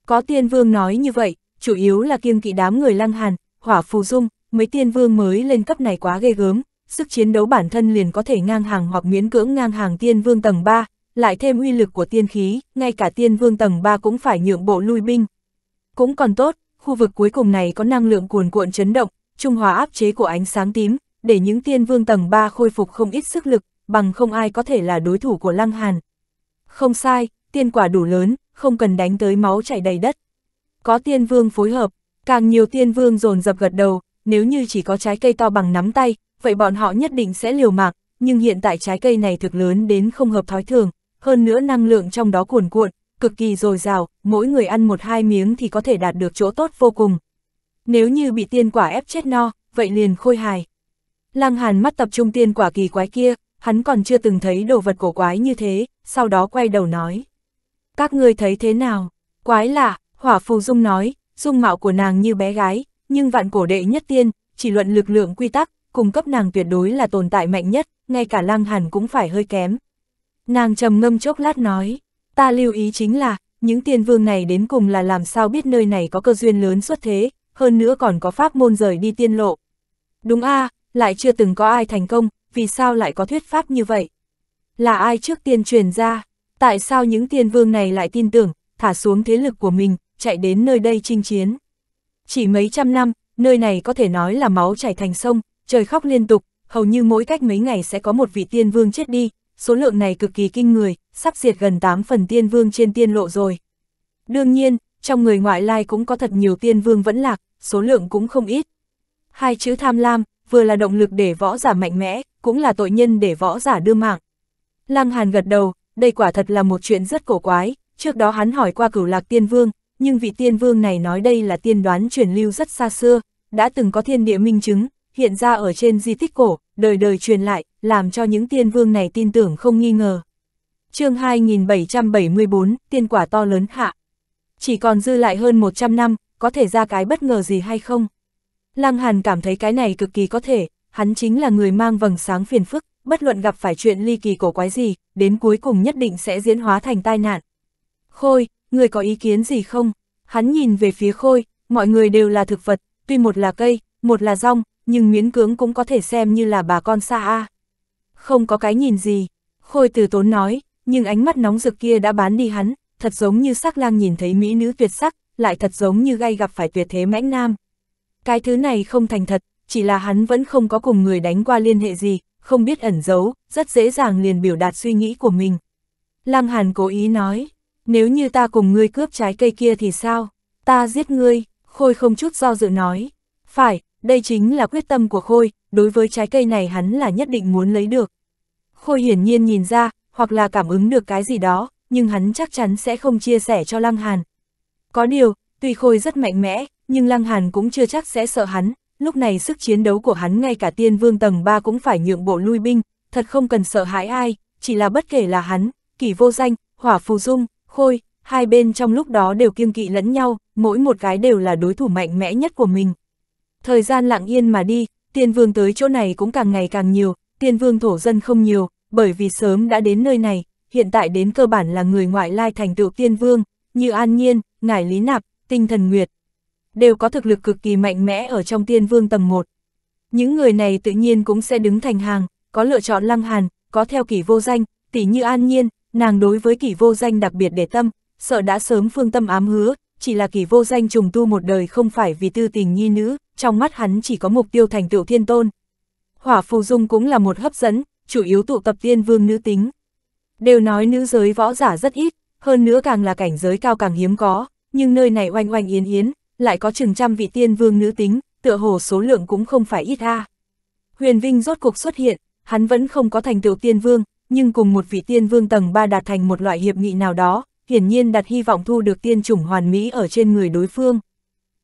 Có tiên vương nói như vậy, chủ yếu là kiêng kỵ đám người lăng hàn, hỏa phù dung, mấy tiên vương mới lên cấp này quá ghê gớm, sức chiến đấu bản thân liền có thể ngang hàng hoặc miễn cưỡng ngang hàng tiên vương tầng 3, lại thêm uy lực của tiên khí, ngay cả tiên vương tầng 3 cũng phải nhượng bộ lui binh. Cũng còn tốt, khu vực cuối cùng này có năng lượng cuồn cuộn chấn động, trung hòa áp chế của ánh sáng tím, để những tiên vương tầng 3 khôi phục không ít sức lực, bằng không ai có thể là đối thủ của Lăng Hàn. Không sai, tiên quả đủ lớn, không cần đánh tới máu chảy đầy đất. Có tiên vương phối hợp, càng nhiều tiên vương dồn dập gật đầu, nếu như chỉ có trái cây to bằng nắm tay, vậy bọn họ nhất định sẽ liều mạng, nhưng hiện tại trái cây này thực lớn đến không hợp thói thường, hơn nữa năng lượng trong đó cuồn cuộn, cực kỳ dồi dào, mỗi người ăn một hai miếng thì có thể đạt được chỗ tốt vô cùng. Nếu như bị tiên quả ép chết no, vậy liền khôi hài. Lăng Hàn mắt tập trung tiên quả kỳ quái kia, hắn còn chưa từng thấy đồ vật cổ quái như thế, sau đó quay đầu nói. Các ngươi thấy thế nào? Quái lạ, Hỏa Phù Dung nói, dung mạo của nàng như bé gái, nhưng vạn cổ đệ nhất tiên, chỉ luận lực lượng quy tắc, cùng cấp nàng tuyệt đối là tồn tại mạnh nhất, ngay cả lang hàn cũng phải hơi kém. Nàng trầm ngâm chốc lát nói, ta lưu ý chính là, những tiên vương này đến cùng là làm sao biết nơi này có cơ duyên lớn xuất thế, hơn nữa còn có pháp môn rời đi tiên lộ. Đúng a lại chưa từng có ai thành công, vì sao lại có thuyết pháp như vậy? Là ai trước tiên truyền ra? Tại sao những tiên vương này lại tin tưởng, thả xuống thế lực của mình, chạy đến nơi đây chinh chiến? Chỉ mấy trăm năm, nơi này có thể nói là máu chảy thành sông, trời khóc liên tục, hầu như mỗi cách mấy ngày sẽ có một vị tiên vương chết đi, số lượng này cực kỳ kinh người, sắp diệt gần 8 phần tiên vương trên tiên lộ rồi. Đương nhiên, trong người ngoại lai cũng có thật nhiều tiên vương vẫn lạc, số lượng cũng không ít. Hai chữ tham lam, vừa là động lực để võ giả mạnh mẽ, cũng là tội nhân để võ giả đưa mạng. Lăng Hàn gật đầu, đây quả thật là một chuyện rất cổ quái, trước đó hắn hỏi qua cửu lạc tiên vương, nhưng vị tiên vương này nói đây là tiên đoán truyền lưu rất xa xưa, đã từng có thiên địa minh chứng, hiện ra ở trên di tích cổ, đời đời truyền lại, làm cho những tiên vương này tin tưởng không nghi ngờ. chương 2774, tiên quả to lớn hạ. Chỉ còn dư lại hơn 100 năm, có thể ra cái bất ngờ gì hay không? Lăng Hàn cảm thấy cái này cực kỳ có thể, hắn chính là người mang vầng sáng phiền phức, bất luận gặp phải chuyện ly kỳ cổ quái gì, đến cuối cùng nhất định sẽ diễn hóa thành tai nạn. Khôi, người có ý kiến gì không? Hắn nhìn về phía khôi, mọi người đều là thực vật, tuy một là cây, một là rong, nhưng miễn cưỡng cũng có thể xem như là bà con xa a. Không có cái nhìn gì, khôi từ tốn nói, nhưng ánh mắt nóng rực kia đã bán đi hắn, thật giống như sắc lang nhìn thấy mỹ nữ tuyệt sắc, lại thật giống như gay gặp phải tuyệt thế mãnh nam. Cái thứ này không thành thật, chỉ là hắn vẫn không có cùng người đánh qua liên hệ gì, không biết ẩn giấu, rất dễ dàng liền biểu đạt suy nghĩ của mình. Lăng Hàn cố ý nói, nếu như ta cùng ngươi cướp trái cây kia thì sao? Ta giết ngươi, Khôi không chút do dự nói. Phải, đây chính là quyết tâm của Khôi, đối với trái cây này hắn là nhất định muốn lấy được. Khôi hiển nhiên nhìn ra, hoặc là cảm ứng được cái gì đó, nhưng hắn chắc chắn sẽ không chia sẻ cho Lăng Hàn. Có điều, tuy Khôi rất mạnh mẽ, nhưng Lăng Hàn cũng chưa chắc sẽ sợ hắn, lúc này sức chiến đấu của hắn ngay cả tiên vương tầng 3 cũng phải nhượng bộ lui binh, thật không cần sợ hãi ai, chỉ là bất kể là hắn, kỳ vô danh, hỏa phù dung, Khôi, hai bên trong lúc đó đều kiêng kỵ lẫn nhau, mỗi một cái đều là đối thủ mạnh mẽ nhất của mình. Thời gian lặng yên mà đi, tiên vương tới chỗ này cũng càng ngày càng nhiều, tiên vương thổ dân không nhiều, bởi vì sớm đã đến nơi này, hiện tại đến cơ bản là người ngoại lai thành tựu tiên vương, như An Nhiên, Ngải Lý Nạp, Tinh Thần Nguyệt. Đều có thực lực cực kỳ mạnh mẽ ở trong tiên vương tầng 1. Những người này tự nhiên cũng sẽ đứng thành hàng, có lựa chọn lăng hàn, có theo kỷ vô danh, tỉ như An Nhiên, nàng đối với kỷ vô danh đặc biệt để tâm, sợ đã sớm phương tâm ám hứa, chỉ là kỷ vô danh trùng tu một đời không phải vì tư tình nhi nữ, trong mắt hắn chỉ có mục tiêu thành tựu thiên tôn. Hỏa phù dung cũng là một hấp dẫn, chủ yếu tụ tập tiên vương nữ tính. Đều nói nữ giới võ giả rất ít, hơn nữa càng là cảnh giới cao càng hiếm có, nhưng nơi này oanh oanh yến yến, lại có chừng trăm vị tiên vương nữ tính, tựa hồ số lượng cũng không phải ít a. À. Huyền Vinh rốt cuộc xuất hiện, hắn vẫn không có thành tựu tiên vương, nhưng cùng một vị tiên vương tầng 3 đạt thành một loại hiệp nghị nào đó, hiển nhiên đặt hy vọng thu được tiên chủng hoàn mỹ ở trên người đối phương.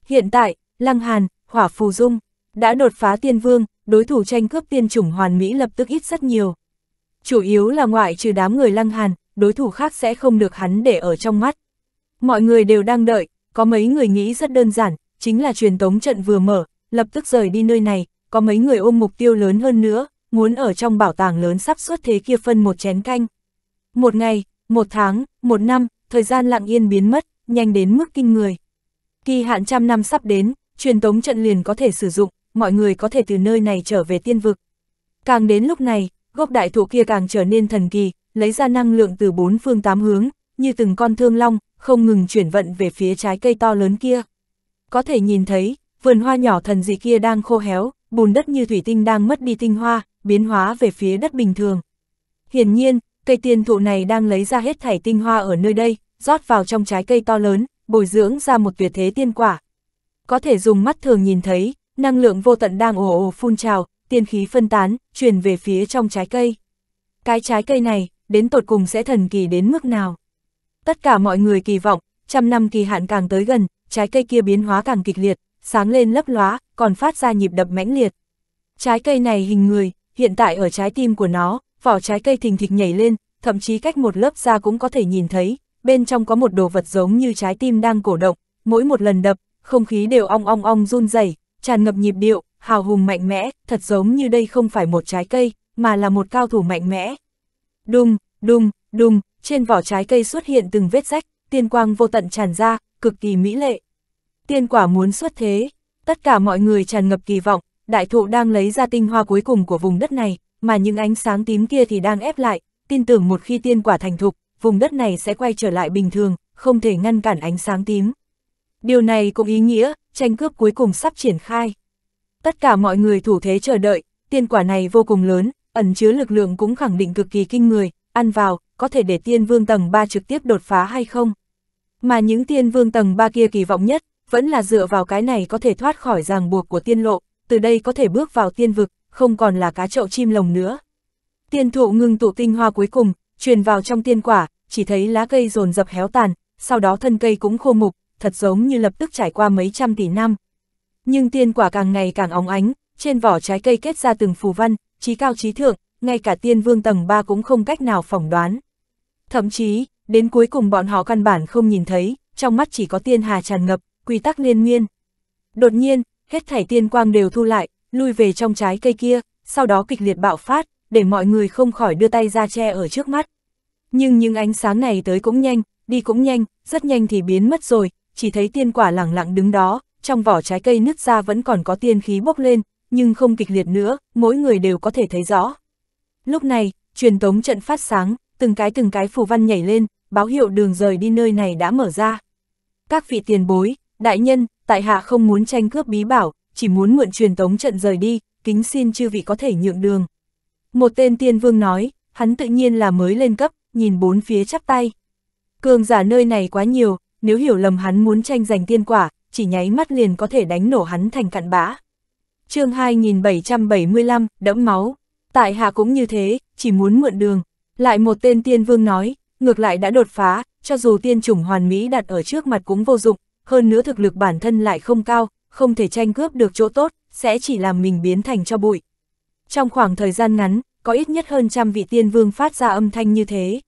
Hiện tại, Lăng Hàn, Hỏa Phù Dung, đã đột phá tiên vương, đối thủ tranh cướp tiên chủng hoàn mỹ lập tức ít rất nhiều. Chủ yếu là ngoại trừ đám người Lăng Hàn, đối thủ khác sẽ không được hắn để ở trong mắt. Mọi người đều đang đợi, có mấy người nghĩ rất đơn giản, chính là truyền tống trận vừa mở, lập tức rời đi nơi này, có mấy người ôm mục tiêu lớn hơn nữa, muốn ở trong bảo tàng lớn sắp suốt thế kia phân một chén canh. Một ngày, một tháng, một năm, thời gian lặng yên biến mất, nhanh đến mức kinh người. Kỳ hạn trăm năm sắp đến, truyền tống trận liền có thể sử dụng, mọi người có thể từ nơi này trở về tiên vực. Càng đến lúc này, gốc đại thụ kia càng trở nên thần kỳ, lấy ra năng lượng từ bốn phương tám hướng, như từng con thương long, không ngừng chuyển vận về phía trái cây to lớn kia. Có thể nhìn thấy, vườn hoa nhỏ thần dị kia đang khô héo, bùn đất như thủy tinh đang mất đi tinh hoa, biến hóa về phía đất bình thường. Hiển nhiên, cây tiên thụ này đang lấy ra hết thảy tinh hoa ở nơi đây, rót vào trong trái cây to lớn, bồi dưỡng ra một tuyệt thế tiên quả. Có thể dùng mắt thường nhìn thấy, năng lượng vô tận đang ồ ồ phun trào, tiên khí phân tán, truyền về phía trong trái cây. Cái trái cây này, đến tột cùng sẽ thần kỳ đến mức nào? Tất cả mọi người kỳ vọng, trăm năm kỳ hạn càng tới gần, trái cây kia biến hóa càng kịch liệt, sáng lên lấp lóa, còn phát ra nhịp đập mãnh liệt. Trái cây này hình người, hiện tại ở trái tim của nó, vỏ trái cây thình thịch nhảy lên, thậm chí cách một lớp da cũng có thể nhìn thấy, bên trong có một đồ vật giống như trái tim đang cổ động, mỗi một lần đập, không khí đều ong ong ong run rẩy, tràn ngập nhịp điệu, hào hùng mạnh mẽ, thật giống như đây không phải một trái cây, mà là một cao thủ mạnh mẽ. Đùng, đùng, đùng, trên vỏ trái cây xuất hiện từng vết rách, tiên quang vô tận tràn ra, cực kỳ mỹ lệ. Tiên quả muốn xuất thế, tất cả mọi người tràn ngập kỳ vọng, đại thụ đang lấy ra tinh hoa cuối cùng của vùng đất này, mà những ánh sáng tím kia thì đang ép lại, tin tưởng một khi tiên quả thành thục, vùng đất này sẽ quay trở lại bình thường, không thể ngăn cản ánh sáng tím. Điều này cũng ý nghĩa, tranh cướp cuối cùng sắp triển khai. Tất cả mọi người thủ thế chờ đợi, tiên quả này vô cùng lớn, ẩn chứa lực lượng cũng khẳng định cực kỳ kinh người, ăn vào, có thể để tiên vương tầng 3 trực tiếp đột phá hay không. Mà những tiên vương tầng 3 kia kỳ vọng nhất, vẫn là dựa vào cái này có thể thoát khỏi ràng buộc của tiên lộ, từ đây có thể bước vào tiên vực, không còn là cá chậu chim lồng nữa. Tiên thụ ngưng tụ tinh hoa cuối cùng, truyền vào trong tiên quả, chỉ thấy lá cây rồn dập héo tàn, sau đó thân cây cũng khô mục, thật giống như lập tức trải qua mấy trăm tỷ năm. Nhưng tiên quả càng ngày càng óng ánh, trên vỏ trái cây kết ra từng phù văn, trí cao trí thượng, ngay cả tiên vương tầng 3 cũng không cách nào phỏng đoán. Thậm chí, đến cuối cùng bọn họ căn bản không nhìn thấy, trong mắt chỉ có tiên hà tràn ngập, quy tắc liên nguyên. Đột nhiên, hết thảy tiên quang đều thu lại, lui về trong trái cây kia, sau đó kịch liệt bạo phát, để mọi người không khỏi đưa tay ra che ở trước mắt. Nhưng những ánh sáng này tới cũng nhanh, đi cũng nhanh, rất nhanh thì biến mất rồi, chỉ thấy tiên quả lẳng lặng đứng đó, trong vỏ trái cây nứt ra vẫn còn có tiên khí bốc lên, nhưng không kịch liệt nữa, mỗi người đều có thể thấy rõ. Lúc này, truyền tống trận phát sáng, từng cái từng cái phù văn nhảy lên, báo hiệu đường rời đi nơi này đã mở ra. Các vị tiền bối, đại nhân, tại hạ không muốn tranh cướp bí bảo, chỉ muốn mượn truyền tống trận rời đi, kính xin chư vị có thể nhượng đường. Một tên tiên vương nói, hắn tự nhiên là mới lên cấp, nhìn bốn phía chắp tay. Cường giả nơi này quá nhiều, nếu hiểu lầm hắn muốn tranh giành tiên quả, chỉ nháy mắt liền có thể đánh nổ hắn thành cặn bã. chương 2775, đẫm máu. Tại hạ cũng như thế, chỉ muốn mượn đường. Lại một tên tiên vương nói, ngược lại đã đột phá, cho dù tiên chủng hoàn mỹ đặt ở trước mặt cũng vô dụng, hơn nữa thực lực bản thân lại không cao, không thể tranh cướp được chỗ tốt, sẽ chỉ làm mình biến thành cho bụi. Trong khoảng thời gian ngắn, có ít nhất hơn trăm vị tiên vương phát ra âm thanh như thế.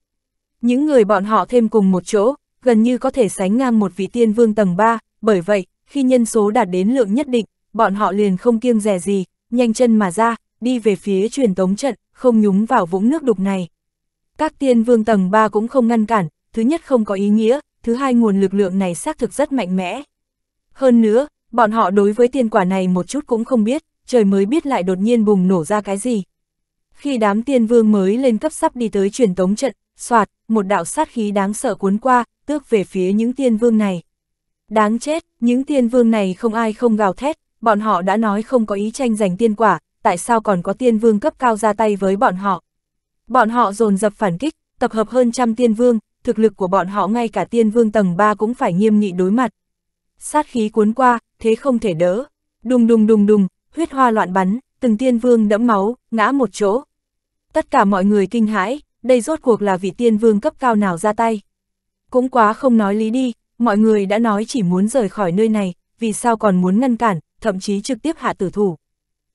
Những người bọn họ thêm cùng một chỗ, gần như có thể sánh ngang một vị tiên vương tầng 3, bởi vậy, khi nhân số đạt đến lượng nhất định, bọn họ liền không kiêng rẻ gì, nhanh chân mà ra, đi về phía truyền tống trận, không nhúng vào vũng nước đục này. Các tiên vương tầng 3 cũng không ngăn cản, thứ nhất không có ý nghĩa, thứ hai nguồn lực lượng này xác thực rất mạnh mẽ. Hơn nữa, bọn họ đối với tiên quả này một chút cũng không biết, trời mới biết lại đột nhiên bùng nổ ra cái gì. Khi đám tiên vương mới lên cấp sắp đi tới truyền tống trận, soạt, một đạo sát khí đáng sợ cuốn qua, tước về phía những tiên vương này. Đáng chết, những tiên vương này không ai không gào thét, bọn họ đã nói không có ý tranh giành tiên quả, tại sao còn có tiên vương cấp cao ra tay với bọn họ. Bọn họ dồn dập phản kích, tập hợp hơn trăm tiên vương, thực lực của bọn họ ngay cả tiên vương tầng 3 cũng phải nghiêm nghị đối mặt. Sát khí cuốn qua, thế không thể đỡ. Đùng đùng đùng đùng, huyết hoa loạn bắn, từng tiên vương đẫm máu, ngã một chỗ. Tất cả mọi người kinh hãi, đây rốt cuộc là vị tiên vương cấp cao nào ra tay. Cũng quá không nói lý đi, mọi người đã nói chỉ muốn rời khỏi nơi này, vì sao còn muốn ngăn cản, thậm chí trực tiếp hạ tử thủ.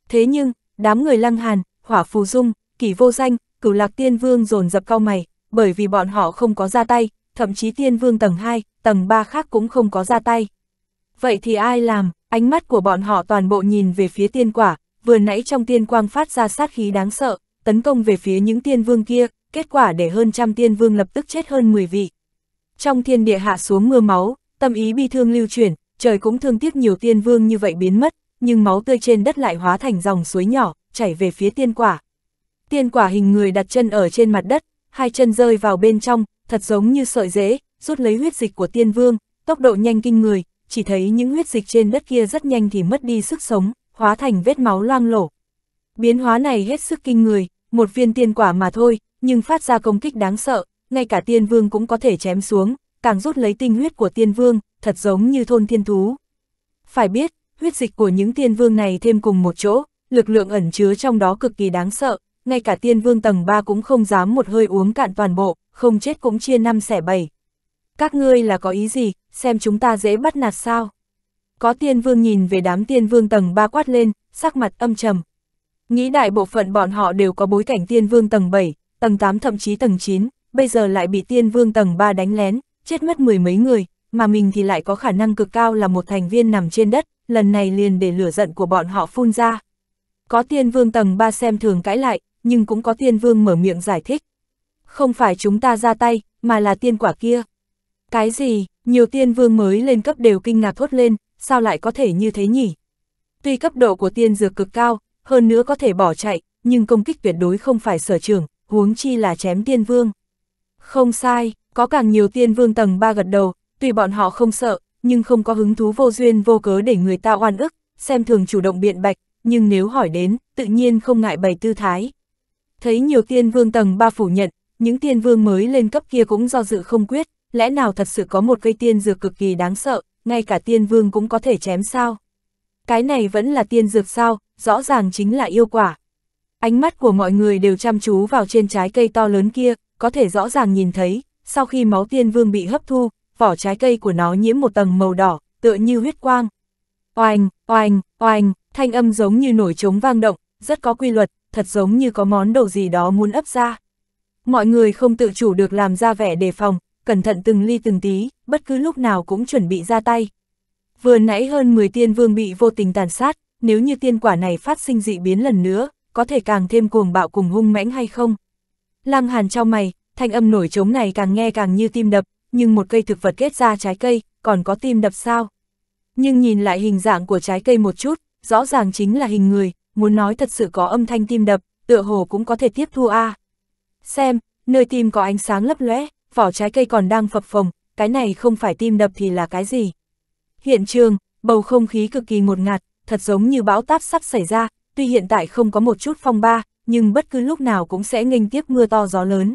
Thế nhưng, đám người lăng hàn, hỏa phù dung, kỳ vô danh, cửu lạc tiên vương dồn dập cao mày, bởi vì bọn họ không có ra tay, thậm chí thiên vương tầng 2, tầng 3 khác cũng không có ra tay. Vậy thì ai làm, ánh mắt của bọn họ toàn bộ nhìn về phía tiên quả, vừa nãy trong tiên quang phát ra sát khí đáng sợ, tấn công về phía những tiên vương kia, kết quả để hơn trăm tiên vương lập tức chết hơn 10 vị. Trong thiên địa hạ xuống mưa máu, tâm ý bi thương lưu chuyển, trời cũng thương tiếc nhiều tiên vương như vậy biến mất, nhưng máu tươi trên đất lại hóa thành dòng suối nhỏ, chảy về phía tiên quả. Tiên quả hình người đặt chân ở trên mặt đất, hai chân rơi vào bên trong, thật giống như sợi dễ, rút lấy huyết dịch của tiên vương, tốc độ nhanh kinh người, chỉ thấy những huyết dịch trên đất kia rất nhanh thì mất đi sức sống, hóa thành vết máu loang lổ. Biến hóa này hết sức kinh người, một viên tiên quả mà thôi, nhưng phát ra công kích đáng sợ, ngay cả tiên vương cũng có thể chém xuống, càng rút lấy tinh huyết của tiên vương, thật giống như thôn thiên thú. Phải biết, huyết dịch của những tiên vương này thêm cùng một chỗ, lực lượng ẩn chứa trong đó cực kỳ đáng sợ, ngay cả tiên vương tầng 3 cũng không dám một hơi uống cạn toàn bộ, không chết cũng chia năm xẻ bảy. Các ngươi là có ý gì, xem chúng ta dễ bắt nạt sao? Có tiên vương nhìn về đám tiên vương tầng 3 quát lên, sắc mặt âm trầm. Nghĩ đại bộ phận bọn họ đều có bối cảnh tiên vương tầng 7, tầng 8 thậm chí tầng 9, bây giờ lại bị tiên vương tầng 3 đánh lén, chết mất mười mấy người, mà mình thì lại có khả năng cực cao là một thành viên nằm trên đất, lần này liền để lửa giận của bọn họ phun ra. Có tiên vương tầng 3 xem thường cãi lại, nhưng cũng có tiên vương mở miệng giải thích. Không phải chúng ta ra tay, mà là tiên quả kia. Cái gì, nhiều tiên vương mới lên cấp đều kinh ngạc thốt lên, sao lại có thể như thế nhỉ? Tuy cấp độ của tiên dược cực cao, hơn nữa có thể bỏ chạy, nhưng công kích tuyệt đối không phải sở trường, huống chi là chém tiên vương. Không sai, có càng nhiều tiên vương tầng 3 gật đầu, tuy bọn họ không sợ, nhưng không có hứng thú vô duyên vô cớ để người ta oan ức, xem thường chủ động biện bạch, nhưng nếu hỏi đến, tự nhiên không ngại bày tư thái thấy nhiều tiên vương tầng 3 phủ nhận, những tiên vương mới lên cấp kia cũng do dự không quyết, lẽ nào thật sự có một cây tiên dược cực kỳ đáng sợ, ngay cả tiên vương cũng có thể chém sao. Cái này vẫn là tiên dược sao, rõ ràng chính là yêu quả. Ánh mắt của mọi người đều chăm chú vào trên trái cây to lớn kia, có thể rõ ràng nhìn thấy, sau khi máu tiên vương bị hấp thu, vỏ trái cây của nó nhiễm một tầng màu đỏ, tựa như huyết quang. Oanh, oanh, oanh, thanh âm giống như nổi trống vang động, rất có quy luật, thật giống như có món đồ gì đó muốn ấp ra. Mọi người không tự chủ được làm ra vẻ đề phòng, cẩn thận từng ly từng tí, bất cứ lúc nào cũng chuẩn bị ra tay. Vừa nãy hơn 10 tiên vương bị vô tình tàn sát, nếu như tiên quả này phát sinh dị biến lần nữa, có thể càng thêm cuồng bạo cùng hung mãnh hay không? Lăng hàn trong mày, thanh âm nổi trống này càng nghe càng như tim đập, nhưng một cây thực vật kết ra trái cây, còn có tim đập sao? Nhưng nhìn lại hình dạng của trái cây một chút, rõ ràng chính là hình người, muốn nói thật sự có âm thanh tim đập, tựa hồ cũng có thể tiếp thu a. Xem, nơi tim có ánh sáng lấp lóe, vỏ trái cây còn đang phập phồng, cái này không phải tim đập thì là cái gì? Hiện trường, bầu không khí cực kỳ ngột ngạt, thật giống như bão táp sắp xảy ra, tuy hiện tại không có một chút phong ba, nhưng bất cứ lúc nào cũng sẽ nghênh tiếp mưa to gió lớn.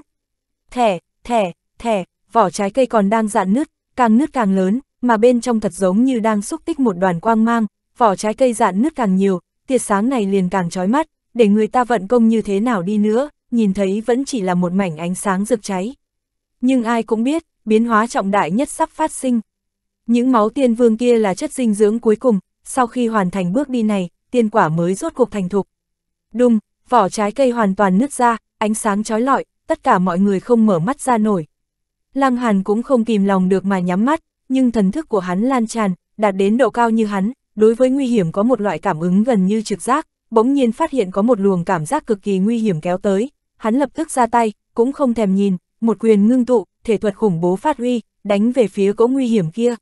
Thẻ, thẻ, thẻ, vỏ trái cây còn đang dạn nứt, càng nứt càng lớn, mà bên trong thật giống như đang xúc tích một đoàn quang mang, vỏ trái cây dạn nứt càng nhiều, tia sáng này liền càng trói mắt, để người ta vận công như thế nào đi nữa, nhìn thấy vẫn chỉ là một mảnh ánh sáng rực cháy. Nhưng ai cũng biết, biến hóa trọng đại nhất sắp phát sinh. Những máu tiên vương kia là chất dinh dưỡng cuối cùng, sau khi hoàn thành bước đi này, tiên quả mới rốt cuộc thành thục. Đùng, vỏ trái cây hoàn toàn nứt ra, ánh sáng trói lọi, tất cả mọi người không mở mắt ra nổi. Lăng Hàn cũng không kìm lòng được mà nhắm mắt, nhưng thần thức của hắn lan tràn, đạt đến độ cao như hắn, đối với nguy hiểm có một loại cảm ứng gần như trực giác, bỗng nhiên phát hiện có một luồng cảm giác cực kỳ nguy hiểm kéo tới, hắn lập tức ra tay, cũng không thèm nhìn, một quyền ngưng tụ, thể thuật khủng bố phát huy, đánh về phía cỗ nguy hiểm kia.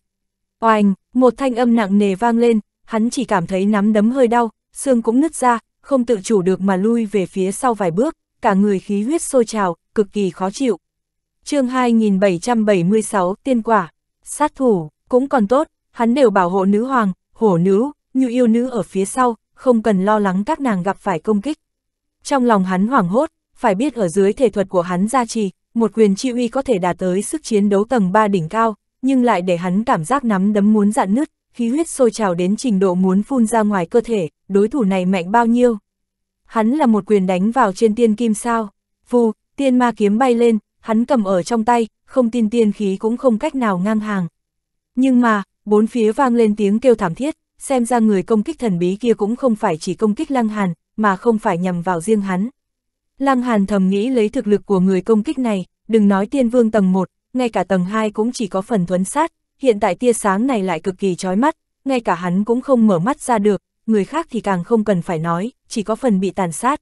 Oanh, một thanh âm nặng nề vang lên, hắn chỉ cảm thấy nắm đấm hơi đau, xương cũng nứt ra, không tự chủ được mà lui về phía sau vài bước, cả người khí huyết sôi trào, cực kỳ khó chịu. chương 2776 Tiên Quả, sát thủ, cũng còn tốt, hắn đều bảo hộ nữ hoàng, hổ nữ, như yêu nữ ở phía sau, không cần lo lắng các nàng gặp phải công kích. Trong lòng hắn hoảng hốt, phải biết ở dưới thể thuật của hắn gia trì, một quyền chi uy có thể đạt tới sức chiến đấu tầng 3 đỉnh cao, nhưng lại để hắn cảm giác nắm đấm muốn dạn nứt, khí huyết sôi trào đến trình độ muốn phun ra ngoài cơ thể, đối thủ này mạnh bao nhiêu. Hắn là một quyền đánh vào trên tiên kim sao, vù, tiên ma kiếm bay lên, hắn cầm ở trong tay, không tin tiên khí cũng không cách nào ngang hàng. Nhưng mà, Bốn phía vang lên tiếng kêu thảm thiết, xem ra người công kích thần bí kia cũng không phải chỉ công kích Lăng Hàn, mà không phải nhằm vào riêng hắn. Lăng Hàn thầm nghĩ lấy thực lực của người công kích này, đừng nói tiên vương tầng 1, ngay cả tầng 2 cũng chỉ có phần thuấn sát, hiện tại tia sáng này lại cực kỳ chói mắt, ngay cả hắn cũng không mở mắt ra được, người khác thì càng không cần phải nói, chỉ có phần bị tàn sát.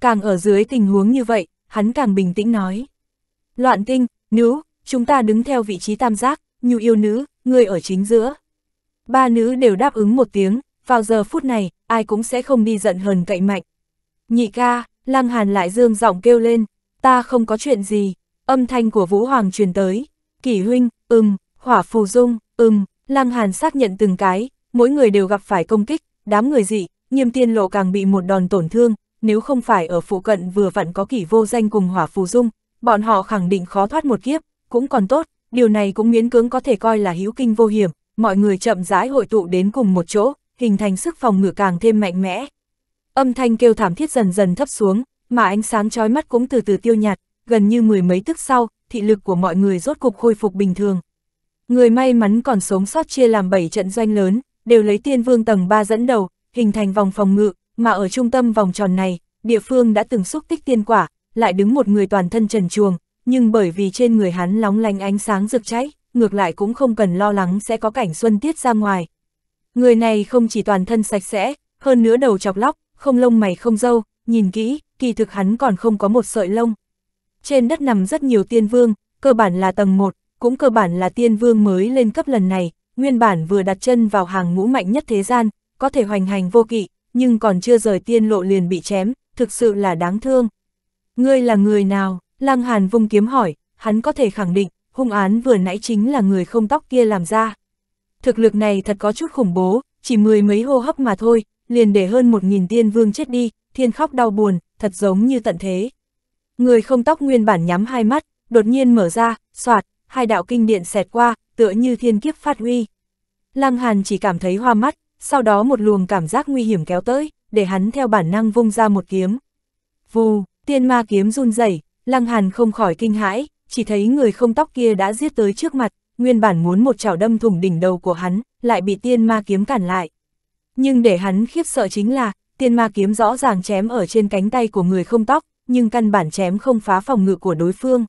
Càng ở dưới tình huống như vậy, hắn càng bình tĩnh nói. Loạn tinh, nữ, chúng ta đứng theo vị trí tam giác, nhu yêu nữ, người ở chính giữa. Ba nữ đều đáp ứng một tiếng, vào giờ phút này, ai cũng sẽ không đi giận hờn cậy mạnh. Nhị ca, Lăng Hàn lại dương giọng kêu lên, ta không có chuyện gì, âm thanh của Vũ Hoàng truyền tới, kỷ huynh, ừm, hỏa phù dung, ừm, Lăng Hàn xác nhận từng cái, mỗi người đều gặp phải công kích, đám người dị, nghiêm tiên lộ càng bị một đòn tổn thương, nếu không phải ở phụ cận vừa vặn có kỷ vô danh cùng hỏa phù dung, bọn họ khẳng định khó thoát một kiếp, cũng còn tốt, điều này cũng miễn cưỡng có thể coi là hữu kinh vô hiểm, mọi người chậm rãi hội tụ đến cùng một chỗ, hình thành sức phòng ngự càng thêm mạnh mẽ. Âm thanh kêu thảm thiết dần dần thấp xuống, mà ánh sáng chói mắt cũng từ từ tiêu nhạt, gần như mười mấy tức sau, thị lực của mọi người rốt cục khôi phục bình thường. Người may mắn còn sống sót chia làm 7 trận doanh lớn, đều lấy tiên vương tầng 3 dẫn đầu, hình thành vòng phòng ngự, mà ở trung tâm vòng tròn này, địa phương đã từng xúc tích tiên quả, lại đứng một người toàn thân trần chuồng, nhưng bởi vì trên người hắn lóng lánh ánh sáng rực cháy, ngược lại cũng không cần lo lắng sẽ có cảnh xuân tiết ra ngoài. Người này không chỉ toàn thân sạch sẽ, hơn nữa đầu chọc lóc, không lông mày không dâu, nhìn kỹ, kỳ thực hắn còn không có một sợi lông. Trên đất nằm rất nhiều tiên vương, cơ bản là tầng 1, cũng cơ bản là tiên vương mới lên cấp lần này, nguyên bản vừa đặt chân vào hàng ngũ mạnh nhất thế gian, có thể hoành hành vô kỵ, nhưng còn chưa rời tiên lộ liền bị chém, thực sự là đáng thương. Ngươi là người nào? Lăng Hàn vung kiếm hỏi, hắn có thể khẳng định, hung án vừa nãy chính là người không tóc kia làm ra. Thực lực này thật có chút khủng bố, chỉ mười mấy hô hấp mà thôi, liền để hơn một nghìn tiên vương chết đi, thiên khóc đau buồn, thật giống như tận thế. Người không tóc nguyên bản nhắm hai mắt, đột nhiên mở ra, soạt, hai đạo kinh điện xẹt qua, tựa như thiên kiếp phát huy. Lăng Hàn chỉ cảm thấy hoa mắt, sau đó một luồng cảm giác nguy hiểm kéo tới, để hắn theo bản năng vung ra một kiếm. Vù, tiên ma kiếm run rẩy, Lăng Hàn không khỏi kinh hãi, chỉ thấy người không tóc kia đã giết tới trước mặt, nguyên bản muốn một chảo đâm thủng đỉnh đầu của hắn, lại bị tiên ma kiếm cản lại. Nhưng để hắn khiếp sợ chính là, tiên ma kiếm rõ ràng chém ở trên cánh tay của người không tóc, nhưng căn bản chém không phá phòng ngự của đối phương.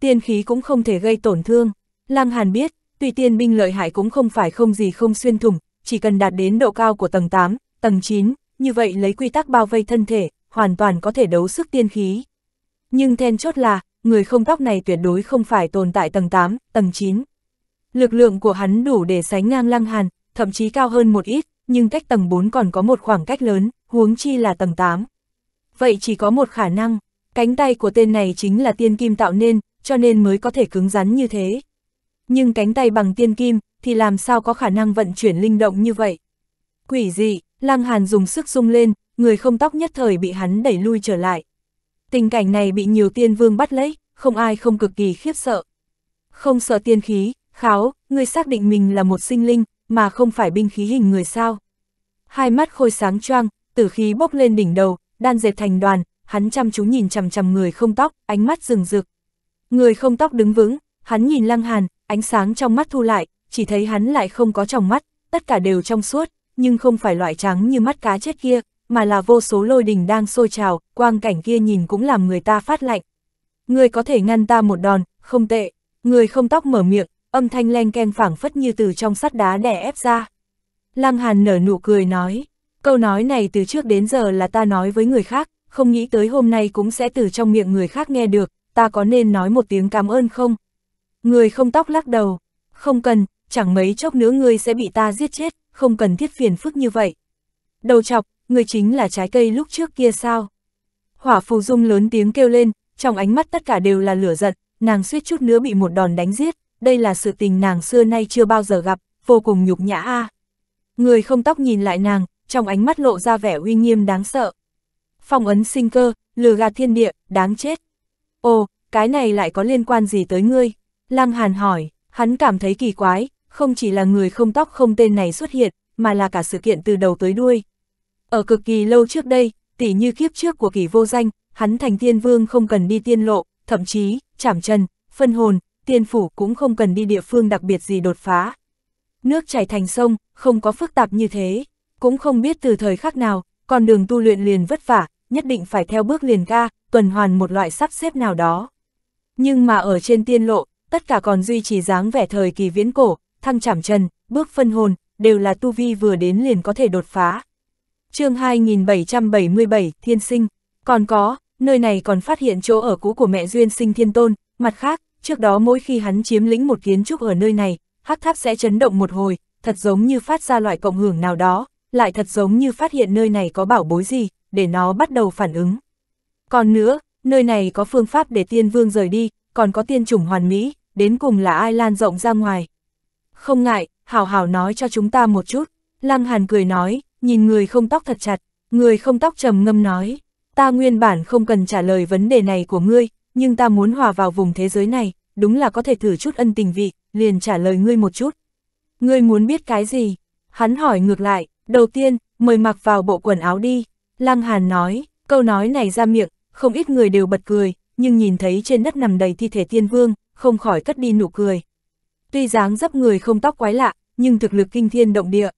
Tiên khí cũng không thể gây tổn thương. Lăng Hàn biết, tuy tiên binh lợi hại cũng không phải không gì không xuyên thủng, chỉ cần đạt đến độ cao của tầng 8, tầng 9, như vậy lấy quy tắc bao vây thân thể, hoàn toàn có thể đấu sức tiên khí. Nhưng then chốt là, người không tóc này tuyệt đối không phải tồn tại tầng 8, tầng 9. Lực lượng của hắn đủ để sánh ngang lăng hàn, thậm chí cao hơn một ít, nhưng cách tầng 4 còn có một khoảng cách lớn, huống chi là tầng 8. Vậy chỉ có một khả năng, cánh tay của tên này chính là tiên kim tạo nên, cho nên mới có thể cứng rắn như thế. Nhưng cánh tay bằng tiên kim, thì làm sao có khả năng vận chuyển linh động như vậy? Quỷ dị, lăng hàn dùng sức rung lên, người không tóc nhất thời bị hắn đẩy lui trở lại. Tình cảnh này bị nhiều tiên vương bắt lấy, không ai không cực kỳ khiếp sợ. Không sợ tiên khí, kháo, ngươi xác định mình là một sinh linh, mà không phải binh khí hình người sao. Hai mắt khôi sáng choang, tử khí bốc lên đỉnh đầu, đan dệt thành đoàn, hắn chăm chú nhìn chằm chằm người không tóc, ánh mắt rừng rực. Người không tóc đứng vững, hắn nhìn lăng hàn, ánh sáng trong mắt thu lại, chỉ thấy hắn lại không có trong mắt, tất cả đều trong suốt, nhưng không phải loại trắng như mắt cá chết kia, mà là vô số lôi đình đang sôi trào, quang cảnh kia nhìn cũng làm người ta phát lạnh. Người có thể ngăn ta một đòn, không tệ, người không tóc mở miệng, âm thanh len ken phảng phất như từ trong sắt đá đè ép ra. Lăng Hàn nở nụ cười nói, câu nói này từ trước đến giờ là ta nói với người khác, không nghĩ tới hôm nay cũng sẽ từ trong miệng người khác nghe được, ta có nên nói một tiếng cảm ơn không? Người không tóc lắc đầu, không cần, chẳng mấy chốc nữa ngươi sẽ bị ta giết chết, không cần thiết phiền phức như vậy. Đầu chọc, người chính là trái cây lúc trước kia sao? Hỏa phù dung lớn tiếng kêu lên, trong ánh mắt tất cả đều là lửa giận, nàng suýt chút nữa bị một đòn đánh giết, đây là sự tình nàng xưa nay chưa bao giờ gặp, vô cùng nhục nhã a. Người không tóc nhìn lại nàng, trong ánh mắt lộ ra vẻ uy nghiêm đáng sợ. Phong ấn sinh cơ, lừa gạt thiên địa, đáng chết. Ồ, cái này lại có liên quan gì tới ngươi? Lăng Hàn hỏi, hắn cảm thấy kỳ quái, không chỉ là người không tóc không tên này xuất hiện, mà là cả sự kiện từ đầu tới đuôi. Ở cực kỳ lâu trước đây, tỉ như kiếp trước của kỷ vô danh, hắn thành tiên vương không cần đi tiên lộ, thậm chí, chảm chân, phân hồn, tiên phủ cũng không cần đi địa phương đặc biệt gì đột phá. Nước chảy thành sông, không có phức tạp như thế, cũng không biết từ thời khắc nào, con đường tu luyện liền vất vả, nhất định phải theo bước liền ca, tuần hoàn một loại sắp xếp nào đó. Nhưng mà ở trên tiên lộ, tất cả còn duy trì dáng vẻ thời kỳ viễn cổ, thăng chảm trần, bước phân hồn, đều là tu vi vừa đến liền có thể đột phá chương 2777, Thiên Sinh. Còn có, nơi này còn phát hiện chỗ ở cũ của mẹ Duyên Sinh Thiên Tôn, mặt khác, trước đó mỗi khi hắn chiếm lĩnh một kiến trúc ở nơi này, hắc tháp sẽ chấn động một hồi, thật giống như phát ra loại cộng hưởng nào đó, lại thật giống như phát hiện nơi này có bảo bối gì, để nó bắt đầu phản ứng. Còn nữa, nơi này có phương pháp để tiên vương rời đi, còn có tiên chủng hoàn mỹ, đến cùng là ai lan rộng ra ngoài. Không ngại, Hảo Hảo nói cho chúng ta một chút, Lăng Hàn cười nói, nhìn người không tóc thật chặt, người không tóc trầm ngâm nói, ta nguyên bản không cần trả lời vấn đề này của ngươi, nhưng ta muốn hòa vào vùng thế giới này, đúng là có thể thử chút ân tình vị, liền trả lời ngươi một chút. Ngươi muốn biết cái gì? Hắn hỏi ngược lại, đầu tiên, mời mặc vào bộ quần áo đi. Lăng Hàn nói, câu nói này ra miệng, không ít người đều bật cười, nhưng nhìn thấy trên đất nằm đầy thi thể tiên vương, không khỏi cất đi nụ cười. Tuy dáng dấp người không tóc quái lạ, nhưng thực lực kinh thiên động địa,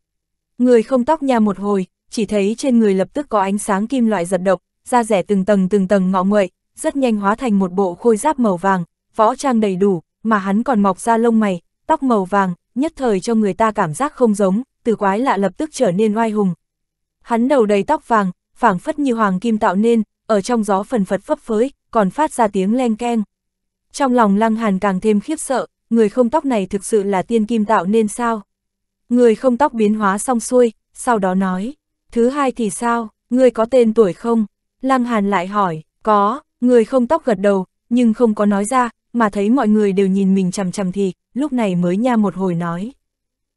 Người không tóc nha một hồi, chỉ thấy trên người lập tức có ánh sáng kim loại giật độc, da rẻ từng tầng từng tầng ngọ nguậy, rất nhanh hóa thành một bộ khôi giáp màu vàng, võ trang đầy đủ, mà hắn còn mọc ra lông mày, tóc màu vàng, nhất thời cho người ta cảm giác không giống, từ quái lạ lập tức trở nên oai hùng. Hắn đầu đầy tóc vàng, phảng phất như hoàng kim tạo nên, ở trong gió phần phật phấp phới, còn phát ra tiếng len keng. Trong lòng Lăng Hàn càng thêm khiếp sợ, người không tóc này thực sự là tiên kim tạo nên sao? Người không tóc biến hóa xong xuôi, sau đó nói, thứ hai thì sao, người có tên tuổi không? Lăng Hàn lại hỏi, có, người không tóc gật đầu, nhưng không có nói ra, mà thấy mọi người đều nhìn mình chằm chằm thì, lúc này mới nha một hồi nói.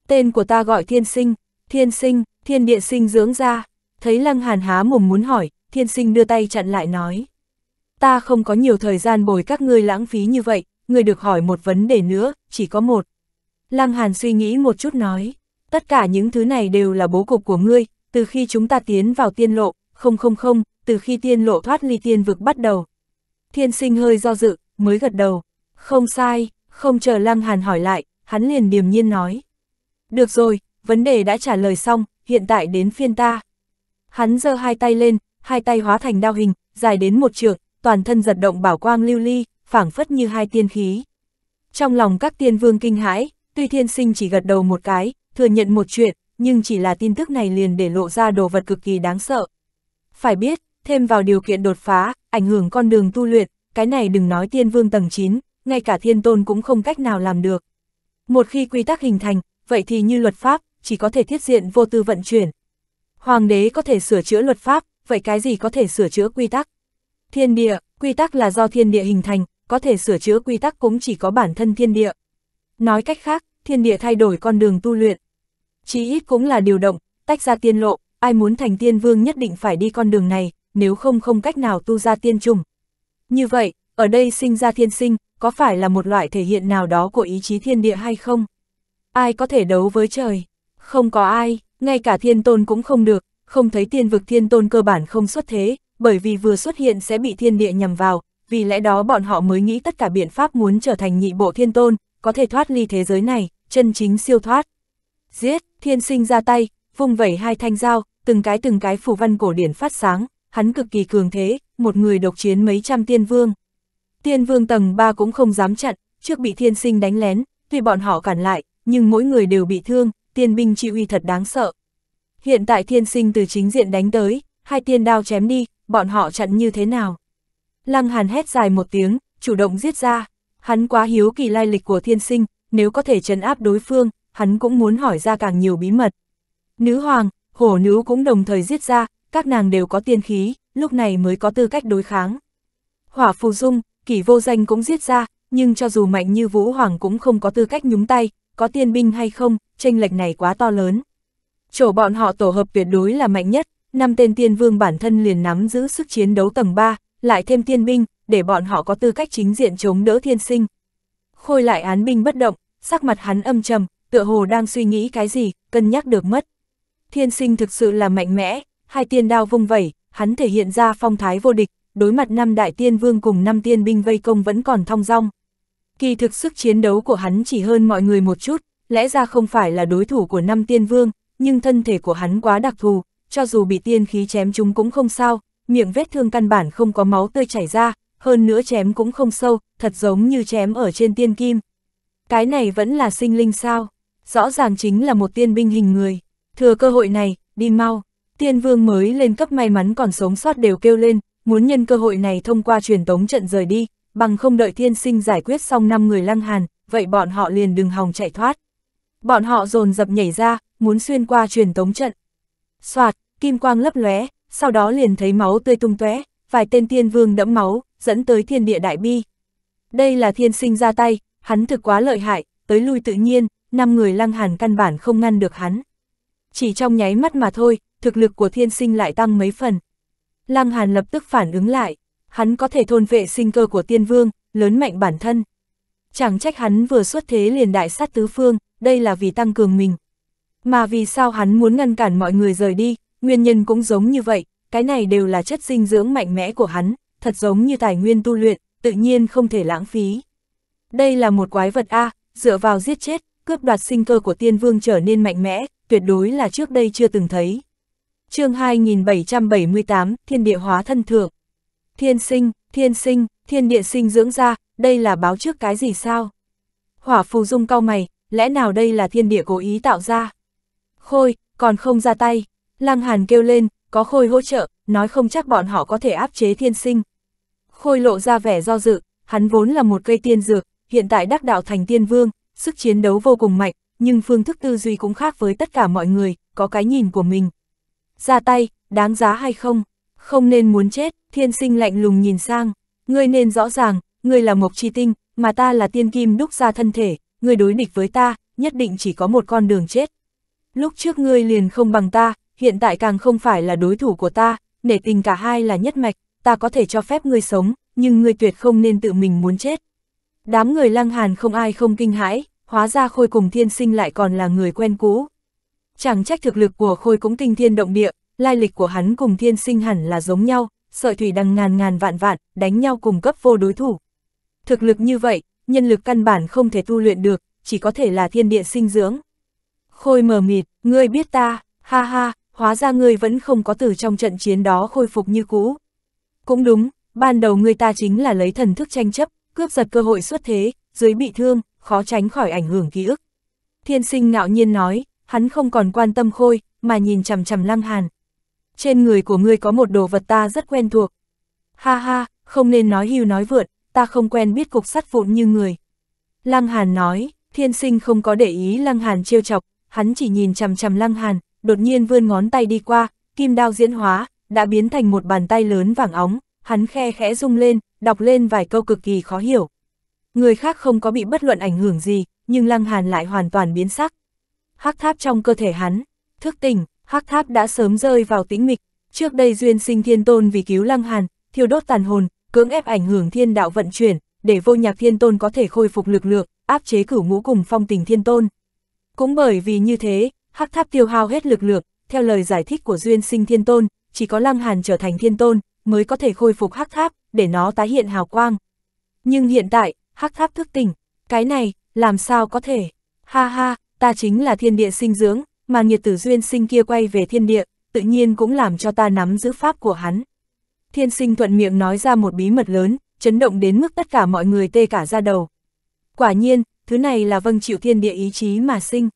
Tên của ta gọi thiên sinh, thiên sinh, thiên địa sinh dưỡng ra, thấy lăng hàn há mồm muốn hỏi, thiên sinh đưa tay chặn lại nói. Ta không có nhiều thời gian bồi các ngươi lãng phí như vậy, người được hỏi một vấn đề nữa, chỉ có một. Lăng hàn suy nghĩ một chút nói, Tất cả những thứ này đều là bố cục của ngươi, từ khi chúng ta tiến vào tiên lộ, không không không, từ khi tiên lộ thoát ly tiên vực bắt đầu. Thiên sinh hơi do dự, mới gật đầu. Không sai, không chờ Lăng Hàn hỏi lại, hắn liền điềm nhiên nói. Được rồi, vấn đề đã trả lời xong, hiện tại đến phiên ta. Hắn giơ hai tay lên, hai tay hóa thành đao hình, dài đến một trượng, toàn thân giật động bảo quang lưu ly, phảng phất như hai tiên khí. Trong lòng các tiên vương kinh hãi, tuy thiên sinh chỉ gật đầu một cái, thừa nhận một chuyện, nhưng chỉ là tin tức này liền để lộ ra đồ vật cực kỳ đáng sợ. Phải biết, thêm vào điều kiện đột phá, ảnh hưởng con đường tu luyện, cái này đừng nói tiên vương tầng 9, ngay cả thiên tôn cũng không cách nào làm được. Một khi quy tắc hình thành, vậy thì như luật pháp, chỉ có thể thiết diện vô tư vận chuyển. Hoàng đế có thể sửa chữa luật pháp, vậy cái gì có thể sửa chữa quy tắc? Thiên địa, quy tắc là do thiên địa hình thành, có thể sửa chữa quy tắc cũng chỉ có bản thân thiên địa. Nói cách khác, thiên địa thay đổi con đường tu luyện chí ít cũng là điều động, tách ra tiên lộ, ai muốn thành tiên vương nhất định phải đi con đường này, nếu không không cách nào tu ra tiên trùng. Như vậy, ở đây sinh ra thiên sinh, có phải là một loại thể hiện nào đó của ý chí thiên địa hay không? Ai có thể đấu với trời? Không có ai, ngay cả thiên tôn cũng không được, không thấy tiên vực thiên tôn cơ bản không xuất thế, bởi vì vừa xuất hiện sẽ bị thiên địa nhầm vào, vì lẽ đó bọn họ mới nghĩ tất cả biện pháp muốn trở thành nhị bộ thiên tôn, có thể thoát ly thế giới này, chân chính siêu thoát. Giết, Thiên sinh ra tay, vung vẩy hai thanh dao, từng cái từng cái phù văn cổ điển phát sáng, hắn cực kỳ cường thế, một người độc chiến mấy trăm tiên vương. Tiên vương tầng 3 cũng không dám chặn, trước bị thiên sinh đánh lén, tuy bọn họ cản lại, nhưng mỗi người đều bị thương, tiên binh chỉ uy thật đáng sợ. Hiện tại thiên sinh từ chính diện đánh tới, hai tiên đao chém đi, bọn họ chặn như thế nào? Lăng hàn hét dài một tiếng, chủ động giết ra. Hắn quá hiếu kỳ lai lịch của thiên sinh, nếu có thể trấn áp đối phương, hắn cũng muốn hỏi ra càng nhiều bí mật. Nữ hoàng, hổ nữ cũng đồng thời giết ra, các nàng đều có tiên khí, lúc này mới có tư cách đối kháng. Hỏa phù dung, kỷ vô danh cũng giết ra, nhưng cho dù mạnh như vũ hoàng cũng không có tư cách nhúng tay, có tiên binh hay không, tranh lệch này quá to lớn. Chỗ bọn họ tổ hợp tuyệt đối là mạnh nhất, năm tên tiên vương bản thân liền nắm giữ sức chiến đấu tầng 3, lại thêm tiên binh, để bọn họ có tư cách chính diện chống đỡ thiên sinh. Khôi lại án binh bất động, sắc mặt hắn âm trầm, tựa hồ đang suy nghĩ cái gì, cân nhắc được mất. Thiên sinh thực sự là mạnh mẽ, hai tiên đao vung vẩy, hắn thể hiện ra phong thái vô địch, đối mặt năm đại tiên vương cùng năm tiên binh vây công vẫn còn thong dong. Kỳ thực sức chiến đấu của hắn chỉ hơn mọi người một chút, lẽ ra không phải là đối thủ của năm tiên vương, nhưng thân thể của hắn quá đặc thù, cho dù bị tiên khí chém chúng cũng không sao, miệng vết thương căn bản không có máu tươi chảy ra, hơn nữa chém cũng không sâu, thật giống như chém ở trên tiên kim. Cái này vẫn là sinh linh sao? rõ ràng chính là một tiên binh hình người. Thừa cơ hội này, đi mau, tiên vương mới lên cấp may mắn còn sống sót đều kêu lên, muốn nhân cơ hội này thông qua truyền tống trận rời đi, bằng không đợi thiên sinh giải quyết xong năm người lăng hàn, vậy bọn họ liền đừng hòng chạy thoát. Bọn họ dồn dập nhảy ra, muốn xuyên qua truyền tống trận. Soạt, kim quang lấp lóe, sau đó liền thấy máu tươi tung tóe, vài tên tiên vương đẫm máu, dẫn tới thiên địa đại bi. Đây là thiên sinh ra tay, hắn thực quá lợi hại, tới lui tự nhiên, năm người lăng hàn căn bản không ngăn được hắn. Chỉ trong nháy mắt mà thôi, thực lực của thiên sinh lại tăng mấy phần. Lăng hàn lập tức phản ứng lại, hắn có thể thôn vệ sinh cơ của tiên vương, lớn mạnh bản thân. Chẳng trách hắn vừa xuất thế liền đại sát tứ phương, đây là vì tăng cường mình. Mà vì sao hắn muốn ngăn cản mọi người rời đi, nguyên nhân cũng giống như vậy, cái này đều là chất dinh dưỡng mạnh mẽ của hắn, thật giống như tài nguyên tu luyện, tự nhiên không thể lãng phí. Đây là một quái vật A, dựa vào giết chết, cướp đoạt sinh cơ của tiên vương trở nên mạnh mẽ, tuyệt đối là trước đây chưa từng thấy. chương 2778, Thiên địa hóa thân thượng. Thiên sinh, thiên sinh, thiên địa sinh dưỡng ra, đây là báo trước cái gì sao? Hỏa phù dung cao mày, lẽ nào đây là thiên địa cố ý tạo ra? Khôi, còn không ra tay. Lăng Hàn kêu lên, có Khôi hỗ trợ, nói không chắc bọn họ có thể áp chế thiên sinh. Khôi lộ ra vẻ do dự, hắn vốn là một cây tiên dược, hiện tại đắc đạo thành tiên vương, sức chiến đấu vô cùng mạnh, nhưng phương thức tư duy cũng khác với tất cả mọi người, có cái nhìn của mình. Ra tay, đáng giá hay không? Không nên muốn chết, thiên sinh lạnh lùng nhìn sang. Ngươi nên rõ ràng, ngươi là mộc chi tinh, mà ta là tiên kim đúc ra thân thể, ngươi đối địch với ta, nhất định chỉ có một con đường chết. Lúc trước ngươi liền không bằng ta, hiện tại càng không phải là đối thủ của ta, nể tình cả hai là nhất mạch, ta có thể cho phép ngươi sống, nhưng ngươi tuyệt không nên tự mình muốn chết. Đám người lăng hàn không ai không kinh hãi, hóa ra khôi cùng thiên sinh lại còn là người quen cũ. Chẳng trách thực lực của khôi cũng kinh thiên động địa, lai lịch của hắn cùng thiên sinh hẳn là giống nhau, sợi thủy đằng ngàn ngàn vạn vạn, đánh nhau cùng cấp vô đối thủ. Thực lực như vậy, nhân lực căn bản không thể tu luyện được, chỉ có thể là thiên địa sinh dưỡng. Khôi mờ mịt, ngươi biết ta, ha ha, hóa ra ngươi vẫn không có từ trong trận chiến đó khôi phục như cũ. Cũng đúng, ban đầu ngươi ta chính là lấy thần thức tranh chấp, cướp giật cơ hội xuất thế, dưới bị thương, khó tránh khỏi ảnh hưởng ký ức. Thiên sinh ngạo nhiên nói, hắn không còn quan tâm khôi, mà nhìn chằm chằm lăng hàn. Trên người của ngươi có một đồ vật ta rất quen thuộc. Ha ha, không nên nói hưu nói vượt, ta không quen biết cục sắt vụn như người. Lăng hàn nói, thiên sinh không có để ý lăng hàn trêu chọc, hắn chỉ nhìn chằm chằm lăng hàn, đột nhiên vươn ngón tay đi qua, kim đao diễn hóa, đã biến thành một bàn tay lớn vàng óng, hắn khe khẽ rung lên, đọc lên vài câu cực kỳ khó hiểu. Người khác không có bị bất luận ảnh hưởng gì, nhưng Lăng Hàn lại hoàn toàn biến sắc. Hắc tháp trong cơ thể hắn, thức tỉnh, hắc tháp đã sớm rơi vào tĩnh mịch, trước đây duyên sinh thiên tôn vì cứu Lăng Hàn, thiêu đốt tàn hồn, cưỡng ép ảnh hưởng thiên đạo vận chuyển, để vô nhạc thiên tôn có thể khôi phục lực lượng, áp chế cửu ngũ cùng phong tình thiên tôn. Cũng bởi vì như thế, hắc tháp tiêu hao hết lực lượng, theo lời giải thích của duyên sinh thiên tôn, chỉ có Lăng Hàn trở thành thiên tôn, mới có thể khôi phục hắc tháp, để nó tái hiện hào quang. Nhưng hiện tại, hắc tháp thức tỉnh, cái này, làm sao có thể? Ha ha, ta chính là thiên địa sinh dưỡng, mà nghiệt tử duyên sinh kia quay về thiên địa, tự nhiên cũng làm cho ta nắm giữ pháp của hắn. Thiên sinh thuận miệng nói ra một bí mật lớn, chấn động đến mức tất cả mọi người tê cả ra đầu. Quả nhiên, thứ này là vâng chịu thiên địa ý chí mà sinh.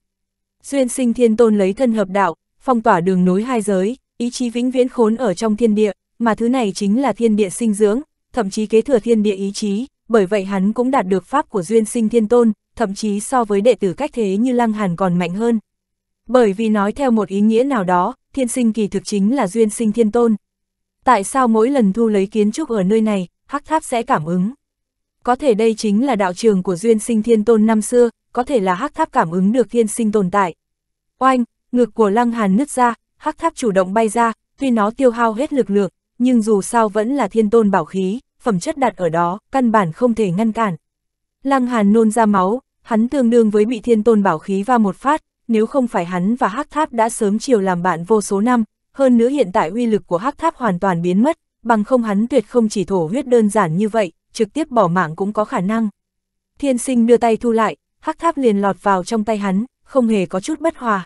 Duyên sinh thiên tôn lấy thân hợp đạo, phong tỏa đường nối hai giới, ý chí vĩnh viễn khốn ở trong thiên địa, mà thứ này chính là thiên địa sinh dưỡng, thậm chí kế thừa thiên địa ý chí, bởi vậy hắn cũng đạt được pháp của duyên sinh thiên tôn, thậm chí so với đệ tử cách thế như Lăng Hàn còn mạnh hơn. Bởi vì nói theo một ý nghĩa nào đó, thiên sinh kỳ thực chính là duyên sinh thiên tôn. Tại sao mỗi lần thu lấy kiến trúc ở nơi này, hắc tháp sẽ cảm ứng? Có thể đây chính là đạo trường của duyên sinh thiên tôn năm xưa, có thể là hắc tháp cảm ứng được thiên sinh tồn tại. Oanh, ngực của Lăng Hàn nứt ra, hắc tháp chủ động bay ra, tuy nó tiêu hao hết lực lượng, nhưng dù sao vẫn là thiên tôn bảo khí, phẩm chất đặt ở đó, căn bản không thể ngăn cản. Lăng Hàn nôn ra máu, hắn tương đương với bị thiên tôn bảo khí va một phát, nếu không phải hắn và hắc tháp đã sớm chiều làm bạn vô số năm, hơn nữa hiện tại uy lực của hắc tháp hoàn toàn biến mất, bằng không hắn tuyệt không chỉ thổ huyết đơn giản như vậy, trực tiếp bỏ mạng cũng có khả năng. Thiên sinh đưa tay thu lại, hắc tháp liền lọt vào trong tay hắn, không hề có chút bất hòa.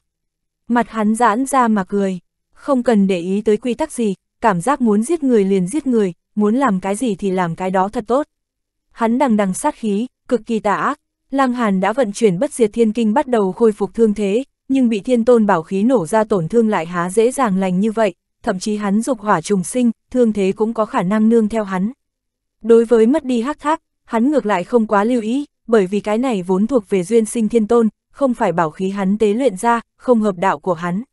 Mặt hắn giãn ra mà cười, không cần để ý tới quy tắc gì, cảm giác muốn giết người liền giết người, muốn làm cái gì thì làm cái đó thật tốt. Hắn đằng đằng sát khí, cực kỳ tà ác, Lăng Hàn đã vận chuyển bất diệt thiên kinh bắt đầu khôi phục thương thế, nhưng bị thiên tôn bảo khí nổ ra tổn thương lại há dễ dàng lành như vậy, thậm chí hắn dục hỏa trùng sinh, thương thế cũng có khả năng nương theo hắn. Đối với mất đi hắc tháp, hắn ngược lại không quá lưu ý, bởi vì cái này vốn thuộc về duyên sinh thiên tôn, không phải bảo khí hắn tế luyện ra, không hợp đạo của hắn.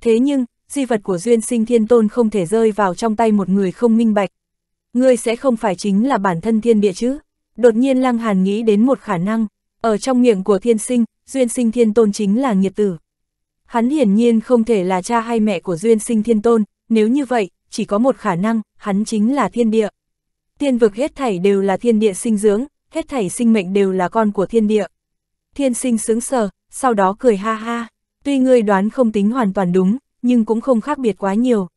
Thế nhưng, di vật của duyên sinh thiên tôn không thể rơi vào trong tay một người không minh bạch. Ngươi sẽ không phải chính là bản thân thiên địa chứ? Đột nhiên Lăng Hàn nghĩ đến một khả năng, ở trong miệng của thiên sinh, duyên sinh thiên tôn chính là nghiệt tử. Hắn hiển nhiên không thể là cha hay mẹ của duyên sinh thiên tôn, nếu như vậy, chỉ có một khả năng, hắn chính là thiên địa. Thiên vực hết thảy đều là thiên địa sinh dưỡng, hết thảy sinh mệnh đều là con của thiên địa. Thiên sinh sướng sờ, sau đó cười ha ha, tuy ngươi đoán không tính hoàn toàn đúng, nhưng cũng không khác biệt quá nhiều.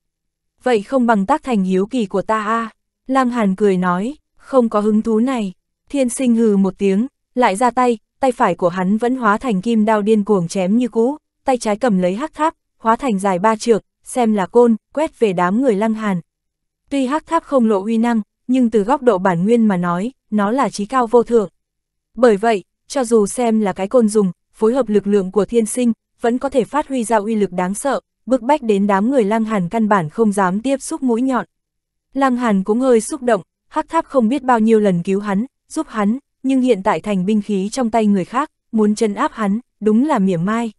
Vậy không bằng tác thành hiếu kỳ của ta a à? Hàn cười nói, không có hứng thú này. Thiên sinh hừ một tiếng, lại ra tay, tay phải của hắn vẫn hóa thành kim đao điên cuồng chém như cũ, tay trái cầm lấy hắc tháp, hóa thành dài ba trượt xem là côn, quét về đám người Lăng Hàn. Tuy hắc tháp không lộ uy năng, nhưng từ góc độ bản nguyên mà nói, nó là trí cao vô thượng. Bởi vậy, cho dù xem là cái côn dùng, phối hợp lực lượng của thiên sinh, vẫn có thể phát huy ra uy lực đáng sợ, bức bách đến đám người Lăng Hàn căn bản không dám tiếp xúc mũi nhọn. Lăng Hàn cũng hơi xúc động, hắc tháp không biết bao nhiêu lần cứu hắn, giúp hắn, nhưng hiện tại thành binh khí trong tay người khác, muốn chân áp hắn, đúng là mỉa mai.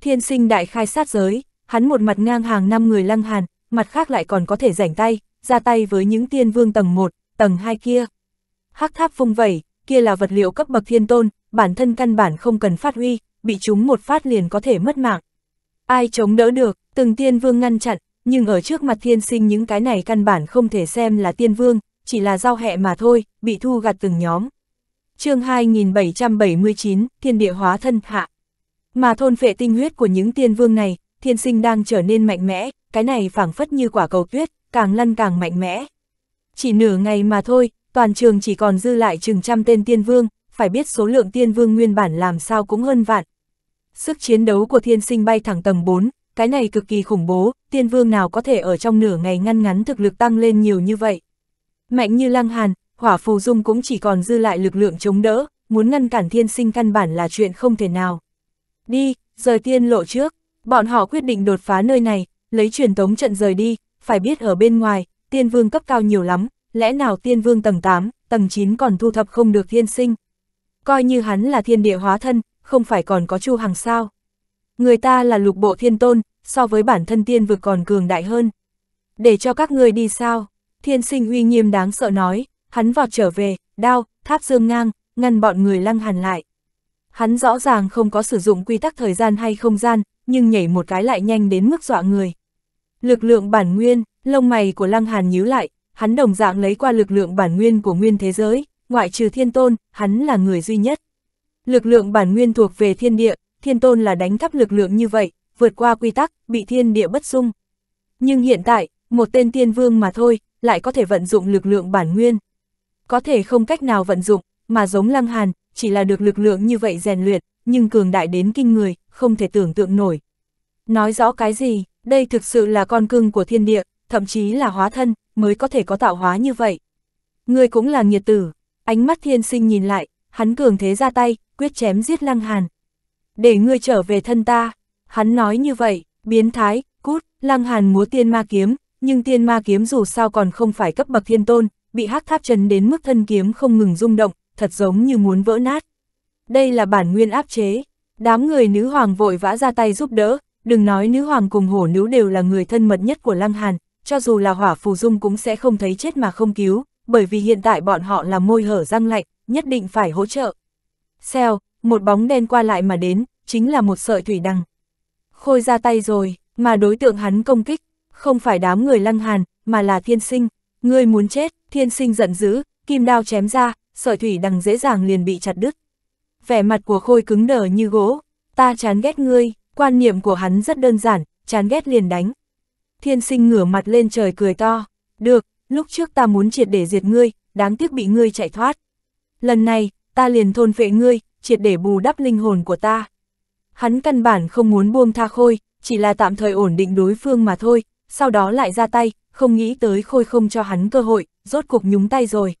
Thiên sinh đại khai sát giới, hắn một mặt ngang hàng năm người Lăng Hàn, mặt khác lại còn có thể rảnh tay, ra tay với những tiên vương tầng 1, tầng 2 kia. Hắc tháp phung vẩy, kia là vật liệu cấp bậc thiên tôn, bản thân căn bản không cần phát huy, bị chúng một phát liền có thể mất mạng. Ai chống đỡ được, từng tiên vương ngăn chặn, nhưng ở trước mặt thiên sinh những cái này căn bản không thể xem là tiên vương, chỉ là giao hẹ mà thôi, bị thu gặt từng nhóm. chương 2779, thiên địa hóa thân hạ. Mà thôn phệ tinh huyết của những tiên vương này, thiên sinh đang trở nên mạnh mẽ, cái này phảng phất như quả cầu tuyết, càng lăn càng mạnh mẽ. Chỉ nửa ngày mà thôi, toàn trường chỉ còn dư lại chừng trăm tên tiên vương, phải biết số lượng tiên vương nguyên bản làm sao cũng hơn vạn, Sức chiến đấu của thiên sinh bay thẳng tầng 4, cái này cực kỳ khủng bố, tiên vương nào có thể ở trong nửa ngày ngăn ngắn thực lực tăng lên nhiều như vậy. Mạnh như lăng hàn, hỏa phù dung cũng chỉ còn dư lại lực lượng chống đỡ, muốn ngăn cản thiên sinh căn bản là chuyện không thể nào. Đi, rời tiên lộ trước, bọn họ quyết định đột phá nơi này, lấy truyền tống trận rời đi, phải biết ở bên ngoài, tiên vương cấp cao nhiều lắm, lẽ nào tiên vương tầng 8, tầng 9 còn thu thập không được thiên sinh. Coi như hắn là thiên địa hóa thân, không phải còn có Chu Hằng sao? Người ta là lục bộ thiên tôn, so với bản thân tiên vực còn cường đại hơn. Để cho các người đi sao? Thiên sinh uy nghiêm đáng sợ nói, hắn vọt trở về, đao, tháp dương ngang, ngăn bọn người lăng hàn lại. Hắn rõ ràng không có sử dụng quy tắc thời gian hay không gian, nhưng nhảy một cái lại nhanh đến mức dọa người. Lực lượng bản nguyên, lông mày của lăng hàn nhíu lại, hắn đồng dạng lấy qua lực lượng bản nguyên của nguyên thế giới, ngoại trừ thiên tôn, hắn là người duy nhất. Lực lượng bản nguyên thuộc về thiên địa, thiên tôn là đánh thắp lực lượng như vậy, vượt qua quy tắc, bị thiên địa bất dung. Nhưng hiện tại, một tên tiên vương mà thôi, lại có thể vận dụng lực lượng bản nguyên. Có thể không cách nào vận dụng, mà giống lăng hàn, chỉ là được lực lượng như vậy rèn luyện, nhưng cường đại đến kinh người, không thể tưởng tượng nổi. Nói rõ cái gì, đây thực sự là con cưng của thiên địa, thậm chí là hóa thân, mới có thể có tạo hóa như vậy. Ngươi cũng là nghiệt tử, ánh mắt thiên sinh nhìn lại, hắn cường thế ra tay, quyết chém giết Lăng Hàn. Để ngươi trở về thân ta, hắn nói như vậy, biến thái, cút, Lăng Hàn múa tiên ma kiếm, nhưng tiên ma kiếm dù sao còn không phải cấp bậc thiên tôn, bị hắc tháp chấn đến mức thân kiếm không ngừng rung động, thật giống như muốn vỡ nát. Đây là bản nguyên áp chế, đám người nữ hoàng vội vã ra tay giúp đỡ, đừng nói nữ hoàng cùng hổ nữ đều là người thân mật nhất của Lăng Hàn, cho dù là hỏa phù dung cũng sẽ không thấy chết mà không cứu, bởi vì hiện tại bọn họ là môi hở răng lạnh, nhất định phải hỗ trợ. Xèo, một bóng đen qua lại mà đến, chính là một sợi thủy đằng. Khôi ra tay rồi, mà đối tượng hắn công kích, không phải đám người lăng hàn, mà là thiên sinh. Ngươi muốn chết, thiên sinh giận dữ, kim đao chém ra, sợi thủy đằng dễ dàng liền bị chặt đứt. Vẻ mặt của khôi cứng đờ như gỗ, ta chán ghét ngươi, quan niệm của hắn rất đơn giản, chán ghét liền đánh. Thiên sinh ngửa mặt lên trời cười to, được, lúc trước ta muốn triệt để diệt ngươi, đáng tiếc bị ngươi chạy thoát lần này, ta liền thôn vệ ngươi, triệt để bù đắp linh hồn của ta. Hắn căn bản không muốn buông tha khôi, chỉ là tạm thời ổn định đối phương mà thôi, sau đó lại ra tay, không nghĩ tới khôi không cho hắn cơ hội, rốt cuộc nhúng tay rồi.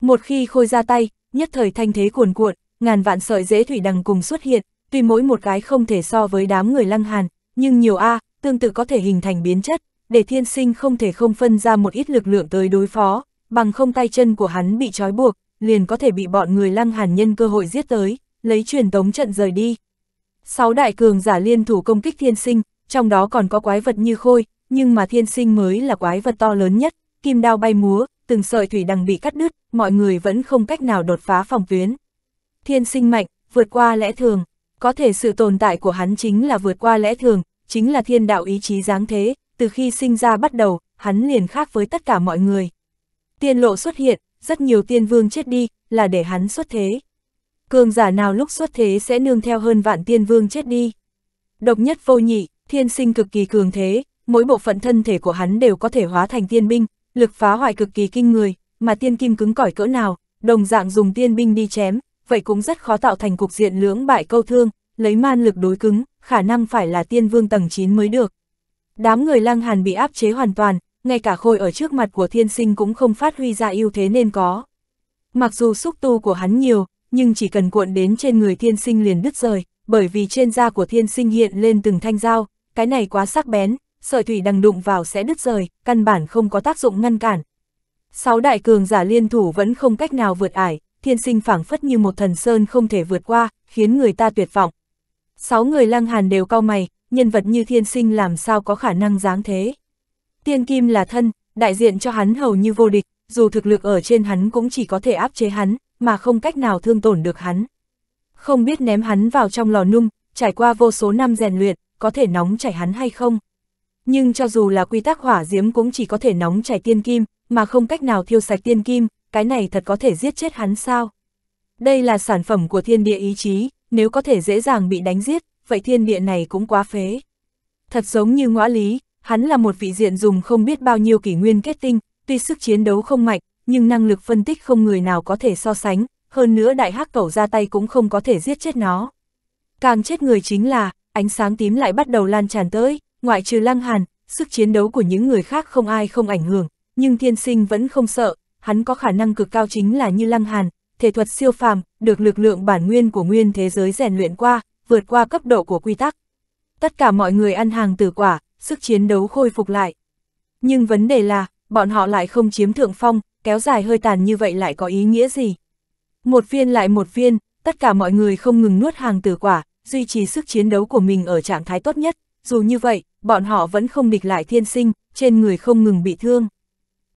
Một khi khôi ra tay, nhất thời thanh thế cuồn cuộn, ngàn vạn sợi dễ thủy đằng cùng xuất hiện, tuy mỗi một cái không thể so với đám người lăng hàn, nhưng nhiều A, tương tự có thể hình thành biến chất, để thiên sinh không thể không phân ra một ít lực lượng tới đối phó, bằng không tay chân của hắn bị trói buộc, liền có thể bị bọn người lăng hàn nhân cơ hội giết tới, lấy truyền tống trận rời đi. Sáu đại cường giả liên thủ công kích thiên sinh, trong đó còn có quái vật như khôi, nhưng mà thiên sinh mới là quái vật to lớn nhất, kim đao bay múa, từng sợi thủy đằng bị cắt đứt, mọi người vẫn không cách nào đột phá phòng tuyến. Thiên sinh mạnh, vượt qua lẽ thường, có thể sự tồn tại của hắn chính là vượt qua lẽ thường, chính là thiên đạo ý chí dáng thế, từ khi sinh ra bắt đầu, hắn liền khác với tất cả mọi người. Tiên lộ xuất hiện, rất nhiều tiên vương chết đi, là để hắn xuất thế. Cường giả nào lúc xuất thế sẽ nương theo hơn vạn tiên vương chết đi. Độc nhất vô nhị, thiên sinh cực kỳ cường thế, mỗi bộ phận thân thể của hắn đều có thể hóa thành tiên binh, lực phá hoại cực kỳ kinh người, mà tiên kim cứng cỏi cỡ nào, đồng dạng dùng tiên binh đi chém, vậy cũng rất khó tạo thành cục diện lưỡng bại câu thương, lấy man lực đối cứng, khả năng phải là tiên vương tầng 9 mới được. Đám người lăng hàn bị áp chế hoàn toàn, ngay cả khôi ở trước mặt của thiên sinh cũng không phát huy ra ưu thế nên có. Mặc dù xúc tu của hắn nhiều, nhưng chỉ cần cuộn đến trên người thiên sinh liền đứt rời, bởi vì trên da của thiên sinh hiện lên từng thanh dao, cái này quá sắc bén, sợi thủy đằng đụng vào sẽ đứt rời, căn bản không có tác dụng ngăn cản. Sáu đại cường giả liên thủ vẫn không cách nào vượt ải, thiên sinh phảng phất như một thần sơn không thể vượt qua, khiến người ta tuyệt vọng. Sáu người lăng hàn đều cau mày, nhân vật như thiên sinh làm sao có khả năng dáng thế. Tiên Kim là thân, đại diện cho hắn hầu như vô địch, dù thực lực ở trên hắn cũng chỉ có thể áp chế hắn, mà không cách nào thương tổn được hắn. Không biết ném hắn vào trong lò nung, trải qua vô số năm rèn luyện, có thể nóng chảy hắn hay không. Nhưng cho dù là quy tắc hỏa diễm cũng chỉ có thể nóng chảy tiên kim, mà không cách nào thiêu sạch tiên kim, cái này thật có thể giết chết hắn sao? Đây là sản phẩm của thiên địa ý chí, nếu có thể dễ dàng bị đánh giết, vậy thiên địa này cũng quá phế. Thật giống như ngõa lý, hắn là một vị diện dùng không biết bao nhiêu kỷ nguyên kết tinh, tuy sức chiến đấu không mạnh, nhưng năng lực phân tích không người nào có thể so sánh, hơn nữa đại hắc cẩu ra tay cũng không có thể giết chết nó. Càng chết người chính là, ánh sáng tím lại bắt đầu lan tràn tới, ngoại trừ lăng hàn, sức chiến đấu của những người khác không ai không ảnh hưởng, nhưng thiên sinh vẫn không sợ, hắn có khả năng cực cao chính là như lăng hàn, thể thuật siêu phàm, được lực lượng bản nguyên của nguyên thế giới rèn luyện qua, vượt qua cấp độ của quy tắc. Tất cả mọi người ăn hàng từ quả, sức chiến đấu khôi phục lại. Nhưng vấn đề là, bọn họ lại không chiếm thượng phong, kéo dài hơi tàn như vậy lại có ý nghĩa gì? Một viên lại một viên, tất cả mọi người không ngừng nuốt hàng tử quả, duy trì sức chiến đấu của mình ở trạng thái tốt nhất, dù như vậy, bọn họ vẫn không địch lại thiên sinh, trên người không ngừng bị thương.